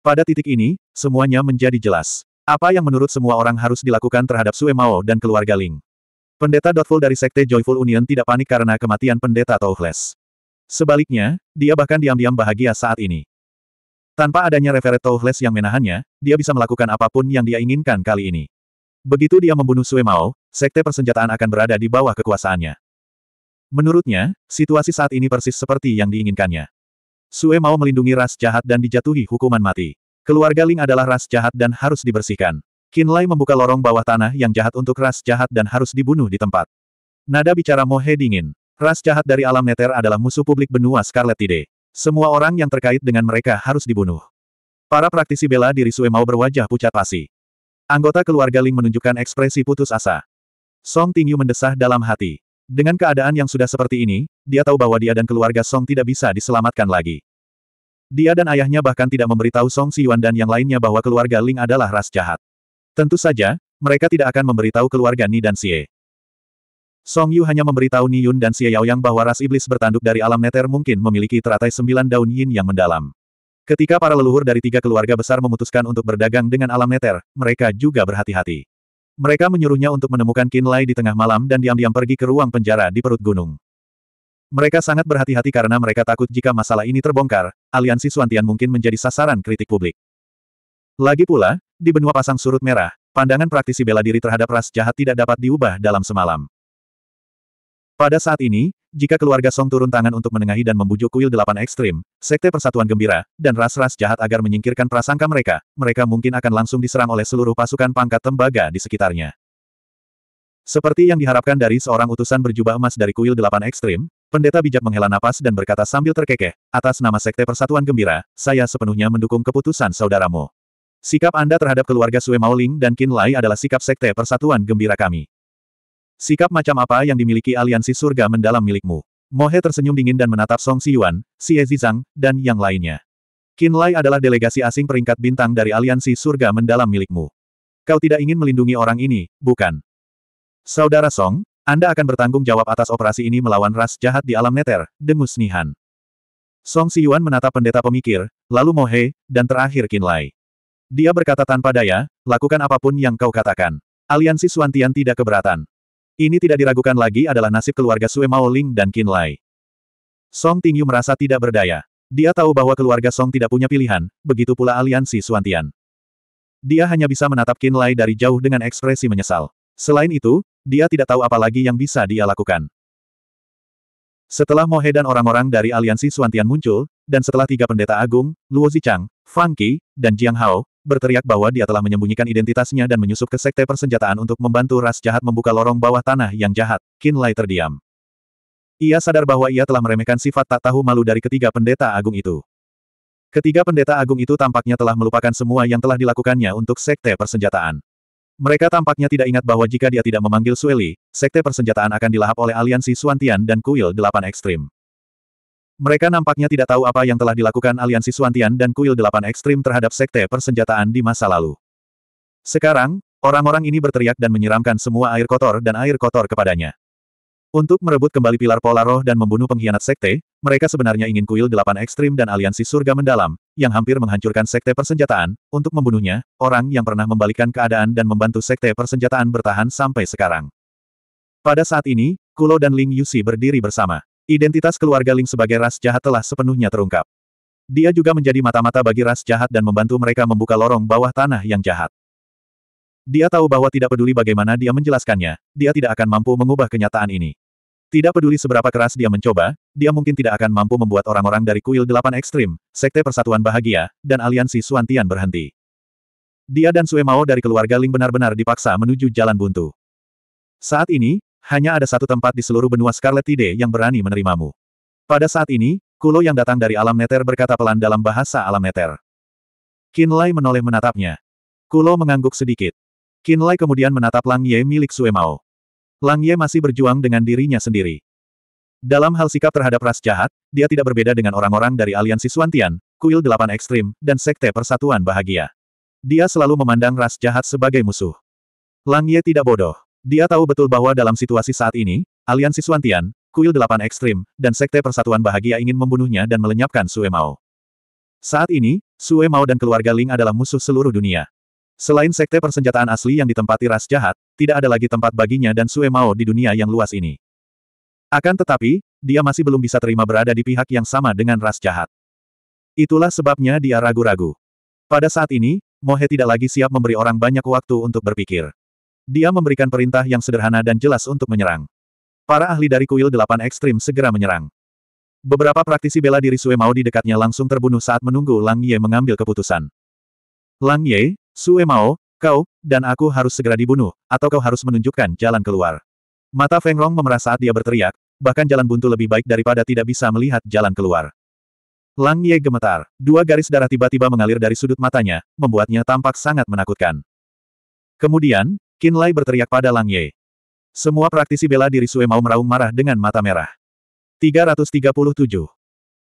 Pada titik ini, semuanya menjadi jelas. Apa yang menurut semua orang harus dilakukan terhadap Sue Mao dan keluarga Ling. Pendeta dotful dari Sekte Joyful Union tidak panik karena kematian Pendeta Tohles. Sebaliknya, dia bahkan diam-diam bahagia saat ini. Tanpa adanya Referet Tohles yang menahannya, dia bisa melakukan apapun yang dia inginkan kali ini. Begitu dia membunuh Sue Mao, Sekte Persenjataan akan berada di bawah kekuasaannya. Menurutnya, situasi saat ini persis seperti yang diinginkannya. Sue Mao melindungi ras jahat dan dijatuhi hukuman mati. Keluarga Ling adalah ras jahat dan harus dibersihkan. Kinlay membuka lorong bawah tanah yang jahat untuk ras jahat dan harus dibunuh di tempat. Nada bicara Mohe dingin. Ras jahat dari alam neter adalah musuh publik benua Scarlet Tide. Semua orang yang terkait dengan mereka harus dibunuh. Para praktisi bela diri Sue mau berwajah pucat pasi. Anggota keluarga Ling menunjukkan ekspresi putus asa. Song Tingyu mendesah dalam hati. Dengan keadaan yang sudah seperti ini, dia tahu bahwa dia dan keluarga Song tidak bisa diselamatkan lagi. Dia dan ayahnya bahkan tidak memberitahu Song Siyuan dan yang lainnya bahwa keluarga Ling adalah ras jahat. Tentu saja, mereka tidak akan memberitahu keluarga Ni dan Xie. Song Yu hanya memberitahu Ni Yun dan Xie Yaoyang bahwa ras iblis bertanduk dari alam neter mungkin memiliki teratai sembilan daun yin yang mendalam. Ketika para leluhur dari tiga keluarga besar memutuskan untuk berdagang dengan alam neter, mereka juga berhati-hati. Mereka menyuruhnya untuk menemukan Qin Lai di tengah malam dan diam-diam pergi ke ruang penjara di perut gunung. Mereka sangat berhati-hati karena mereka takut jika masalah ini terbongkar, aliansi Suantian mungkin menjadi sasaran kritik publik. Lagi pula, di benua pasang surut merah, pandangan praktisi bela diri terhadap ras jahat tidak dapat diubah dalam semalam. Pada saat ini, jika keluarga Song turun tangan untuk menengahi dan membujuk kuil delapan ekstrim, sekte persatuan gembira, dan ras-ras jahat agar menyingkirkan prasangka mereka, mereka mungkin akan langsung diserang oleh seluruh pasukan pangkat tembaga di sekitarnya. Seperti yang diharapkan dari seorang utusan berjubah emas dari kuil delapan ekstrim, pendeta bijak menghela napas dan berkata sambil terkekeh, atas nama sekte persatuan gembira, saya sepenuhnya mendukung keputusan saudaramu. Sikap Anda terhadap keluarga Sue Maoling dan Qin Lai adalah sikap sekte persatuan gembira kami. Sikap macam apa yang dimiliki aliansi surga mendalam milikmu? Mohe tersenyum dingin dan menatap Song Siyuan, Xie Zizang, dan yang lainnya. Qin Lai adalah delegasi asing peringkat bintang dari aliansi surga mendalam milikmu. Kau tidak ingin melindungi orang ini, bukan? Saudara Song, Anda akan bertanggung jawab atas operasi ini melawan ras jahat di alam neter, dengus Nihan. Song Siyuan menatap pendeta pemikir, lalu Mohe, dan terakhir Qin Lai. Dia berkata tanpa daya, lakukan apapun yang kau katakan. Aliansi Suantian tidak keberatan. Ini tidak diragukan lagi adalah nasib keluarga Sue Maoling dan Qin Lai. Song Tingyu merasa tidak berdaya. Dia tahu bahwa keluarga Song tidak punya pilihan, begitu pula aliansi Suantian. Dia hanya bisa menatap Qin Lai dari jauh dengan ekspresi menyesal. Selain itu, dia tidak tahu apa lagi yang bisa dia lakukan. Setelah Mohe dan orang-orang dari aliansi Suantian muncul, dan setelah tiga pendeta agung, Luo Zichang, Fang Qi, dan Jiang Hao, berteriak bahwa dia telah menyembunyikan identitasnya dan menyusup ke sekte persenjataan untuk membantu ras jahat membuka lorong bawah tanah yang jahat. Qin Lai terdiam. Ia sadar bahwa ia telah meremehkan sifat tak tahu malu dari ketiga pendeta agung itu. Ketiga pendeta agung itu tampaknya telah melupakan semua yang telah dilakukannya untuk sekte persenjataan. Mereka tampaknya tidak ingat bahwa jika dia tidak memanggil Sueli, sekte persenjataan akan dilahap oleh aliansi Suantian dan kuil delapan ekstrim. Mereka nampaknya tidak tahu apa yang telah dilakukan aliansi Suantian dan kuil delapan ekstrim terhadap sekte persenjataan di masa lalu. Sekarang, orang-orang ini berteriak dan menyiramkan semua air kotor dan air kotor kepadanya. Untuk merebut kembali pilar pola roh dan membunuh pengkhianat sekte, mereka sebenarnya ingin kuil delapan ekstrim dan aliansi surga mendalam, yang hampir menghancurkan sekte persenjataan, untuk membunuhnya, orang yang pernah membalikkan keadaan dan membantu sekte persenjataan bertahan sampai sekarang. Pada saat ini, Kulo dan Ling Yusi berdiri bersama. Identitas keluarga Ling sebagai ras jahat telah sepenuhnya terungkap. Dia juga menjadi mata-mata bagi ras jahat dan membantu mereka membuka lorong bawah tanah yang jahat. Dia tahu bahwa tidak peduli bagaimana dia menjelaskannya, dia tidak akan mampu mengubah kenyataan ini. Tidak peduli seberapa keras dia mencoba, dia mungkin tidak akan mampu membuat orang-orang dari kuil delapan ekstrim, sekte persatuan bahagia, dan aliansi Suantian berhenti. Dia dan Sue Mao dari keluarga Ling benar-benar dipaksa menuju jalan buntu. Saat ini, hanya ada satu tempat di seluruh benua Scarlet Tide yang berani menerimamu. Pada saat ini, Kulo yang datang dari alam neter berkata pelan dalam bahasa alam neter. Kinlay menoleh menatapnya. Kulo mengangguk sedikit. Kinlay kemudian menatap Lang Ye milik Sue Mao. Lang Ye masih berjuang dengan dirinya sendiri. Dalam hal sikap terhadap ras jahat, dia tidak berbeda dengan orang-orang dari aliansi Suantian, Kuil Delapan Ekstrim, dan Sekte Persatuan Bahagia. Dia selalu memandang ras jahat sebagai musuh. Lang Ye tidak bodoh. Dia tahu betul bahwa dalam situasi saat ini, aliansi Suantian, kuil delapan ekstrim, dan sekte persatuan bahagia ingin membunuhnya dan melenyapkan Sue Mao. Saat ini, Sue Mao dan keluarga Ling adalah musuh seluruh dunia. Selain sekte persenjataan asli yang ditempati ras jahat, tidak ada lagi tempat baginya dan Sue Mao di dunia yang luas ini. Akan tetapi, dia masih belum bisa terima berada di pihak yang sama dengan ras jahat. Itulah sebabnya dia ragu-ragu. Pada saat ini, Mohe tidak lagi siap memberi orang banyak waktu untuk berpikir. Dia memberikan perintah yang sederhana dan jelas untuk menyerang. Para ahli dari kuil delapan ekstrim segera menyerang. Beberapa praktisi bela diri Sue Mao di dekatnya langsung terbunuh saat menunggu Lang Ye mengambil keputusan. Lang Ye, Sue Mao, kau, dan aku harus segera dibunuh, atau kau harus menunjukkan jalan keluar. Mata Feng Rong memerah saat dia berteriak, bahkan jalan buntu lebih baik daripada tidak bisa melihat jalan keluar. Lang Ye gemetar, dua garis darah tiba-tiba mengalir dari sudut matanya, membuatnya tampak sangat menakutkan. Kemudian, Lai berteriak pada Lang Ye. Semua praktisi bela diri Sue mau meraung marah dengan mata merah. 337.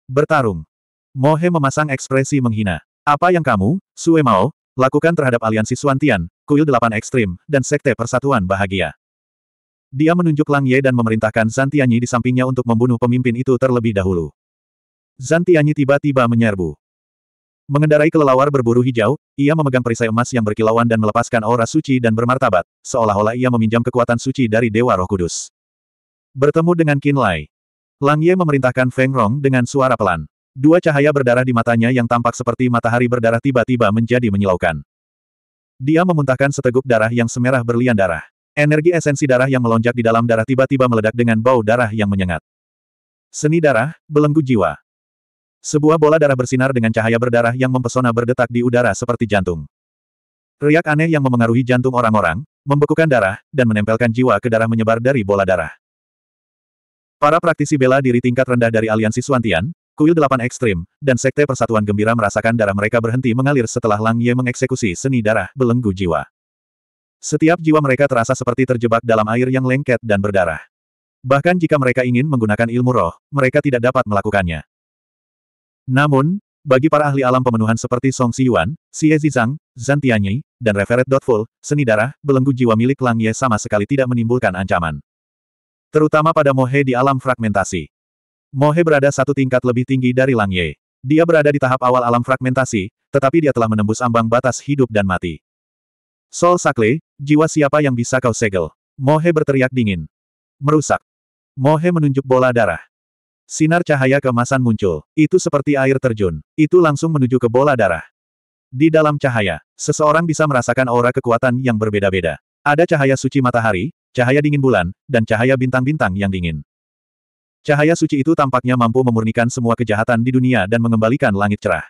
Bertarung. Mohe memasang ekspresi menghina. Apa yang kamu, Sue Mao, lakukan terhadap aliansi Suantian, Kuil Delapan Ekstrim, dan Sekte Persatuan Bahagia? Dia menunjuk Lang Ye dan memerintahkan Zan di sampingnya untuk membunuh pemimpin itu terlebih dahulu. Zan tiba-tiba menyerbu. Mengendarai kelelawar berburu hijau, ia memegang perisai emas yang berkilauan dan melepaskan aura suci dan bermartabat, seolah-olah ia meminjam kekuatan suci dari Dewa Roh Kudus. Bertemu dengan Qin Lai. Lang Ye memerintahkan Feng Rong dengan suara pelan. Dua cahaya berdarah di matanya yang tampak seperti matahari berdarah tiba-tiba menjadi menyilaukan. Dia memuntahkan seteguk darah yang semerah berlian darah. Energi esensi darah yang melonjak di dalam darah tiba-tiba meledak dengan bau darah yang menyengat. Seni darah, belenggu jiwa. Sebuah bola darah bersinar dengan cahaya berdarah yang mempesona berdetak di udara seperti jantung. Riak aneh yang memengaruhi jantung orang-orang, membekukan darah, dan menempelkan jiwa ke darah menyebar dari bola darah. Para praktisi bela diri tingkat rendah dari aliansi Suantian, Kuil Delapan Ekstrim, dan Sekte Persatuan Gembira merasakan darah mereka berhenti mengalir setelah Lang Ye mengeksekusi seni darah belenggu jiwa. Setiap jiwa mereka terasa seperti terjebak dalam air yang lengket dan berdarah. Bahkan jika mereka ingin menggunakan ilmu roh, mereka tidak dapat melakukannya. Namun, bagi para ahli alam pemenuhan seperti Song Siyuan, Xie Zizang, Zan Tianyi, dan Reveret Dotful, seni darah, belenggu jiwa milik Lang Ye sama sekali tidak menimbulkan ancaman. Terutama pada Mohe di alam fragmentasi. Mohe berada satu tingkat lebih tinggi dari Lang Ye. Dia berada di tahap awal alam fragmentasi, tetapi dia telah menembus ambang batas hidup dan mati. Sol Sakle, jiwa siapa yang bisa kau segel? Mohe berteriak dingin. Merusak. Mohe menunjuk bola darah. Sinar cahaya kemasan muncul. Itu seperti air terjun. Itu langsung menuju ke bola darah. Di dalam cahaya, seseorang bisa merasakan aura kekuatan yang berbeda-beda. Ada cahaya suci matahari, cahaya dingin bulan, dan cahaya bintang-bintang yang dingin. Cahaya suci itu tampaknya mampu memurnikan semua kejahatan di dunia dan mengembalikan langit cerah.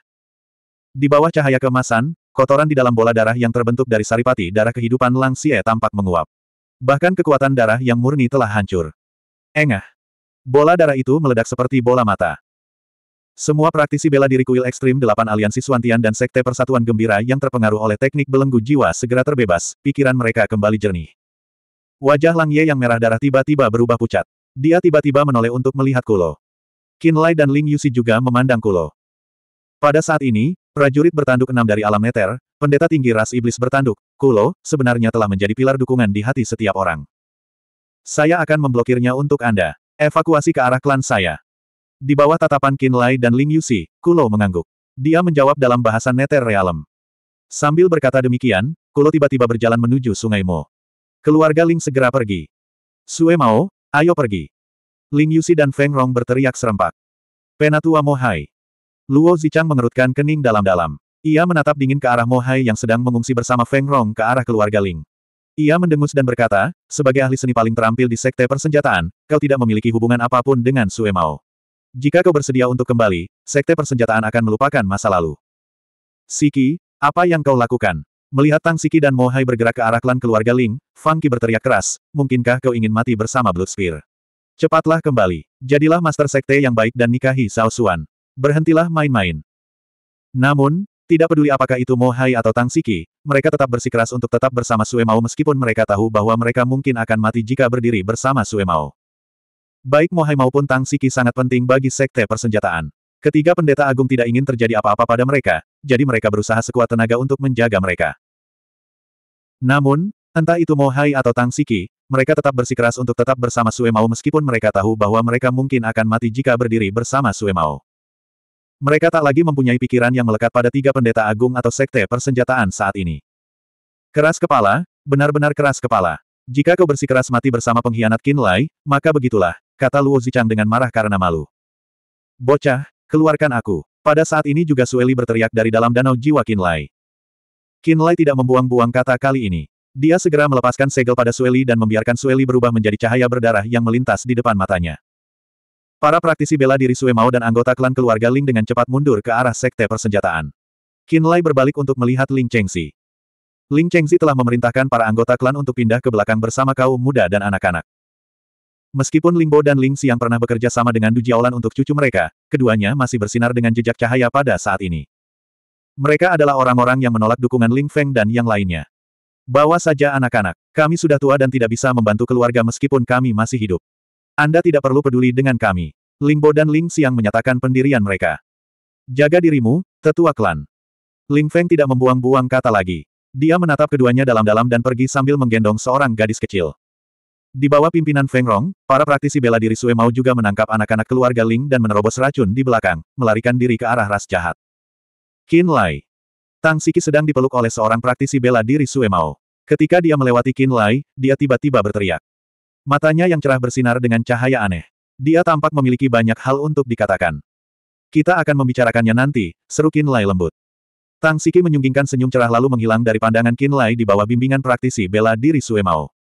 Di bawah cahaya kemasan, kotoran di dalam bola darah yang terbentuk dari saripati darah kehidupan Lang Xie tampak menguap. Bahkan kekuatan darah yang murni telah hancur. Engah. Bola darah itu meledak seperti bola mata. Semua praktisi bela diri kuil ekstrim delapan aliansi Suantian dan Sekte Persatuan Gembira yang terpengaruh oleh teknik belenggu jiwa segera terbebas, pikiran mereka kembali jernih. Wajah Lang Ye yang merah darah tiba-tiba berubah pucat. Dia tiba-tiba menoleh untuk melihat Kulo. Lai dan Ling Yusi juga memandang Kulo. Pada saat ini, prajurit bertanduk enam dari alam neter, pendeta tinggi ras iblis bertanduk, Kulo, sebenarnya telah menjadi pilar dukungan di hati setiap orang. Saya akan memblokirnya untuk Anda. Evakuasi ke arah klan saya. Di bawah tatapan Qin Lai dan Ling Yuxi, Kulo mengangguk. Dia menjawab dalam bahasa Nether Realm. Sambil berkata demikian, Kulo tiba-tiba berjalan menuju Sungai Mo. Keluarga Ling segera pergi. Sue Mao, ayo pergi. Ling Yuxi dan Feng Rong berteriak serempak. Penatua Mo Hai. Luo Zichang mengerutkan kening dalam-dalam. Ia menatap dingin ke arah Mo Hai yang sedang mengungsi bersama Feng Rong ke arah keluarga Ling. Ia mendengus dan berkata, sebagai ahli seni paling terampil di sekte persenjataan, kau tidak memiliki hubungan apapun dengan Sue Mao. Jika kau bersedia untuk kembali, sekte persenjataan akan melupakan masa lalu. Siki, apa yang kau lakukan? Melihat Tang Siki dan Mohai bergerak ke arah klan keluarga Ling, Fang Qi berteriak keras, mungkinkah kau ingin mati bersama Blood Spear? Cepatlah kembali. Jadilah master sekte yang baik dan nikahi Sao Xuan. Berhentilah main-main. Namun, tidak peduli apakah itu Mo Hai atau Tang Siki, mereka tetap bersikeras untuk tetap bersama Sue Mao meskipun mereka tahu bahwa mereka mungkin akan mati jika berdiri bersama Sue Mao. Baik Mo Hai maupun Tang Siki sangat penting bagi Sekte Persenjataan. Ketiga pendeta agung tidak ingin terjadi apa-apa pada mereka, jadi mereka berusaha sekuat tenaga untuk menjaga mereka. Namun, entah itu Mo Hai atau Tang Siki, mereka tetap bersikeras untuk tetap bersama Sue Mao meskipun mereka tahu bahwa mereka mungkin akan mati jika berdiri bersama Sue Mao. Mereka tak lagi mempunyai pikiran yang melekat pada tiga pendeta agung atau sekte persenjataan saat ini. Keras kepala, benar-benar keras kepala. Jika kau bersikeras mati bersama pengkhianat Kinlay, maka begitulah, kata Luo Zichang dengan marah karena malu. Bocah, keluarkan aku. Pada saat ini juga Sueli berteriak dari dalam danau jiwa Kinlay. Kinlay tidak membuang-buang kata kali ini. Dia segera melepaskan segel pada Sueli dan membiarkan Sueli berubah menjadi cahaya berdarah yang melintas di depan matanya. Para praktisi bela diri Sue Mao dan anggota klan keluarga Ling dengan cepat mundur ke arah sekte persenjataan. Qin Lai berbalik untuk melihat Ling Chengzi. Ling Chengzi telah memerintahkan para anggota klan untuk pindah ke belakang bersama kaum muda dan anak-anak. Meskipun Ling Bo dan Ling Xiang pernah bekerja sama dengan Du Jiaolan untuk cucu mereka, keduanya masih bersinar dengan jejak cahaya pada saat ini. Mereka adalah orang-orang yang menolak dukungan Ling Feng dan yang lainnya. Bawa saja anak-anak. Kami sudah tua dan tidak bisa membantu keluarga meskipun kami masih hidup. Anda tidak perlu peduli dengan kami. Lingbo dan Ling Xiang menyatakan pendirian mereka. Jaga dirimu, tetua klan. Ling Feng tidak membuang-buang kata lagi. Dia menatap keduanya dalam-dalam dan pergi sambil menggendong seorang gadis kecil. Di bawah pimpinan Feng Rong, para praktisi bela diri Sue Mao juga menangkap anak-anak keluarga Ling dan menerobos racun di belakang, melarikan diri ke arah ras jahat. Qin Lai. Tang Siki sedang dipeluk oleh seorang praktisi bela diri Sue Mao. Ketika dia melewati Qin Lai, dia tiba-tiba berteriak. Matanya yang cerah bersinar dengan cahaya aneh. Dia tampak memiliki banyak hal untuk dikatakan. Kita akan membicarakannya nanti, seru Qin Lai lembut. Tang Siki menyunggingkan senyum cerah lalu menghilang dari pandangan Qin Lai di bawah bimbingan praktisi bela diri Sue Mao.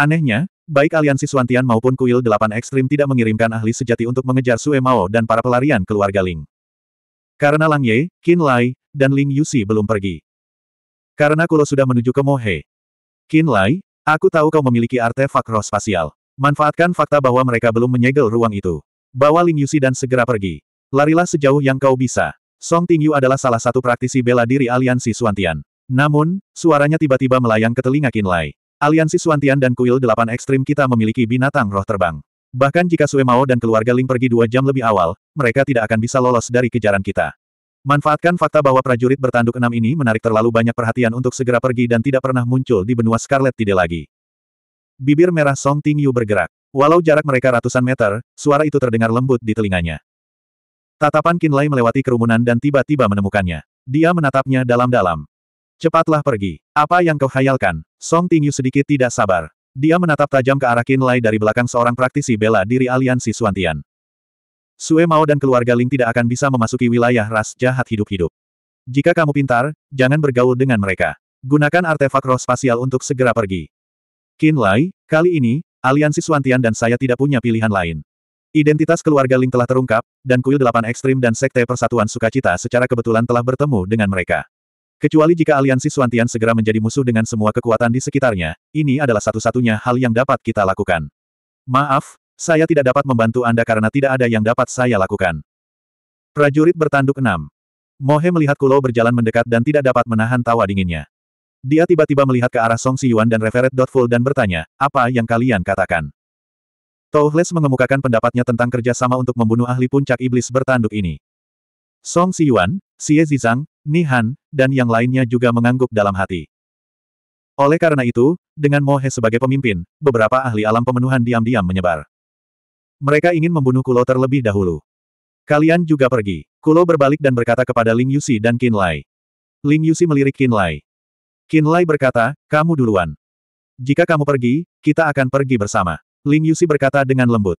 Anehnya, baik aliansi Suantian maupun kuil delapan ekstrim tidak mengirimkan ahli sejati untuk mengejar Sue Mao dan para pelarian keluarga Ling. Karena Lang Ye, Qin Lai, dan Ling Yusi belum pergi. Karena Kulo sudah menuju ke Mohe. Qin Lai, Aku tahu kau memiliki artefak roh spasial. Manfaatkan fakta bahwa mereka belum menyegel ruang itu. Bawa Ling Yusi dan segera pergi. Larilah sejauh yang kau bisa. Song Tingyu adalah salah satu praktisi bela diri aliansi Suantian. Namun, suaranya tiba-tiba melayang ke telinga Kinlai. Aliansi Suantian dan kuil delapan ekstrim kita memiliki binatang roh terbang. Bahkan jika Sue Mao dan keluarga Ling pergi dua jam lebih awal, mereka tidak akan bisa lolos dari kejaran kita. Manfaatkan fakta bahwa prajurit bertanduk enam ini menarik terlalu banyak perhatian untuk segera pergi dan tidak pernah muncul di benua Scarlet Tide lagi. Bibir merah Song Ting Yu bergerak. Walau jarak mereka ratusan meter, suara itu terdengar lembut di telinganya. Tatapan Qin Lei melewati kerumunan dan tiba-tiba menemukannya. Dia menatapnya dalam-dalam. Cepatlah pergi. Apa yang kau khayalkan? Song Ting Yu sedikit tidak sabar. Dia menatap tajam ke arah Qin Lei dari belakang seorang praktisi bela diri aliansi Suantian. Sue Mao dan keluarga Ling tidak akan bisa memasuki wilayah ras jahat hidup-hidup. Jika kamu pintar, jangan bergaul dengan mereka. Gunakan artefak roh spasial untuk segera pergi. Qin Lai, kali ini, aliansi Suantian dan saya tidak punya pilihan lain. Identitas keluarga Ling telah terungkap, dan kuil delapan ekstrim dan sekte persatuan sukacita secara kebetulan telah bertemu dengan mereka. Kecuali jika aliansi Suantian segera menjadi musuh dengan semua kekuatan di sekitarnya, ini adalah satu-satunya hal yang dapat kita lakukan. Maaf, saya tidak dapat membantu Anda karena tidak ada yang dapat saya lakukan. Prajurit bertanduk enam. Mohe melihat Kulo berjalan mendekat dan tidak dapat menahan tawa dinginnya. Dia tiba-tiba melihat ke arah Song Siyuan dan Reveret Dotful dan bertanya, apa yang kalian katakan? Touhles mengemukakan pendapatnya tentang kerjasama untuk membunuh ahli puncak iblis bertanduk ini. Song Siyuan, Xie Zizang, Nihan, dan yang lainnya juga mengangguk dalam hati. Oleh karena itu, dengan Mohe sebagai pemimpin, beberapa ahli alam pemenuhan diam-diam menyebar. Mereka ingin membunuh Kulo terlebih dahulu. Kalian juga pergi. Kulo berbalik dan berkata kepada Ling Yusi dan Qin Lai. Ling Yusi melirik Qin Lai. Qin Lai berkata, kamu duluan. Jika kamu pergi, kita akan pergi bersama. Ling Yusi berkata dengan lembut.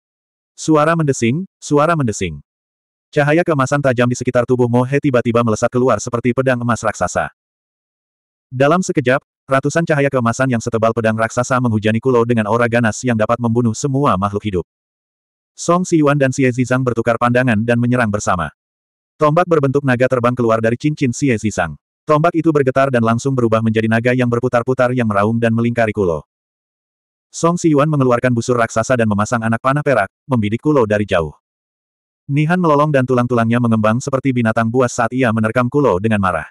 Suara mendesing, suara mendesing. Cahaya kemasan tajam di sekitar tubuh Mo tiba-tiba melesat keluar seperti pedang emas raksasa. Dalam sekejap, ratusan cahaya kemasan yang setebal pedang raksasa menghujani Kulo dengan aura ganas yang dapat membunuh semua makhluk hidup. Song Siwan dan Xie Zizang bertukar pandangan dan menyerang bersama. Tombak berbentuk naga terbang keluar dari cincin Xie Zizang. Tombak itu bergetar dan langsung berubah menjadi naga yang berputar-putar yang meraung dan melingkari Kulo. Song Siwan mengeluarkan busur raksasa dan memasang anak panah perak, membidik Kulo dari jauh. Nihan melolong dan tulang-tulangnya mengembang seperti binatang buas saat ia menerkam Kulo dengan marah.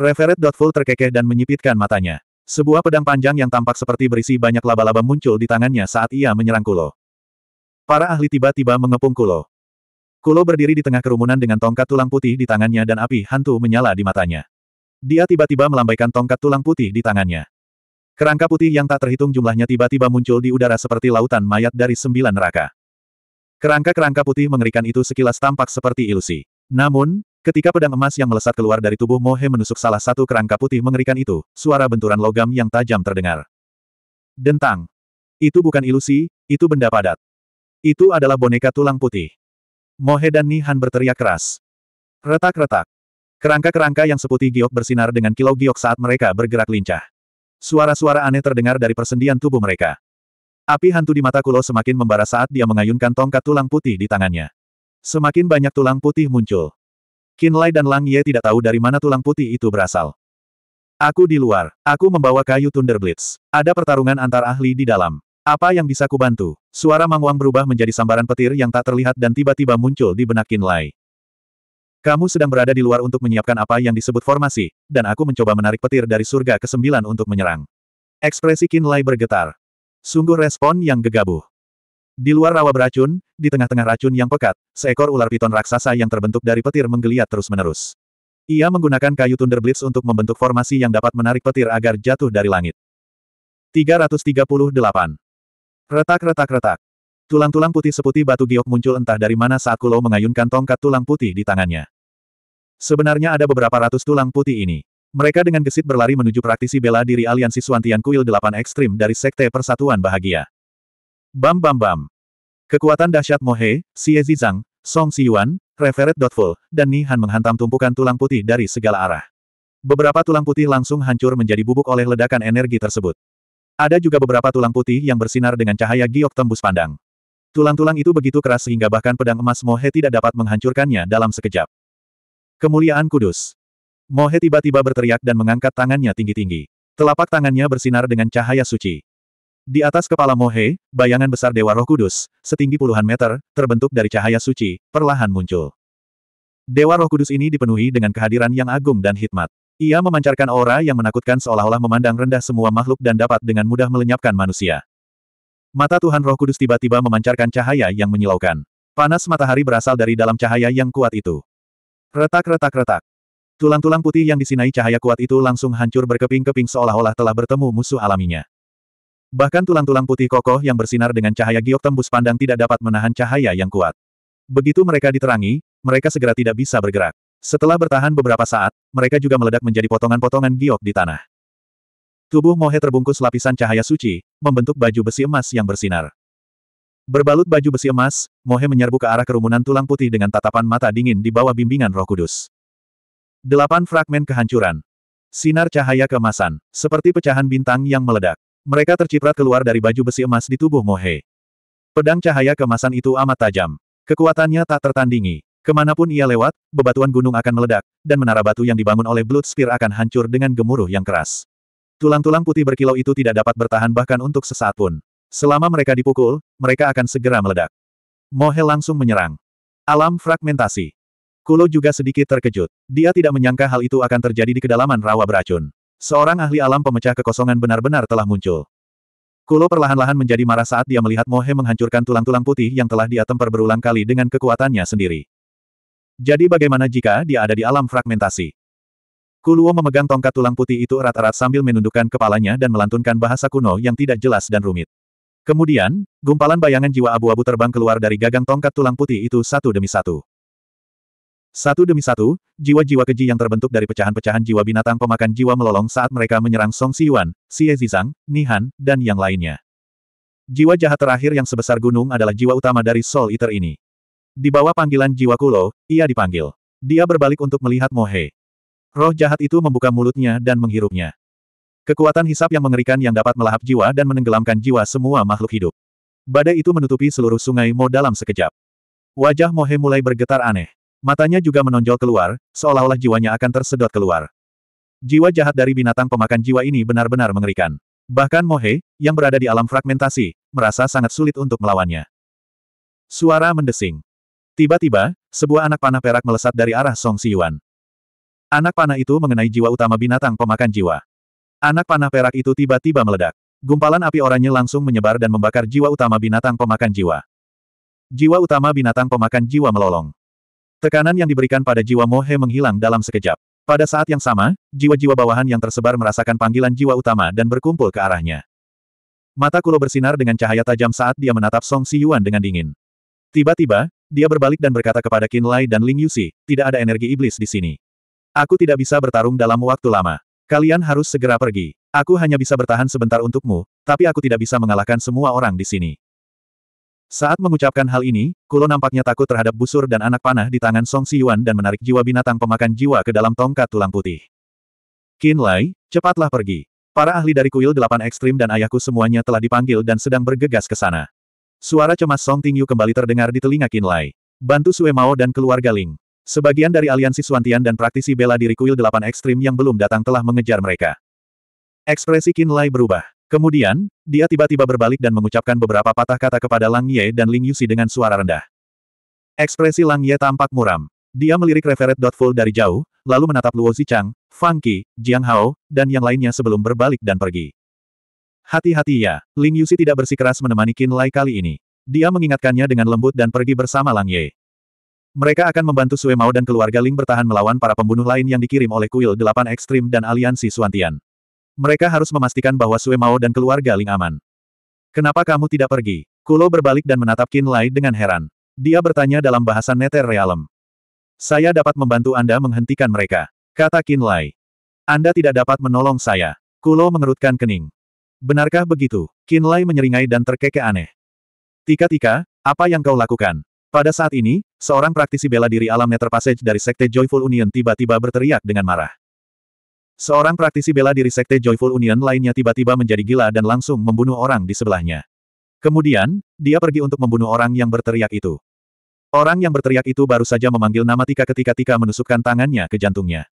Reveret Dotful terkekeh dan menyipitkan matanya. Sebuah pedang panjang yang tampak seperti berisi banyak laba-laba muncul di tangannya saat ia menyerang Kulo. Para ahli tiba-tiba mengepung Kulo. Kulo berdiri di tengah kerumunan dengan tongkat tulang putih di tangannya dan api hantu menyala di matanya. Dia tiba-tiba melambaikan tongkat tulang putih di tangannya. Kerangka putih yang tak terhitung jumlahnya tiba-tiba muncul di udara seperti lautan mayat dari sembilan neraka. Kerangka-kerangka putih mengerikan itu sekilas tampak seperti ilusi. Namun, ketika pedang emas yang melesat keluar dari tubuh Mohe menusuk salah satu kerangka putih mengerikan itu, suara benturan logam yang tajam terdengar. Dentang. Itu bukan ilusi, itu benda padat. Itu adalah boneka tulang putih. Mohe dan Nihan berteriak keras. Retak-retak. Kerangka-kerangka yang seputih giok bersinar dengan kilau giok saat mereka bergerak lincah. Suara-suara aneh terdengar dari persendian tubuh mereka. Api hantu di mata Kulo semakin membara saat dia mengayunkan tongkat tulang putih di tangannya. Semakin banyak tulang putih muncul. Kinlay dan Lang Ye tidak tahu dari mana tulang putih itu berasal. Aku di luar. Aku membawa kayu Thunder Blitz. Ada pertarungan antar ahli di dalam. Apa yang bisa kubantu? Suara Manguang berubah menjadi sambaran petir yang tak terlihat dan tiba-tiba muncul di benak Kinlay. Kamu sedang berada di luar untuk menyiapkan apa yang disebut formasi, dan aku mencoba menarik petir dari surga ke-9 untuk menyerang. Ekspresi Kinlay bergetar. Sungguh respon yang gegabah. Di luar rawa beracun, di tengah-tengah racun yang pekat, seekor ular piton raksasa yang terbentuk dari petir menggeliat terus-menerus. Ia menggunakan kayu Thunder Blitz untuk membentuk formasi yang dapat menarik petir agar jatuh dari langit. 338 Retak-retak-retak. Tulang-tulang putih seputih batu giok muncul entah dari mana saat Kulo mengayunkan tongkat tulang putih di tangannya. Sebenarnya ada beberapa ratus tulang putih ini. Mereka dengan gesit berlari menuju praktisi bela diri aliansi Suantian Kuil 8 Ekstrim dari Sekte Persatuan Bahagia. Bam bam bam. Kekuatan dahsyat Mohe, Xie Zizang, Song Siyuan, Reveret Dotful, dan Ni Han menghantam tumpukan tulang putih dari segala arah. Beberapa tulang putih langsung hancur menjadi bubuk oleh ledakan energi tersebut. Ada juga beberapa tulang putih yang bersinar dengan cahaya giok tembus pandang. Tulang-tulang itu begitu keras sehingga bahkan pedang emas Mohe tidak dapat menghancurkannya dalam sekejap. Kemuliaan Kudus. Mohe tiba-tiba berteriak dan mengangkat tangannya tinggi-tinggi. Telapak tangannya bersinar dengan cahaya suci. Di atas kepala Mohe, bayangan besar Dewa Roh Kudus, setinggi puluhan meter, terbentuk dari cahaya suci, perlahan muncul. Dewa Roh Kudus ini dipenuhi dengan kehadiran yang agung dan hikmat. Ia memancarkan aura yang menakutkan seolah-olah memandang rendah semua makhluk dan dapat dengan mudah melenyapkan manusia. Mata Tuhan Roh Kudus tiba-tiba memancarkan cahaya yang menyilaukan. Panas matahari berasal dari dalam cahaya yang kuat itu. Retak-retak-retak. Tulang-tulang putih yang disinai cahaya kuat itu langsung hancur berkeping-keping seolah-olah telah bertemu musuh alaminya. Bahkan tulang-tulang putih kokoh yang bersinar dengan cahaya giok tembus pandang tidak dapat menahan cahaya yang kuat. Begitu mereka diterangi, mereka segera tidak bisa bergerak. Setelah bertahan beberapa saat, mereka juga meledak menjadi potongan-potongan giok di tanah. Tubuh Mohe terbungkus lapisan cahaya suci, membentuk baju besi emas yang bersinar. Berbalut baju besi emas, Mohe menyerbu ke arah kerumunan tulang putih dengan tatapan mata dingin di bawah bimbingan roh kudus. Delapan fragmen kehancuran. Sinar cahaya kemasan, seperti pecahan bintang yang meledak. Mereka terciprat keluar dari baju besi emas di tubuh Mohe. Pedang cahaya kemasan itu amat tajam. Kekuatannya tak tertandingi. Kemanapun ia lewat, bebatuan gunung akan meledak, dan menara batu yang dibangun oleh Blood Spear akan hancur dengan gemuruh yang keras. Tulang-tulang putih berkilau itu tidak dapat bertahan bahkan untuk sesaat pun. Selama mereka dipukul, mereka akan segera meledak. Mohel langsung menyerang. Alam fragmentasi. Kulo juga sedikit terkejut. Dia tidak menyangka hal itu akan terjadi di kedalaman rawa beracun. Seorang ahli alam pemecah kekosongan benar-benar telah muncul. Kulo perlahan-lahan menjadi marah saat dia melihat Mohe menghancurkan tulang-tulang putih yang telah dia temper berulang kali dengan kekuatannya sendiri. Jadi bagaimana jika dia ada di alam fragmentasi? Kuluo memegang tongkat tulang putih itu erat-erat sambil menundukkan kepalanya dan melantunkan bahasa kuno yang tidak jelas dan rumit. Kemudian, gumpalan bayangan jiwa abu-abu terbang keluar dari gagang tongkat tulang putih itu satu demi satu. Satu demi satu, jiwa-jiwa keji yang terbentuk dari pecahan-pecahan jiwa binatang pemakan jiwa melolong saat mereka menyerang Song Siyuan, Xie Zizang, Nihan, dan yang lainnya. Jiwa jahat terakhir yang sebesar gunung adalah jiwa utama dari Soul Eater ini. Di bawah panggilan jiwa Kulo, ia dipanggil. Dia berbalik untuk melihat Mohe. Roh jahat itu membuka mulutnya dan menghirupnya. Kekuatan hisap yang mengerikan yang dapat melahap jiwa dan menenggelamkan jiwa semua makhluk hidup. Badai itu menutupi seluruh sungai Mo dalam sekejap. Wajah Mohe mulai bergetar aneh. Matanya juga menonjol keluar, seolah-olah jiwanya akan tersedot keluar. Jiwa jahat dari binatang pemakan jiwa ini benar-benar mengerikan. Bahkan Mohe, yang berada di alam fragmentasi, merasa sangat sulit untuk melawannya. Suara mendesing. Tiba-tiba, sebuah anak panah perak melesat dari arah Song Siyuan. Anak panah itu mengenai jiwa utama binatang pemakan jiwa. Anak panah perak itu tiba-tiba meledak. Gumpalan api oranye langsung menyebar dan membakar jiwa utama binatang pemakan jiwa. Jiwa utama binatang pemakan jiwa melolong. Tekanan yang diberikan pada jiwa Mohe menghilang dalam sekejap. Pada saat yang sama, jiwa-jiwa bawahan yang tersebar merasakan panggilan jiwa utama dan berkumpul ke arahnya. Mata Kulo bersinar dengan cahaya tajam saat dia menatap Song Siyuan dengan dingin. Tiba-tiba, dia berbalik dan berkata kepada Qin Lai dan Ling Yusi, tidak ada energi iblis di sini. Aku tidak bisa bertarung dalam waktu lama. Kalian harus segera pergi. Aku hanya bisa bertahan sebentar untukmu, tapi aku tidak bisa mengalahkan semua orang di sini. Saat mengucapkan hal ini, Kulo nampaknya takut terhadap busur dan anak panah di tangan Song Si Yuan dan menarik jiwa binatang pemakan jiwa ke dalam tongkat tulang putih. Qin Lai, cepatlah pergi. Para ahli dari kuil delapan ekstrim dan ayahku semuanya telah dipanggil dan sedang bergegas ke sana. Suara cemas Song Tingyu kembali terdengar di telinga Kinlay. Bantu Sue Mao dan keluarga Ling. Sebagian dari aliansi Suantian dan praktisi bela diri kuil delapan ekstrim yang belum datang telah mengejar mereka. Ekspresi Kinlay berubah. Kemudian, dia tiba-tiba berbalik dan mengucapkan beberapa patah kata kepada Lang Ye dan Ling Yusi dengan suara rendah. Ekspresi Lang Ye tampak muram. Dia melirik Referet Dotful dari jauh, lalu menatap Luo Zichang, Fang Qi, Jiang Hao, dan yang lainnya sebelum berbalik dan pergi. Hati-hati ya, Ling Yusi tidak bersikeras menemani Qin Lai kali ini. Dia mengingatkannya dengan lembut dan pergi bersama Lang Ye. Mereka akan membantu Sue Mao dan keluarga Ling bertahan melawan para pembunuh lain yang dikirim oleh kuil Delapan Ekstrim dan aliansi Suantian. Mereka harus memastikan bahwa Sue Mao dan keluarga Ling aman. Kenapa kamu tidak pergi? Kulo berbalik dan menatap Qin Lai dengan heran. Dia bertanya dalam bahasa Nether Realm. Saya dapat membantu Anda menghentikan mereka. Kata Qin Lai. Anda tidak dapat menolong saya. Kulo mengerutkan kening. Benarkah begitu? Kinlay menyeringai dan terkekeh aneh. Tika-tika, apa yang kau lakukan? Pada saat ini, seorang praktisi bela diri alam Nether Passage dari Sekte Joyful Union tiba-tiba berteriak dengan marah. Seorang praktisi bela diri Sekte Joyful Union lainnya tiba-tiba menjadi gila dan langsung membunuh orang di sebelahnya. Kemudian, dia pergi untuk membunuh orang yang berteriak itu. Orang yang berteriak itu baru saja memanggil nama Tika ketika Tika menusukkan tangannya ke jantungnya.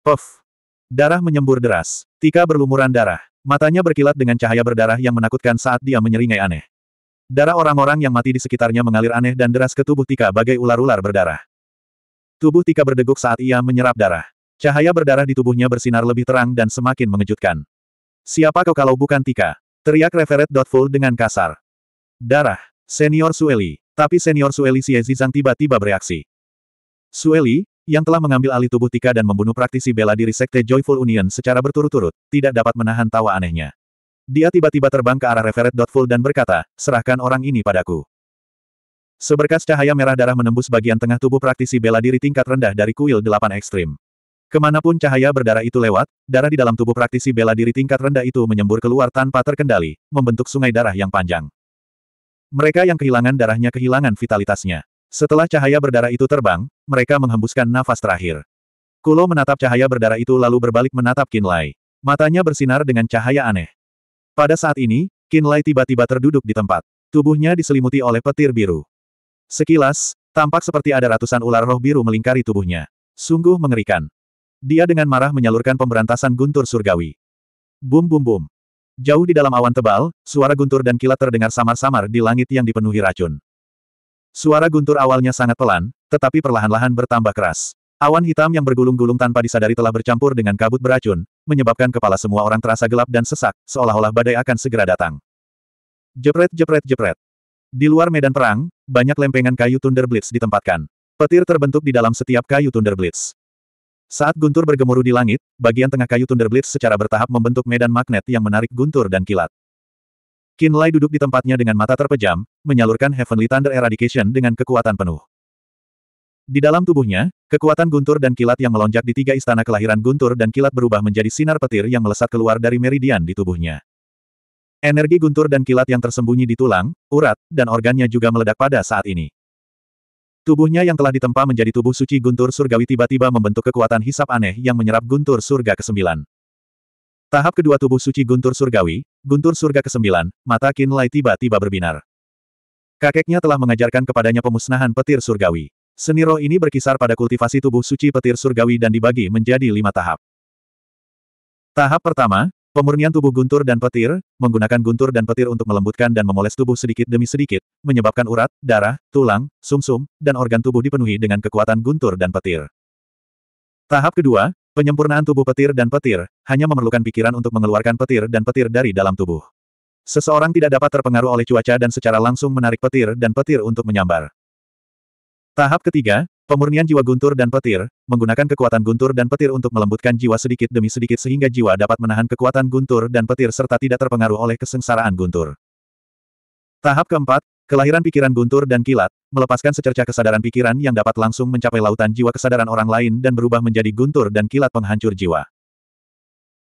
Puff! Darah menyembur deras. Tika berlumuran darah. Matanya berkilat dengan cahaya berdarah yang menakutkan saat dia menyeringai aneh. Darah orang-orang yang mati di sekitarnya mengalir aneh dan deras ke tubuh Tika bagai ular-ular berdarah. Tubuh Tika berdeguk saat ia menyerap darah. Cahaya berdarah di tubuhnya bersinar lebih terang dan semakin mengejutkan. Siapa kau kalau bukan Tika? Teriak Reveret Dotful dengan kasar. Darah. Senior Sueli. Tapi senior Sueli Xie Zizang tiba-tiba bereaksi. Sueli, yang telah mengambil alih tubuh Tika dan membunuh praktisi bela diri Sekte Joyful Union secara berturut-turut, tidak dapat menahan tawa anehnya. Dia tiba-tiba terbang ke arah Referet Dotful dan berkata, serahkan orang ini padaku. Seberkas cahaya merah darah menembus bagian tengah tubuh praktisi bela diri tingkat rendah dari kuil delapan ekstrim. Kemanapun cahaya berdarah itu lewat, darah di dalam tubuh praktisi bela diri tingkat rendah itu menyembur keluar tanpa terkendali, membentuk sungai darah yang panjang. Mereka yang kehilangan darahnya kehilangan vitalitasnya. Setelah cahaya berdarah itu terbang, mereka menghembuskan nafas terakhir. Kulo menatap cahaya berdarah itu lalu berbalik menatap Kinlay. Matanya bersinar dengan cahaya aneh. Pada saat ini, Kinlay tiba-tiba terduduk di tempat. Tubuhnya diselimuti oleh petir biru. Sekilas, tampak seperti ada ratusan ular roh biru melingkari tubuhnya. Sungguh mengerikan. Dia dengan marah menyalurkan pemberantasan guntur surgawi. Bum bum bum. Jauh di dalam awan tebal, suara guntur dan kilat terdengar samar-samar di langit yang dipenuhi racun. Suara guntur awalnya sangat pelan, tetapi perlahan-lahan bertambah keras. Awan hitam yang bergulung-gulung tanpa disadari telah bercampur dengan kabut beracun, menyebabkan kepala semua orang terasa gelap dan sesak, seolah-olah badai akan segera datang. Jepret jepret jepret. Di luar medan perang, banyak lempengan kayu Thunderblitz ditempatkan. Petir terbentuk di dalam setiap kayu Thunderblitz. Saat guntur bergemuruh di langit, bagian tengah kayu Thunderblitz secara bertahap membentuk medan magnet yang menarik guntur dan kilat. Qin Lai duduk di tempatnya dengan mata terpejam, menyalurkan Heavenly Thunder Eradication dengan kekuatan penuh. Di dalam tubuhnya, kekuatan guntur dan kilat yang melonjak di tiga istana kelahiran guntur dan kilat berubah menjadi sinar petir yang melesat keluar dari meridian di tubuhnya. Energi guntur dan kilat yang tersembunyi di tulang, urat, dan organnya juga meledak pada saat ini. Tubuhnya yang telah ditempa menjadi tubuh suci guntur surgawi tiba-tiba membentuk kekuatan hisap aneh yang menyerap guntur surga ke-9. Tahap kedua tubuh suci guntur surgawi, Guntur surga ke-9, mata Qin Lai tiba-tiba berbinar. Kakeknya telah mengajarkan kepadanya pemusnahan petir surgawi. Seni roh ini berkisar pada kultivasi tubuh suci petir surgawi dan dibagi menjadi lima tahap. Tahap pertama, pemurnian tubuh guntur dan petir, menggunakan guntur dan petir untuk melembutkan dan memoles tubuh sedikit demi sedikit, menyebabkan urat, darah, tulang, sumsum, -sum, dan organ tubuh dipenuhi dengan kekuatan guntur dan petir. Tahap kedua, Penyempurnaan tubuh petir dan petir, hanya memerlukan pikiran untuk mengeluarkan petir dan petir dari dalam tubuh. Seseorang tidak dapat terpengaruh oleh cuaca dan secara langsung menarik petir dan petir untuk menyambar. Tahap ketiga, pemurnian jiwa guntur dan petir, menggunakan kekuatan guntur dan petir untuk melembutkan jiwa sedikit demi sedikit sehingga jiwa dapat menahan kekuatan guntur dan petir serta tidak terpengaruh oleh kesengsaraan guntur. Tahap keempat, Kelahiran pikiran guntur dan kilat, melepaskan secercah kesadaran pikiran yang dapat langsung mencapai lautan jiwa kesadaran orang lain dan berubah menjadi guntur dan kilat penghancur jiwa.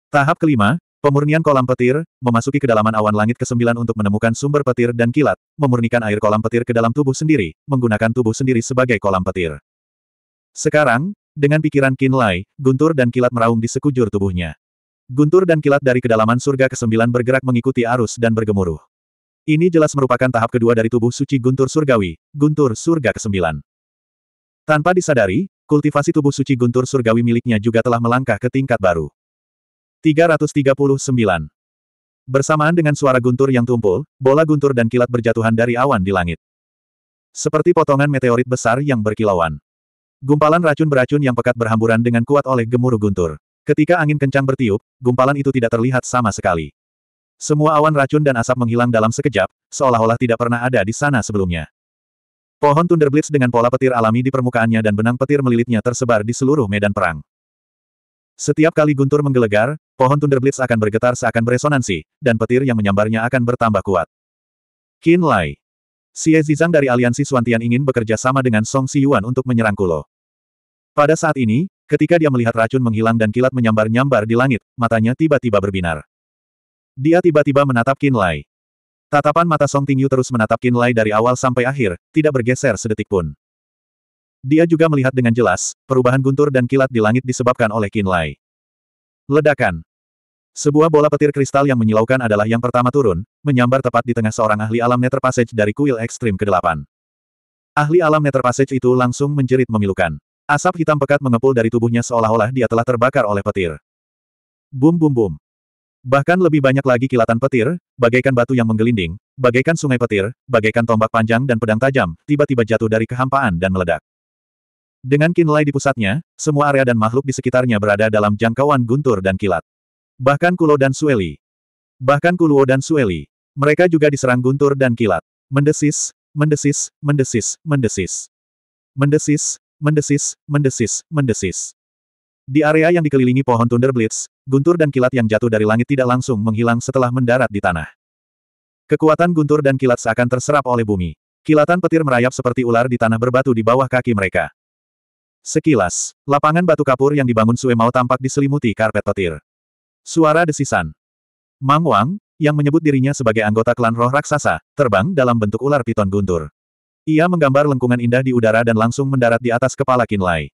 Tahap kelima, pemurnian kolam petir, memasuki kedalaman awan langit kesembilan untuk menemukan sumber petir dan kilat, memurnikan air kolam petir ke dalam tubuh sendiri, menggunakan tubuh sendiri sebagai kolam petir. Sekarang, dengan pikiran Kinlay, guntur dan kilat meraung di sekujur tubuhnya. Guntur dan kilat dari kedalaman surga kesembilan bergerak mengikuti arus dan bergemuruh. Ini jelas merupakan tahap kedua dari tubuh suci guntur surgawi, guntur surga ke-9. Tanpa disadari, kultivasi tubuh suci guntur surgawi miliknya juga telah melangkah ke tingkat baru. 339. Bersamaan dengan suara guntur yang tumpul, bola guntur dan kilat berjatuhan dari awan di langit. Seperti potongan meteorit besar yang berkilauan. Gumpalan racun beracun yang pekat berhamburan dengan kuat oleh gemuruh guntur. Ketika angin kencang bertiup, gumpalan itu tidak terlihat sama sekali. Semua awan racun dan asap menghilang dalam sekejap, seolah-olah tidak pernah ada di sana sebelumnya. Pohon Thunderblitz dengan pola petir alami di permukaannya dan benang petir melilitnya tersebar di seluruh medan perang. Setiap kali guntur menggelegar, pohon Thunderblitz akan bergetar seakan beresonansi, dan petir yang menyambarnya akan bertambah kuat. Qin Lai. Xie Zizang dari aliansi Suantian ingin bekerja sama dengan Song Yuan untuk menyerang Kulo. Pada saat ini, ketika dia melihat racun menghilang dan kilat menyambar-nyambar di langit, matanya tiba-tiba berbinar. Dia tiba-tiba menatap Kinlay. Tatapan mata Song Tingyu terus menatap Kinlay dari awal sampai akhir, tidak bergeser sedetik pun. Dia juga melihat dengan jelas, perubahan guntur dan kilat di langit disebabkan oleh Kinlay. Ledakan. Sebuah bola petir kristal yang menyilaukan adalah yang pertama turun, menyambar tepat di tengah seorang ahli alam Nether Passage dari kuil ekstrim ke-8. Ahli alam Nether Passage itu langsung menjerit memilukan. Asap hitam pekat mengepul dari tubuhnya seolah-olah dia telah terbakar oleh petir. Bum bum bum. Bahkan lebih banyak lagi kilatan petir, bagaikan batu yang menggelinding, bagaikan sungai petir, bagaikan tombak panjang dan pedang tajam, tiba-tiba jatuh dari kehampaan dan meledak. Dengan kinlay di pusatnya, semua area dan makhluk di sekitarnya berada dalam jangkauan guntur dan kilat. Bahkan Kulo dan Sueli. Bahkan Kuluo dan Sueli. Mereka juga diserang guntur dan kilat. Mendesis, mendesis, mendesis, mendesis. Mendesis, mendesis, mendesis, mendesis. Di area yang dikelilingi pohon Thunderblitz, guntur dan kilat yang jatuh dari langit tidak langsung menghilang setelah mendarat di tanah. Kekuatan guntur dan kilat seakan terserap oleh bumi. Kilatan petir merayap seperti ular di tanah berbatu di bawah kaki mereka. Sekilas, lapangan batu kapur yang dibangun Sue Mao tampak diselimuti karpet petir. Suara desisan. Mang Wang, yang menyebut dirinya sebagai anggota klan roh raksasa, terbang dalam bentuk ular piton guntur. Ia menggambar lengkungan indah di udara dan langsung mendarat di atas kepala Kinlay.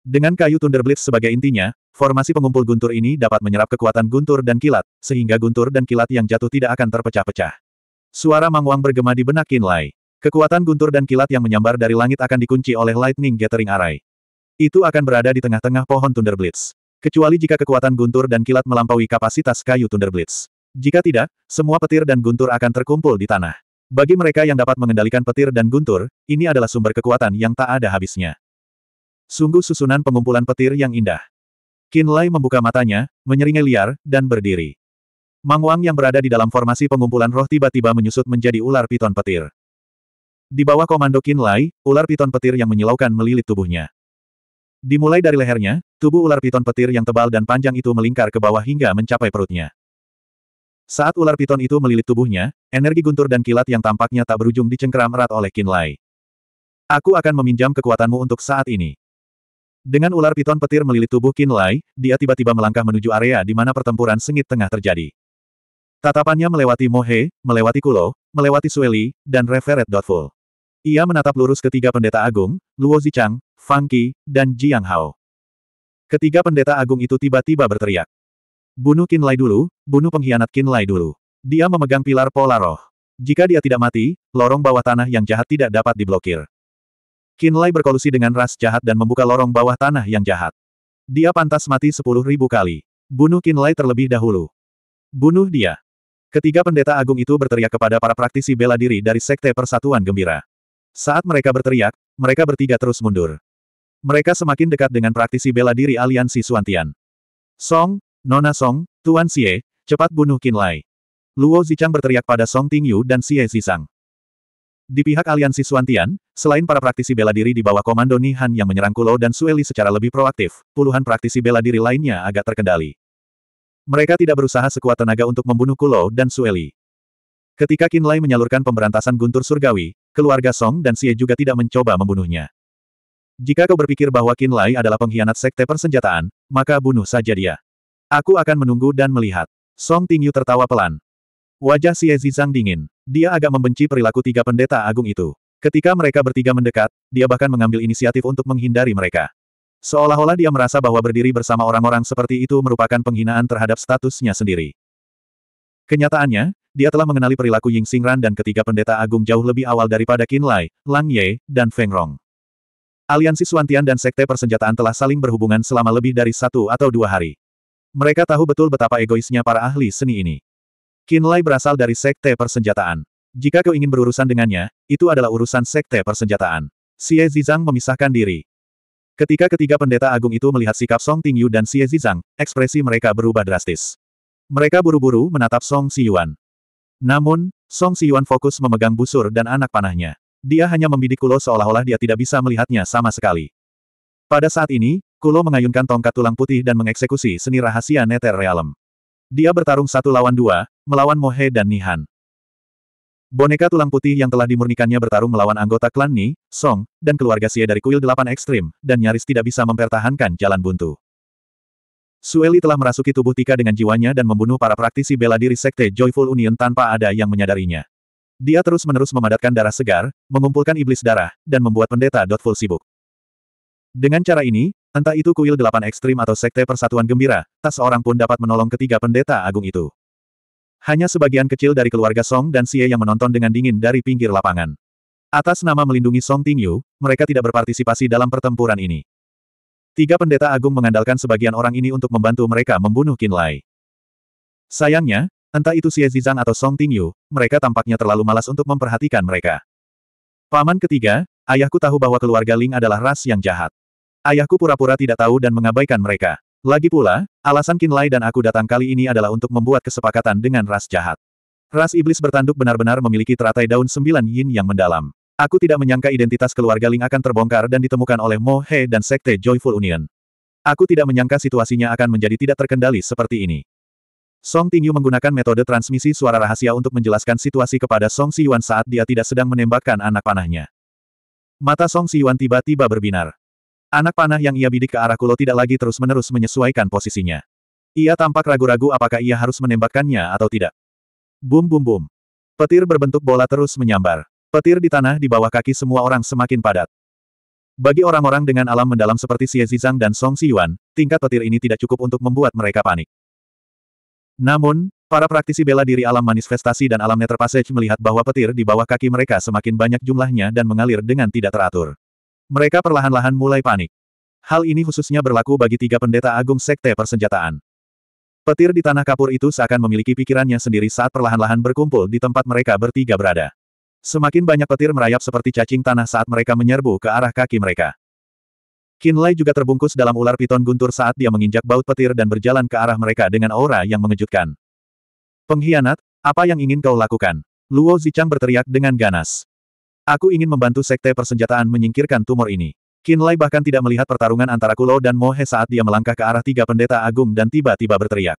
Dengan kayu Thunderblitz sebagai intinya, formasi pengumpul guntur ini dapat menyerap kekuatan guntur dan kilat, sehingga guntur dan kilat yang jatuh tidak akan terpecah-pecah. Suara Mangwang bergema di benak kinlay. Kekuatan guntur dan kilat yang menyambar dari langit akan dikunci oleh Lightning Gathering Array. Itu akan berada di tengah-tengah pohon Thunderblitz. Kecuali jika kekuatan guntur dan kilat melampaui kapasitas kayu Thunderblitz. Jika tidak, semua petir dan guntur akan terkumpul di tanah. Bagi mereka yang dapat mengendalikan petir dan guntur, ini adalah sumber kekuatan yang tak ada habisnya. Sungguh susunan pengumpulan petir yang indah. Qin Lai membuka matanya, menyeringai liar, dan berdiri. Mang Wang yang berada di dalam formasi pengumpulan roh tiba-tiba menyusut menjadi ular piton petir. Di bawah komando Qin Lai, ular piton petir yang menyilaukan melilit tubuhnya. Dimulai dari lehernya, tubuh ular piton petir yang tebal dan panjang itu melingkar ke bawah hingga mencapai perutnya. Saat ular piton itu melilit tubuhnya, energi guntur dan kilat yang tampaknya tak berujung dicengkeram erat oleh Qin Lai. Aku akan meminjam kekuatanmu untuk saat ini. Dengan ular piton petir melilit tubuh Lai, dia tiba-tiba melangkah menuju area di mana pertempuran sengit tengah terjadi. Tatapannya melewati Mohe, melewati Kulo, melewati Sueli, dan Referet Dotful. Ia menatap lurus ketiga pendeta agung, Luo Zichang, Fang Qi, dan Jiang Hao. Ketiga pendeta agung itu tiba-tiba berteriak. Bunuh Lai dulu, bunuh pengkhianat Lai dulu. Dia memegang pilar pola roh. Jika dia tidak mati, lorong bawah tanah yang jahat tidak dapat diblokir. Lai berkolusi dengan ras jahat dan membuka lorong bawah tanah yang jahat. Dia pantas mati sepuluh ribu kali. Bunuh Lai terlebih dahulu. Bunuh dia. Ketiga pendeta agung itu berteriak kepada para praktisi bela diri dari Sekte Persatuan Gembira. Saat mereka berteriak, mereka bertiga terus mundur. Mereka semakin dekat dengan praktisi bela diri aliansi Suantian. Song, Nona Song, Tuan Xie, cepat bunuh Qin Lai. Luo Zichang berteriak pada Song Tingyu dan Xie Zisang. Di pihak aliansi Suantian, selain para praktisi bela diri di bawah komando Nihan yang menyerang Kulo dan Sueli secara lebih proaktif, puluhan praktisi bela diri lainnya agak terkendali. Mereka tidak berusaha sekuat tenaga untuk membunuh Kulo dan Sueli. Ketika Lai menyalurkan pemberantasan guntur surgawi, keluarga Song dan Xie juga tidak mencoba membunuhnya. Jika kau berpikir bahwa Lai adalah pengkhianat sekte persenjataan, maka bunuh saja dia. Aku akan menunggu dan melihat. Song Tingyu tertawa pelan. Wajah Xie Zizang dingin. Dia agak membenci perilaku tiga pendeta agung itu. Ketika mereka bertiga mendekat, dia bahkan mengambil inisiatif untuk menghindari mereka. Seolah-olah dia merasa bahwa berdiri bersama orang-orang seperti itu merupakan penghinaan terhadap statusnya sendiri. Kenyataannya, dia telah mengenali perilaku Ying Xingran dan ketiga pendeta agung jauh lebih awal daripada Qin Lai, Lang Ye, dan Feng Rong. Aliansi Suantian dan Sekte Persenjataan telah saling berhubungan selama lebih dari satu atau dua hari. Mereka tahu betul betapa egoisnya para ahli seni ini. Kinlay berasal dari sekte persenjataan. Jika kau ingin berurusan dengannya, itu adalah urusan sekte persenjataan. Xie Zizang memisahkan diri. Ketika ketiga pendeta agung itu melihat sikap Song Tingyu dan Xie Zizang, ekspresi mereka berubah drastis. Mereka buru-buru menatap Song Siyuan. Namun, Song Siyuan fokus memegang busur dan anak panahnya. Dia hanya membidik Kulo seolah-olah dia tidak bisa melihatnya sama sekali. Pada saat ini, Kulo mengayunkan tongkat tulang putih dan mengeksekusi seni rahasia Nether Realm. Dia bertarung satu lawan dua, melawan Mohe dan Nihan. Boneka tulang putih yang telah dimurnikannya bertarung melawan anggota klan Ni, Song, dan keluarga Xie dari kuil delapan ekstrim, dan nyaris tidak bisa mempertahankan jalan buntu. Sueli telah merasuki tubuh Tika dengan jiwanya dan membunuh para praktisi bela diri Sekte Joyful Union tanpa ada yang menyadarinya. Dia terus-menerus memadatkan darah segar, mengumpulkan iblis darah, dan membuat pendeta Dotful sibuk. Dengan cara ini, entah itu kuil delapan ekstrim atau Sekte Persatuan Gembira, tak seorang pun dapat menolong ketiga pendeta agung itu. Hanya sebagian kecil dari keluarga Song dan Xie yang menonton dengan dingin dari pinggir lapangan. Atas nama melindungi Song Tingyu, mereka tidak berpartisipasi dalam pertempuran ini. Tiga pendeta agung mengandalkan sebagian orang ini untuk membantu mereka membunuh Qin Lai. Sayangnya, entah itu Xie Zizang atau Song Tingyu, mereka tampaknya terlalu malas untuk memperhatikan mereka. Paman ketiga, ayahku tahu bahwa keluarga Ling adalah ras yang jahat. Ayahku pura-pura tidak tahu dan mengabaikan mereka. Lagi pula, alasan Kinlay dan aku datang kali ini adalah untuk membuat kesepakatan dengan ras jahat. Ras iblis bertanduk benar-benar memiliki teratai daun sembilan yin yang mendalam. Aku tidak menyangka identitas keluarga Ling akan terbongkar dan ditemukan oleh Mo He dan Sekte Joyful Union. Aku tidak menyangka situasinya akan menjadi tidak terkendali seperti ini. Song Tingyu menggunakan metode transmisi suara rahasia untuk menjelaskan situasi kepada Song Siyuan saat dia tidak sedang menembakkan anak panahnya. Mata Song Siyuan tiba-tiba berbinar. Anak panah yang ia bidik ke arah Kulo tidak lagi terus-menerus menyesuaikan posisinya. Ia tampak ragu-ragu apakah ia harus menembakkannya atau tidak. Bum bum bum. Petir berbentuk bola terus menyambar. Petir di tanah di bawah kaki semua orang semakin padat. Bagi orang-orang dengan alam mendalam seperti Xie Zizang dan Song Siyuan, tingkat petir ini tidak cukup untuk membuat mereka panik. Namun, para praktisi bela diri alam manifestasi dan alam nether melihat bahwa petir di bawah kaki mereka semakin banyak jumlahnya dan mengalir dengan tidak teratur. Mereka perlahan-lahan mulai panik. Hal ini khususnya berlaku bagi tiga pendeta agung sekte persenjataan. Petir di tanah kapur itu seakan memiliki pikirannya sendiri saat perlahan-lahan berkumpul di tempat mereka bertiga berada. Semakin banyak petir merayap seperti cacing tanah saat mereka menyerbu ke arah kaki mereka. Kinlay juga terbungkus dalam ular piton guntur saat dia menginjak baut petir dan berjalan ke arah mereka dengan aura yang mengejutkan. Pengkhianat, apa yang ingin kau lakukan? Luo Zichang berteriak dengan ganas. Aku ingin membantu sekte persenjataan menyingkirkan tumor ini. Lai bahkan tidak melihat pertarungan antara Kulo dan Mohe saat dia melangkah ke arah tiga pendeta agung dan tiba-tiba berteriak.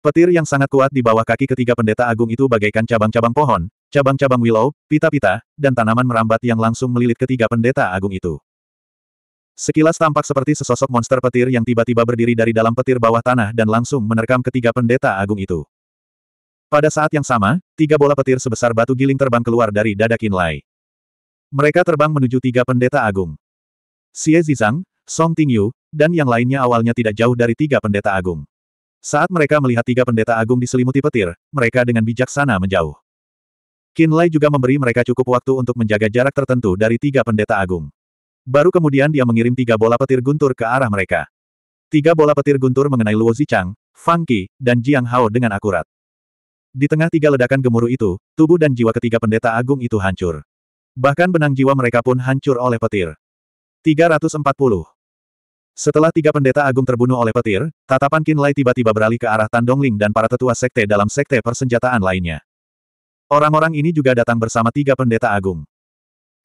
Petir yang sangat kuat di bawah kaki ketiga pendeta agung itu bagaikan cabang-cabang pohon, cabang-cabang willow, pita-pita, dan tanaman merambat yang langsung melilit ketiga pendeta agung itu. Sekilas tampak seperti sesosok monster petir yang tiba-tiba berdiri dari dalam petir bawah tanah dan langsung menerkam ketiga pendeta agung itu. Pada saat yang sama, tiga bola petir sebesar batu giling terbang keluar dari dada Lai. Mereka terbang menuju tiga pendeta agung. Xie Zizang, Song Tingyu, dan yang lainnya awalnya tidak jauh dari tiga pendeta agung. Saat mereka melihat tiga pendeta agung diselimuti petir, mereka dengan bijaksana menjauh. Lai juga memberi mereka cukup waktu untuk menjaga jarak tertentu dari tiga pendeta agung. Baru kemudian dia mengirim tiga bola petir guntur ke arah mereka. Tiga bola petir guntur mengenai Luo Zichang, Fang Qi, dan Jiang Hao dengan akurat. Di tengah tiga ledakan gemuruh itu, tubuh dan jiwa ketiga pendeta agung itu hancur. Bahkan benang jiwa mereka pun hancur oleh petir. 340. Setelah tiga pendeta agung terbunuh oleh petir, tatapan Qin Lai tiba-tiba beralih ke arah Tan Ling dan para tetua sekte dalam sekte persenjataan lainnya. Orang-orang ini juga datang bersama tiga pendeta agung.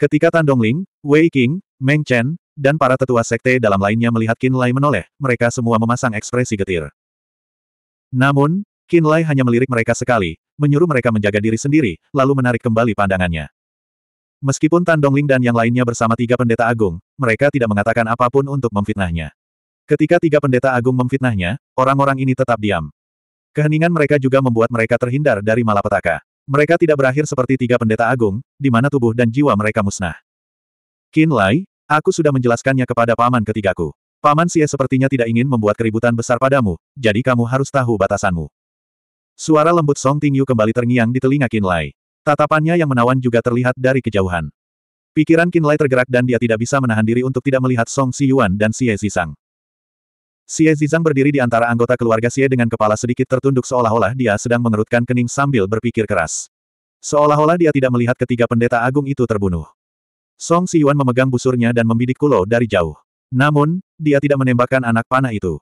Ketika Tan Ling, Wei King, Meng Chen, dan para tetua sekte dalam lainnya melihat Qin Lai menoleh, mereka semua memasang ekspresi getir. Namun, Qin Lai hanya melirik mereka sekali, menyuruh mereka menjaga diri sendiri, lalu menarik kembali pandangannya. Meskipun Tan Ling dan yang lainnya bersama tiga pendeta agung, mereka tidak mengatakan apapun untuk memfitnahnya. Ketika tiga pendeta agung memfitnahnya, orang-orang ini tetap diam. Keheningan mereka juga membuat mereka terhindar dari malapetaka. Mereka tidak berakhir seperti tiga pendeta agung, di mana tubuh dan jiwa mereka musnah. Qin Lai, aku sudah menjelaskannya kepada paman ketigaku. Paman Xie sepertinya tidak ingin membuat keributan besar padamu, jadi kamu harus tahu batasanmu. Suara lembut Song Tingyu kembali terngiang di telinga Kinlay. Tatapannya yang menawan juga terlihat dari kejauhan. Pikiran Kinlay tergerak dan dia tidak bisa menahan diri untuk tidak melihat Song Siyuan dan Xie Zizang. Xie Zizang berdiri di antara anggota keluarga Xie dengan kepala sedikit tertunduk seolah-olah dia sedang mengerutkan kening sambil berpikir keras. Seolah-olah dia tidak melihat ketiga pendeta agung itu terbunuh. Song Siyuan memegang busurnya dan membidik Kulo dari jauh. Namun, dia tidak menembakkan anak panah itu.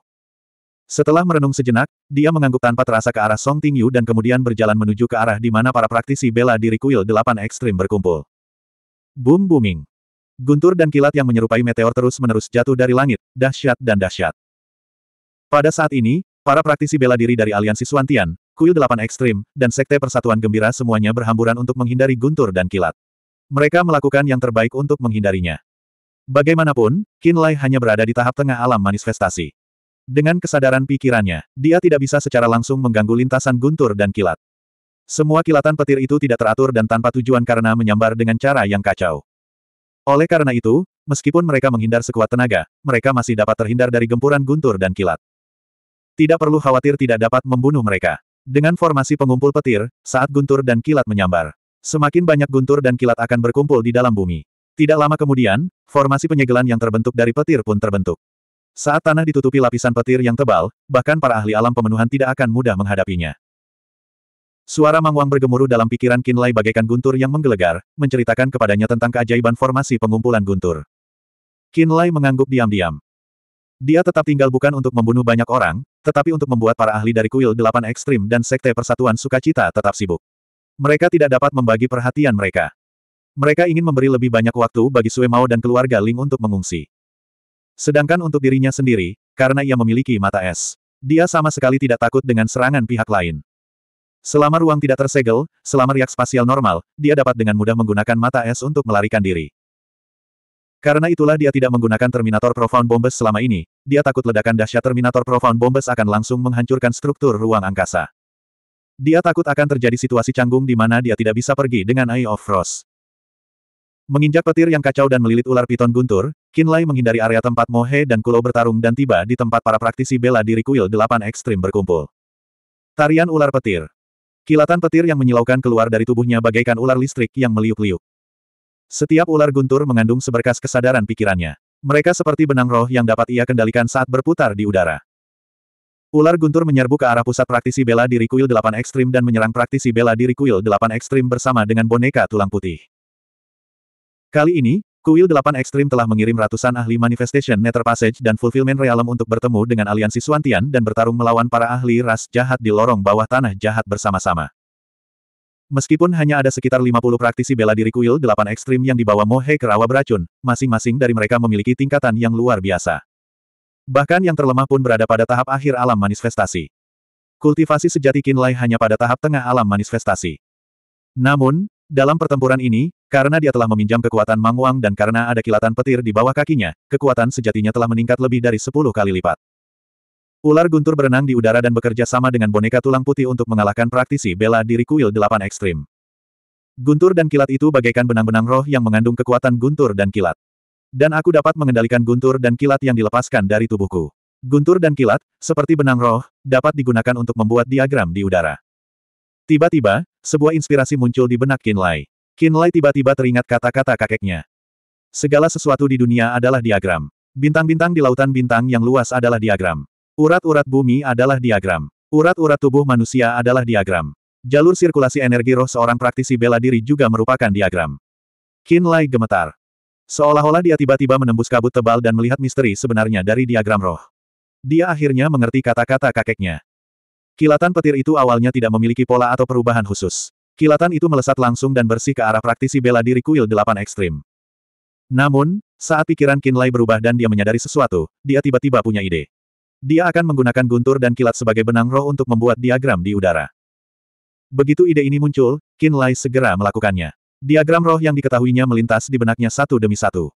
Setelah merenung sejenak, dia mengangguk tanpa terasa ke arah Song Tingyu dan kemudian berjalan menuju ke arah di mana para praktisi bela diri kuil delapan ekstrim berkumpul. Boom booming. Guntur dan kilat yang menyerupai meteor terus-menerus jatuh dari langit, dahsyat dan dahsyat. Pada saat ini, para praktisi bela diri dari aliansi Suantian, kuil delapan ekstrim, dan sekte persatuan gembira semuanya berhamburan untuk menghindari guntur dan kilat. Mereka melakukan yang terbaik untuk menghindarinya. Bagaimanapun, Kinlay hanya berada di tahap tengah alam manifestasi. Dengan kesadaran pikirannya, dia tidak bisa secara langsung mengganggu lintasan guntur dan kilat. Semua kilatan petir itu tidak teratur dan tanpa tujuan karena menyambar dengan cara yang kacau. Oleh karena itu, meskipun mereka menghindar sekuat tenaga, mereka masih dapat terhindar dari gempuran guntur dan kilat. Tidak perlu khawatir tidak dapat membunuh mereka. Dengan formasi pengumpul petir, saat guntur dan kilat menyambar, semakin banyak guntur dan kilat akan berkumpul di dalam bumi. Tidak lama kemudian, formasi penyegelan yang terbentuk dari petir pun terbentuk. Saat tanah ditutupi lapisan petir yang tebal, bahkan para ahli alam pemenuhan tidak akan mudah menghadapinya. Suara Mangwang bergemuruh dalam pikiran Kinlay bagaikan guntur yang menggelegar, menceritakan kepadanya tentang keajaiban formasi pengumpulan guntur. Kinlay mengangguk diam-diam. Dia tetap tinggal bukan untuk membunuh banyak orang, tetapi untuk membuat para ahli dari kuil delapan ekstrim dan sekte persatuan sukacita tetap sibuk. Mereka tidak dapat membagi perhatian mereka. Mereka ingin memberi lebih banyak waktu bagi Sue Mao dan keluarga Ling untuk mengungsi. Sedangkan untuk dirinya sendiri, karena ia memiliki mata es, dia sama sekali tidak takut dengan serangan pihak lain. Selama ruang tidak tersegel, selama riak spasial normal, dia dapat dengan mudah menggunakan mata es untuk melarikan diri. Karena itulah dia tidak menggunakan Terminator Profound Bombes selama ini, dia takut ledakan dahsyat Terminator Profound Bombes akan langsung menghancurkan struktur ruang angkasa. Dia takut akan terjadi situasi canggung di mana dia tidak bisa pergi dengan Eye of Frost. Menginjak petir yang kacau dan melilit ular piton guntur, Kinlay menghindari area tempat Mohe dan Kulo bertarung dan tiba di tempat para praktisi bela diri kuil delapan ekstrim berkumpul. Tarian ular petir. Kilatan petir yang menyilaukan keluar dari tubuhnya bagaikan ular listrik yang meliuk-liuk. Setiap ular guntur mengandung seberkas kesadaran pikirannya. Mereka seperti benang roh yang dapat ia kendalikan saat berputar di udara. Ular guntur menyerbu ke arah pusat praktisi bela diri kuil delapan ekstrim dan menyerang praktisi bela diri kuil delapan ekstrim bersama dengan boneka tulang putih. Kali ini, Kuil Delapan Ekstrim telah mengirim ratusan ahli Manifestation Nether Passage dan Fulfillment Realm untuk bertemu dengan aliansi Suantian dan bertarung melawan para ahli ras jahat di lorong bawah tanah jahat bersama-sama. Meskipun hanya ada sekitar 50 praktisi bela diri kuil Delapan Ekstrim yang dibawa Mohe rawa beracun, masing-masing dari mereka memiliki tingkatan yang luar biasa. Bahkan yang terlemah pun berada pada tahap akhir alam manifestasi. Kultivasi sejati Kinlay hanya pada tahap tengah alam manifestasi. Namun, dalam pertempuran ini, karena dia telah meminjam kekuatan Mangwang dan karena ada kilatan petir di bawah kakinya, kekuatan sejatinya telah meningkat lebih dari sepuluh kali lipat. Ular guntur berenang di udara dan bekerja sama dengan boneka tulang putih untuk mengalahkan praktisi bela diri kuil delapan ekstrim. Guntur dan kilat itu bagaikan benang-benang roh yang mengandung kekuatan guntur dan kilat. Dan aku dapat mengendalikan guntur dan kilat yang dilepaskan dari tubuhku. Guntur dan kilat, seperti benang roh, dapat digunakan untuk membuat diagram di udara. Tiba-tiba, sebuah inspirasi muncul di benak Kinlay. Kinlay tiba-tiba teringat kata-kata kakeknya. Segala sesuatu di dunia adalah diagram. Bintang-bintang di lautan bintang yang luas adalah diagram. Urat-urat bumi adalah diagram. Urat-urat tubuh manusia adalah diagram. Jalur sirkulasi energi roh seorang praktisi bela diri juga merupakan diagram. Kinlay gemetar. Seolah-olah dia tiba-tiba menembus kabut tebal dan melihat misteri sebenarnya dari diagram roh. Dia akhirnya mengerti kata-kata kakeknya. Kilatan petir itu awalnya tidak memiliki pola atau perubahan khusus. Kilatan itu melesat langsung dan bersih ke arah praktisi bela diri kuil delapan ekstrim. Namun, saat pikiran Kinlay berubah dan dia menyadari sesuatu, dia tiba-tiba punya ide. Dia akan menggunakan guntur dan kilat sebagai benang roh untuk membuat diagram di udara. Begitu ide ini muncul, Kinlay segera melakukannya. Diagram roh yang diketahuinya melintas di benaknya satu demi satu.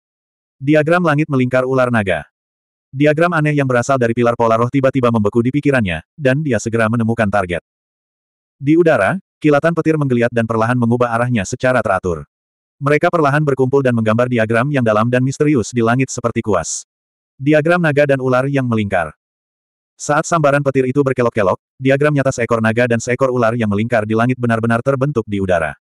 Diagram langit melingkar ular naga. Diagram aneh yang berasal dari pilar pola roh tiba-tiba membeku di pikirannya, dan dia segera menemukan target. Di udara, Kilatan petir menggeliat dan perlahan mengubah arahnya secara teratur. Mereka perlahan berkumpul dan menggambar diagram yang dalam dan misterius di langit seperti kuas. Diagram naga dan ular yang melingkar. Saat sambaran petir itu berkelok-kelok, diagram nyata seekor naga dan seekor ular yang melingkar di langit benar-benar terbentuk di udara.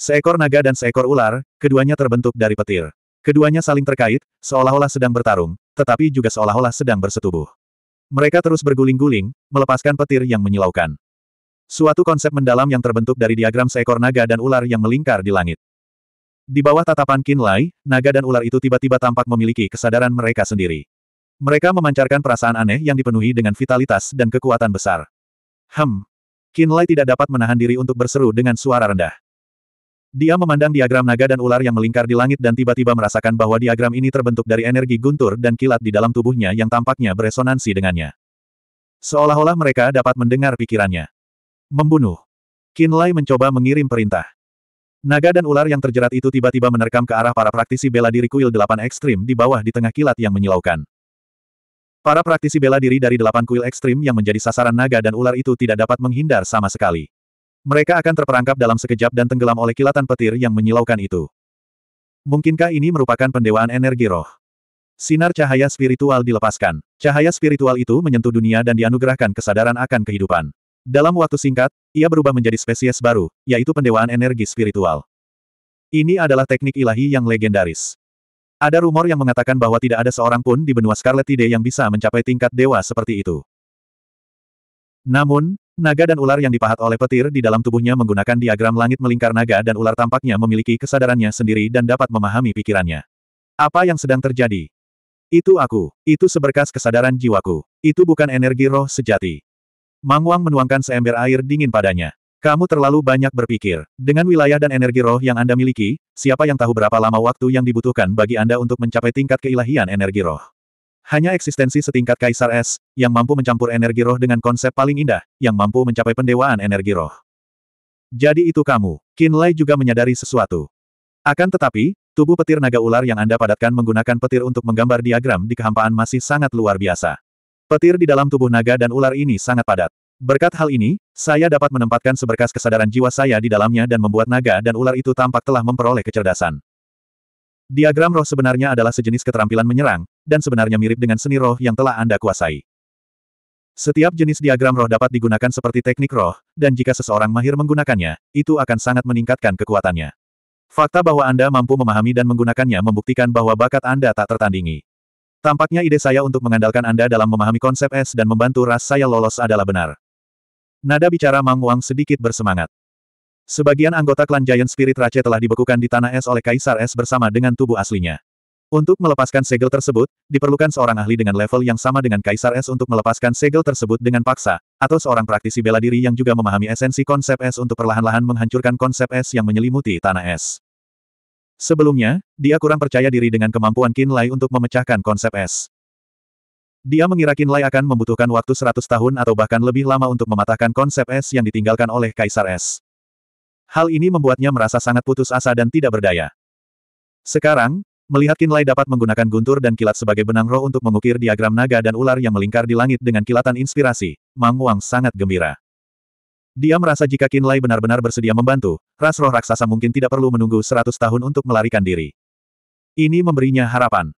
Seekor naga dan seekor ular, keduanya terbentuk dari petir. Keduanya saling terkait, seolah-olah sedang bertarung, tetapi juga seolah-olah sedang bersetubuh. Mereka terus berguling-guling, melepaskan petir yang menyilaukan. Suatu konsep mendalam yang terbentuk dari diagram seekor naga dan ular yang melingkar di langit. Di bawah tatapan Kinlay, naga dan ular itu tiba-tiba tampak memiliki kesadaran mereka sendiri. Mereka memancarkan perasaan aneh yang dipenuhi dengan vitalitas dan kekuatan besar. Hem. Kinlay tidak dapat menahan diri untuk berseru dengan suara rendah. Dia memandang diagram naga dan ular yang melingkar di langit dan tiba-tiba merasakan bahwa diagram ini terbentuk dari energi guntur dan kilat di dalam tubuhnya yang tampaknya beresonansi dengannya. Seolah-olah mereka dapat mendengar pikirannya. Membunuh. Kinlay mencoba mengirim perintah. Naga dan ular yang terjerat itu tiba-tiba menerkam ke arah para praktisi bela diri kuil delapan ekstrim di bawah di tengah kilat yang menyilaukan. Para praktisi bela diri dari delapan kuil ekstrim yang menjadi sasaran naga dan ular itu tidak dapat menghindar sama sekali. Mereka akan terperangkap dalam sekejap dan tenggelam oleh kilatan petir yang menyilaukan itu. Mungkinkah ini merupakan pendewaan energi roh? Sinar cahaya spiritual dilepaskan. Cahaya spiritual itu menyentuh dunia dan dianugerahkan kesadaran akan kehidupan. Dalam waktu singkat, ia berubah menjadi spesies baru, yaitu pendewaan energi spiritual. Ini adalah teknik ilahi yang legendaris. Ada rumor yang mengatakan bahwa tidak ada seorang pun di benua Scarlet Tide yang bisa mencapai tingkat dewa seperti itu. Namun, naga dan ular yang dipahat oleh petir di dalam tubuhnya menggunakan diagram langit melingkar naga dan ular tampaknya memiliki kesadarannya sendiri dan dapat memahami pikirannya. Apa yang sedang terjadi? Itu aku, itu seberkas kesadaran jiwaku, itu bukan energi roh sejati. Mang Wang menuangkan seember air dingin padanya. Kamu terlalu banyak berpikir. Dengan wilayah dan energi roh yang Anda miliki, siapa yang tahu berapa lama waktu yang dibutuhkan bagi Anda untuk mencapai tingkat keilahian energi roh? Hanya eksistensi setingkat Kaisar S, yang mampu mencampur energi roh dengan konsep paling indah, yang mampu mencapai pendewaan energi roh. Jadi itu kamu. Lai juga menyadari sesuatu. Akan tetapi, tubuh petir naga ular yang Anda padatkan menggunakan petir untuk menggambar diagram di kehampaan masih sangat luar biasa. Petir di dalam tubuh naga dan ular ini sangat padat. Berkat hal ini, saya dapat menempatkan seberkas kesadaran jiwa saya di dalamnya dan membuat naga dan ular itu tampak telah memperoleh kecerdasan. Diagram roh sebenarnya adalah sejenis keterampilan menyerang, dan sebenarnya mirip dengan seni roh yang telah Anda kuasai. Setiap jenis diagram roh dapat digunakan seperti teknik roh, dan jika seseorang mahir menggunakannya, itu akan sangat meningkatkan kekuatannya. Fakta bahwa Anda mampu memahami dan menggunakannya membuktikan bahwa bakat Anda tak tertandingi. Tampaknya ide saya untuk mengandalkan Anda dalam memahami konsep es dan membantu ras saya lolos adalah benar. Nada bicara Mang Wang sedikit bersemangat. Sebagian anggota klan Giant Spirit Rache telah dibekukan di tanah es oleh Kaisar Es bersama dengan tubuh aslinya. Untuk melepaskan segel tersebut, diperlukan seorang ahli dengan level yang sama dengan Kaisar Es untuk melepaskan segel tersebut dengan paksa, atau seorang praktisi bela diri yang juga memahami esensi konsep es untuk perlahan-lahan menghancurkan konsep es yang menyelimuti tanah es. Sebelumnya, dia kurang percaya diri dengan kemampuan Qin Lai untuk memecahkan konsep es. Dia mengira Qin Lai akan membutuhkan waktu 100 tahun atau bahkan lebih lama untuk mematahkan konsep es yang ditinggalkan oleh Kaisar Es. Hal ini membuatnya merasa sangat putus asa dan tidak berdaya. Sekarang, melihat Qin Lai dapat menggunakan guntur dan kilat sebagai benang roh untuk mengukir diagram naga dan ular yang melingkar di langit dengan kilatan inspirasi, Mang Wang sangat gembira. Dia merasa jika Kinlay benar-benar bersedia membantu, ras roh raksasa mungkin tidak perlu menunggu seratus tahun untuk melarikan diri. Ini memberinya harapan.